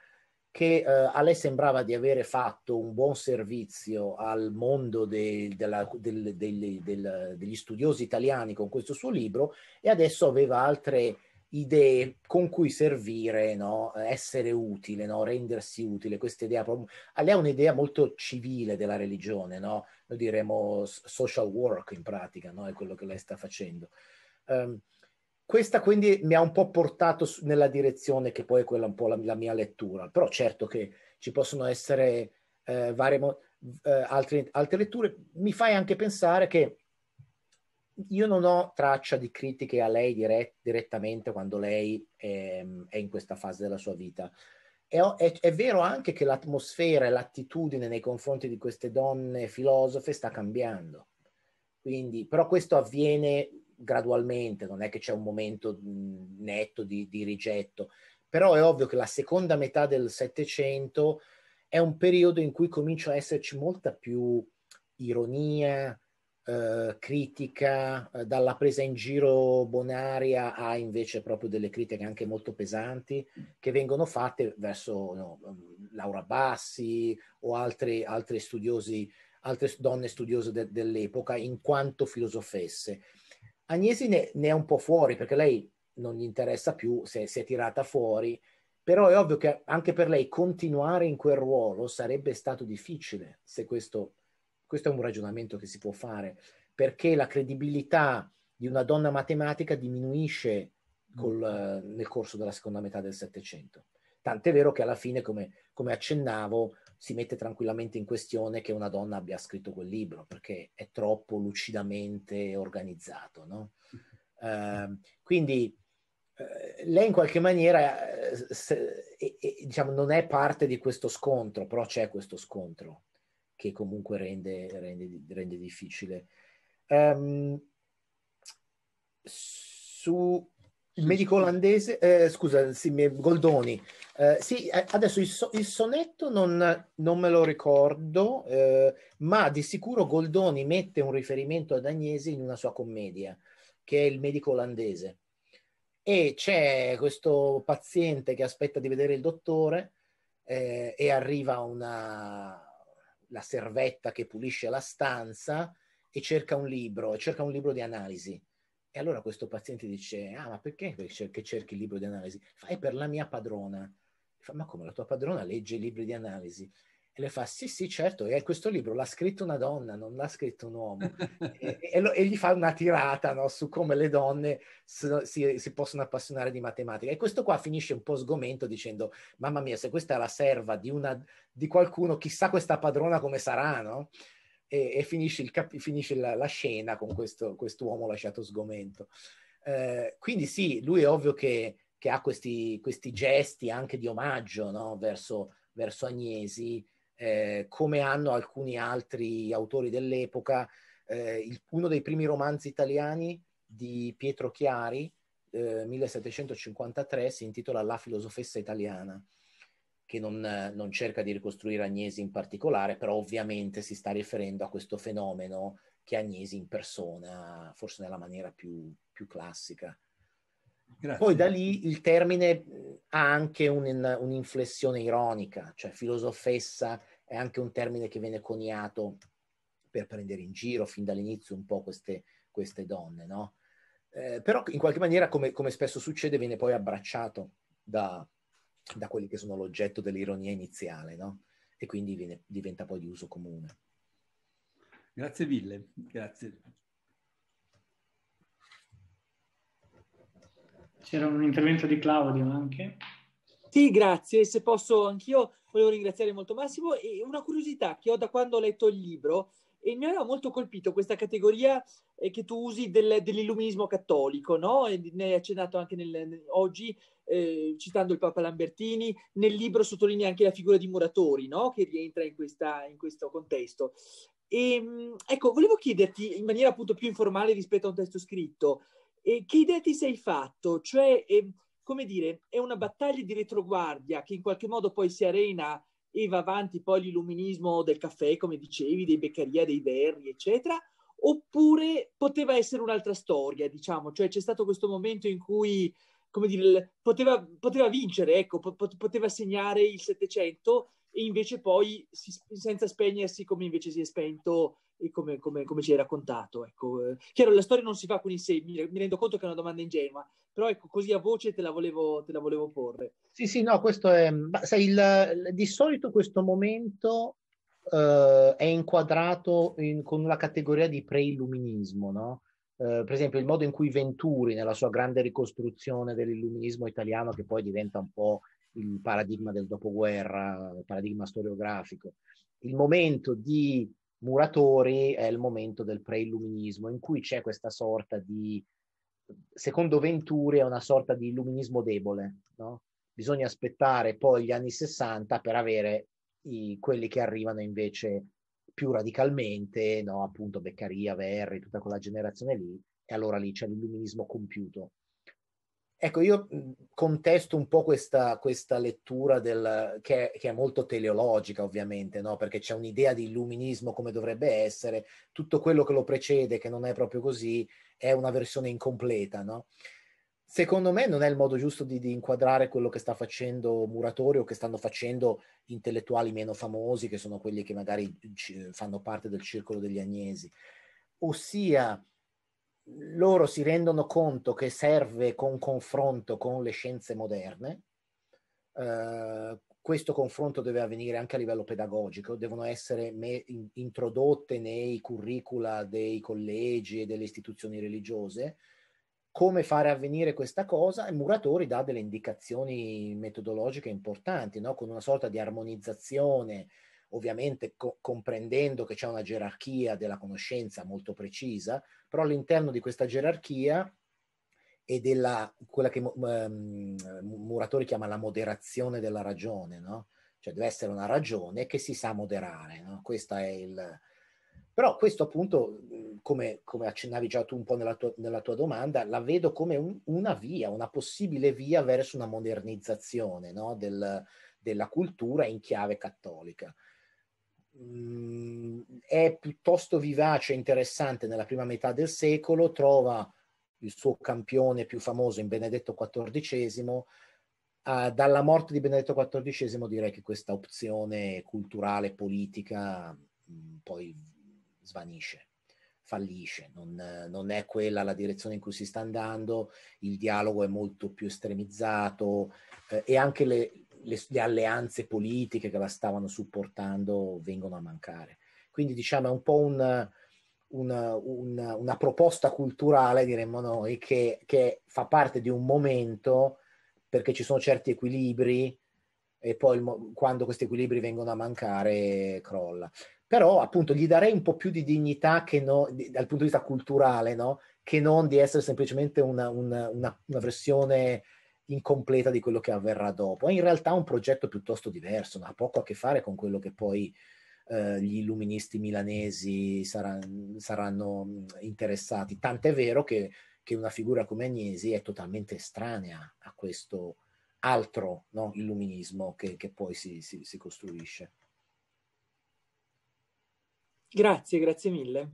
che eh, a lei sembrava di avere fatto un buon servizio al mondo dei, della, del, del, del, degli studiosi italiani con questo suo libro e adesso aveva altre idee con cui servire, no? essere utile, no? rendersi utile, questa idea, lei ha un'idea molto civile della religione, no? noi diremmo social work in pratica, è quello che lei sta facendo. Um, questa quindi mi ha un po' portato nella direzione che poi è quella un po' la, la mia lettura, però certo che ci possono essere eh, varie, eh, altre, altre letture. Mi fai anche pensare che io non ho traccia di critiche a lei dire- direttamente quando lei è, è, in questa fase della sua vita. È, è, è, vero anche che l'atmosfera e l'attitudine nei confronti di queste donne filosofe sta cambiando. Quindi, però questo avviene gradualmente, non è che c'è un momento netto di, di rigetto, però è ovvio che la seconda metà del Settecento è un periodo in cui comincia a esserci molta più ironia, eh, critica, eh, dalla presa in giro bonaria a invece proprio delle critiche anche molto pesanti che vengono fatte verso no, Laura Bassi o altre, altre, studiosi, altre donne studiose de- dell'epoca in quanto filosofesse. Agnesi ne, ne, è un po' fuori perché lei non gli interessa più se si è tirata fuori, però è ovvio che anche per lei continuare in quel ruolo sarebbe stato difficile, se questo, questo è un ragionamento che si può fare, perché la credibilità di una donna matematica diminuisce mm. col, nel corso della seconda metà del Settecento. Tant'è vero che alla fine, come, come accennavo, si mette tranquillamente in questione che una donna abbia scritto quel libro perché è troppo lucidamente organizzato. No? Uh, quindi uh, lei in qualche maniera eh, se, e, e, diciamo, non è parte di questo scontro, però c'è questo scontro che comunque rende, rende, rende difficile. Um, su il medico olandese, eh, scusa, sì, Goldoni. Eh, sì, eh, adesso il, so, il sonetto non, non, me lo ricordo, eh, ma di sicuro Goldoni mette un riferimento ad Agnese in una sua commedia, che è il medico olandese. E c'è questo paziente che aspetta di vedere il dottore eh, e arriva una, la servetta che pulisce la stanza e cerca un libro, cerca un libro di analisi e allora questo paziente dice, ah ma perché che cerchi il libro di analisi? Fa, è per la mia padrona. Fa, ma come la tua padrona legge i libri di analisi? E le fa, sì, sì, certo, e questo libro l'ha scritto una donna, non l'ha scritto un uomo. e, e, lo, e, gli fa una tirata no, su come le donne so, si, si, possono appassionare di matematica. E questo qua finisce un po' sgomento dicendo, mamma mia, se questa è la serva di, una, di qualcuno, chissà questa padrona come sarà, no? e, e finisce, cap- finisce la, la, scena con questo uomo lasciato sgomento. Eh, quindi sì, lui è ovvio che, che ha questi, questi, gesti anche di omaggio no? verso, verso, Agnesi, eh, come hanno alcuni altri autori dell'epoca. Eh, il, uno dei primi romanzi italiani di Pietro Chiari, 1753, eh, si intitola La filosofessa italiana che non, non, cerca di ricostruire Agnesi in particolare, però ovviamente si sta riferendo a questo fenomeno che Agnesi in persona, forse nella maniera più, più classica. Grazie. Poi da lì il termine eh, ha anche un, un'inflessione ironica, cioè filosofessa è anche un termine che viene coniato per prendere in giro fin dall'inizio un po' queste, queste donne, no? Eh, però in qualche maniera, come, come spesso succede, viene poi abbracciato da, da quelli che sono l'oggetto dell'ironia iniziale, no? E quindi viene, diventa poi di uso comune. Grazie mille, grazie. C'era un intervento di Claudio anche. Sì, grazie. Se posso anch'io volevo ringraziare molto Massimo e una curiosità che ho da quando ho letto il libro e mi aveva molto colpito questa categoria eh, che tu usi del, dell'illuminismo cattolico, no? E ne hai accennato anche nel, oggi, eh, citando il Papa Lambertini. Nel libro sottolinea anche la figura di Muratori, no? Che rientra in, questa, in questo contesto. E, ehm, ecco, volevo chiederti in maniera appunto più informale rispetto a un testo scritto, eh, che idea ti sei fatto? Cioè, eh, come dire, è una battaglia di retroguardia che in qualche modo poi si arena e va avanti poi l'illuminismo del caffè, come dicevi, dei Beccaria, dei Verri, eccetera, oppure poteva essere un'altra storia, diciamo, cioè c'è stato questo momento in cui, come dire, poteva, poteva vincere, ecco, poteva segnare il Settecento e invece poi si, senza spegnersi come invece si è spento e come, come, come ci hai raccontato. Ecco. Chiaro, la storia non si fa con i segni, mi rendo conto che è una domanda ingenua, però ecco, così a voce te la volevo, te la volevo porre. Sì, sì, no, questo è... Sai, il, di solito questo momento eh, è inquadrato in, con una categoria di preilluminismo, no? Eh, per esempio il modo in cui Venturi, nella sua grande ricostruzione dell'illuminismo italiano, che poi diventa un po' il paradigma del dopoguerra, il paradigma storiografico, il momento di Muratori è il momento del preilluminismo, in cui c'è questa sorta di secondo Venturi è una sorta di illuminismo debole, no? bisogna aspettare poi gli anni 60 per avere i, quelli che arrivano invece più radicalmente, no? appunto Beccaria, Verri, tutta quella generazione lì, e allora lì c'è l'illuminismo compiuto. Ecco, io contesto un po' questa, questa lettura del, che, è, che, è molto teleologica, ovviamente, no? perché c'è un'idea di illuminismo come dovrebbe essere, tutto quello che lo precede, che non è proprio così, è una versione incompleta, no? Secondo me non è il modo giusto di, di inquadrare quello che sta facendo Muratori o che stanno facendo intellettuali meno famosi, che sono quelli che magari c- fanno parte del circolo degli agnesi. Ossia, loro si rendono conto che serve con confronto con le scienze moderne, eh, questo confronto deve avvenire anche a livello pedagogico, devono essere me- introdotte nei curricula dei collegi e delle istituzioni religiose. Come fare avvenire questa cosa? E Muratori dà delle indicazioni metodologiche importanti, no? con una sorta di armonizzazione, ovviamente co- comprendendo che c'è una gerarchia della conoscenza molto precisa, però all'interno di questa gerarchia e della quella che ehm, um, Muratori chiama la moderazione della ragione, no? Cioè deve essere una ragione che si sa moderare, no? Questa è il... Però questo appunto, come, come accennavi già tu un po' nella tua, nella tua domanda, la vedo come un, una via, una possibile via verso una modernizzazione no? Del, della cultura in chiave cattolica. Mm, è piuttosto vivace e interessante nella prima metà del secolo, trova il suo campione più famoso in Benedetto XIV, Uh, ah, dalla morte di Benedetto XIV direi che questa opzione culturale, politica, mh, mm, poi svanisce, fallisce, non, non, è quella la direzione in cui si sta andando, il dialogo è molto più estremizzato eh, e anche le, le, le, alleanze politiche che la stavano supportando vengono a mancare. Quindi diciamo è un po' un, una, una, una proposta culturale, diremmo noi, che, che, fa parte di un momento perché ci sono certi equilibri e poi il, quando questi equilibri vengono a mancare crolla. Però appunto gli darei un po' più di dignità no, di, dal punto di vista culturale, no? che non di essere semplicemente una, una, una, una, versione incompleta di quello che avverrà dopo. È in realtà un progetto piuttosto diverso, ma ha poco a che fare con quello che poi eh, gli illuministi milanesi saranno, saranno interessati. Tant'è vero che, che, una figura come Agnesi è totalmente estranea a questo altro no, illuminismo che, che poi si, si, si costruisce. Grazie, grazie mille.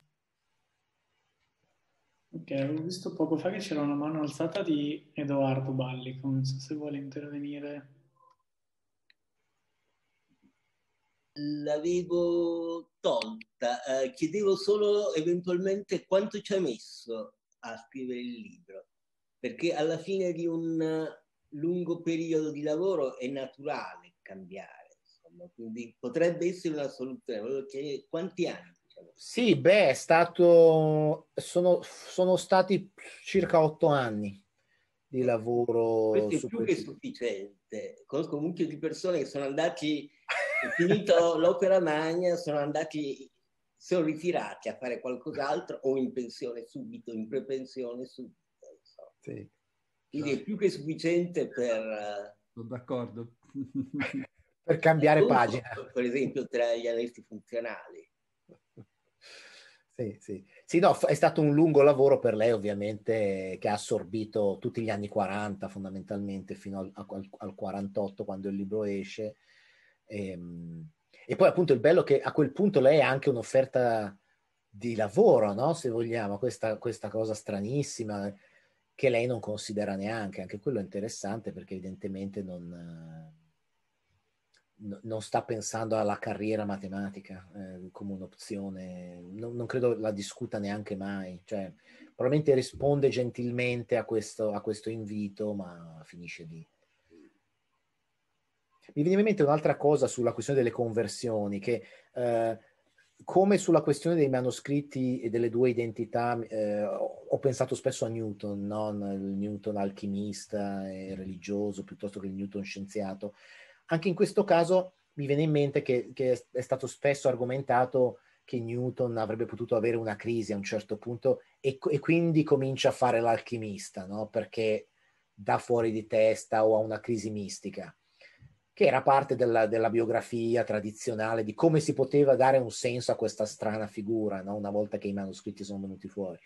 Ok, avevo visto poco fa che c'era una mano alzata di Edoardo Balli, non so se vuole intervenire. l'avevo tolta, eh, chiedevo solo eventualmente quanto ci ha messo a scrivere il libro, perché alla fine di un lungo periodo di lavoro è naturale cambiare, insomma, quindi potrebbe essere una soluzione. Volevo chiedere quanti anni? Sì, beh, è stato, sono, sono stati circa otto anni di lavoro. Questo è più che sufficiente. Conosco un mucchio di persone che sono andati finito l'opera magna, sono andati, sono ritirati a fare qualcos'altro o in pensione subito, in prepensione subito. Sì. Quindi è più che sufficiente per... Eh, sono d'accordo. per cambiare pagina. Per esempio tra gli analisti funzionali. Sì, sì. sì no, è stato un lungo lavoro per lei ovviamente che ha assorbito tutti gli anni 40 fondamentalmente fino al, al, al 48 quando il libro esce e, ehm, e, poi appunto il bello è che a quel punto lei ha anche un'offerta di lavoro, no? se vogliamo, questa, questa cosa stranissima che lei non considera neanche, anche quello è interessante perché evidentemente non, non sta pensando alla carriera matematica eh, come un'opzione, non, non, credo la discuta neanche mai, cioè, probabilmente risponde gentilmente a questo, a questo invito, ma finisce lì. Mi viene in mente un'altra cosa sulla questione delle conversioni, che eh, come sulla questione dei manoscritti e delle due identità, eh, ho pensato spesso a Newton, non il Newton alchimista e religioso piuttosto che il Newton scienziato. Anche in questo caso mi viene in mente che, che è stato spesso argomentato che Newton avrebbe potuto avere una crisi a un certo punto e, e quindi comincia a fare l'alchimista, no? perché dà fuori di testa o ha una crisi mistica che era parte della, della, biografia tradizionale di come si poteva dare un senso a questa strana figura no? una volta che i manoscritti sono venuti fuori.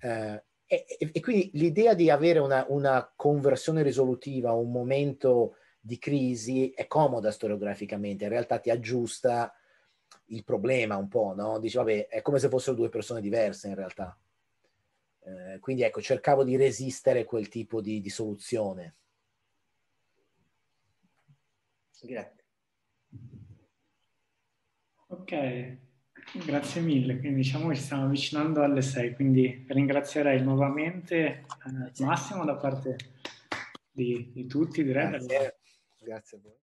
Eh, e, e, quindi l'idea di avere una, una, conversione risolutiva, un momento di crisi, è comoda storiograficamente, in realtà ti aggiusta il problema un po', no? Dici, vabbè, è come se fossero due persone diverse in realtà. Eh, quindi ecco, cercavo di resistere a quel tipo di, di soluzione. Grazie. Ok, grazie mille. Quindi diciamo che stiamo avvicinando alle sei, quindi ringrazierei nuovamente eh, Massimo da parte di, di tutti, direi. Grazie. grazie a voi.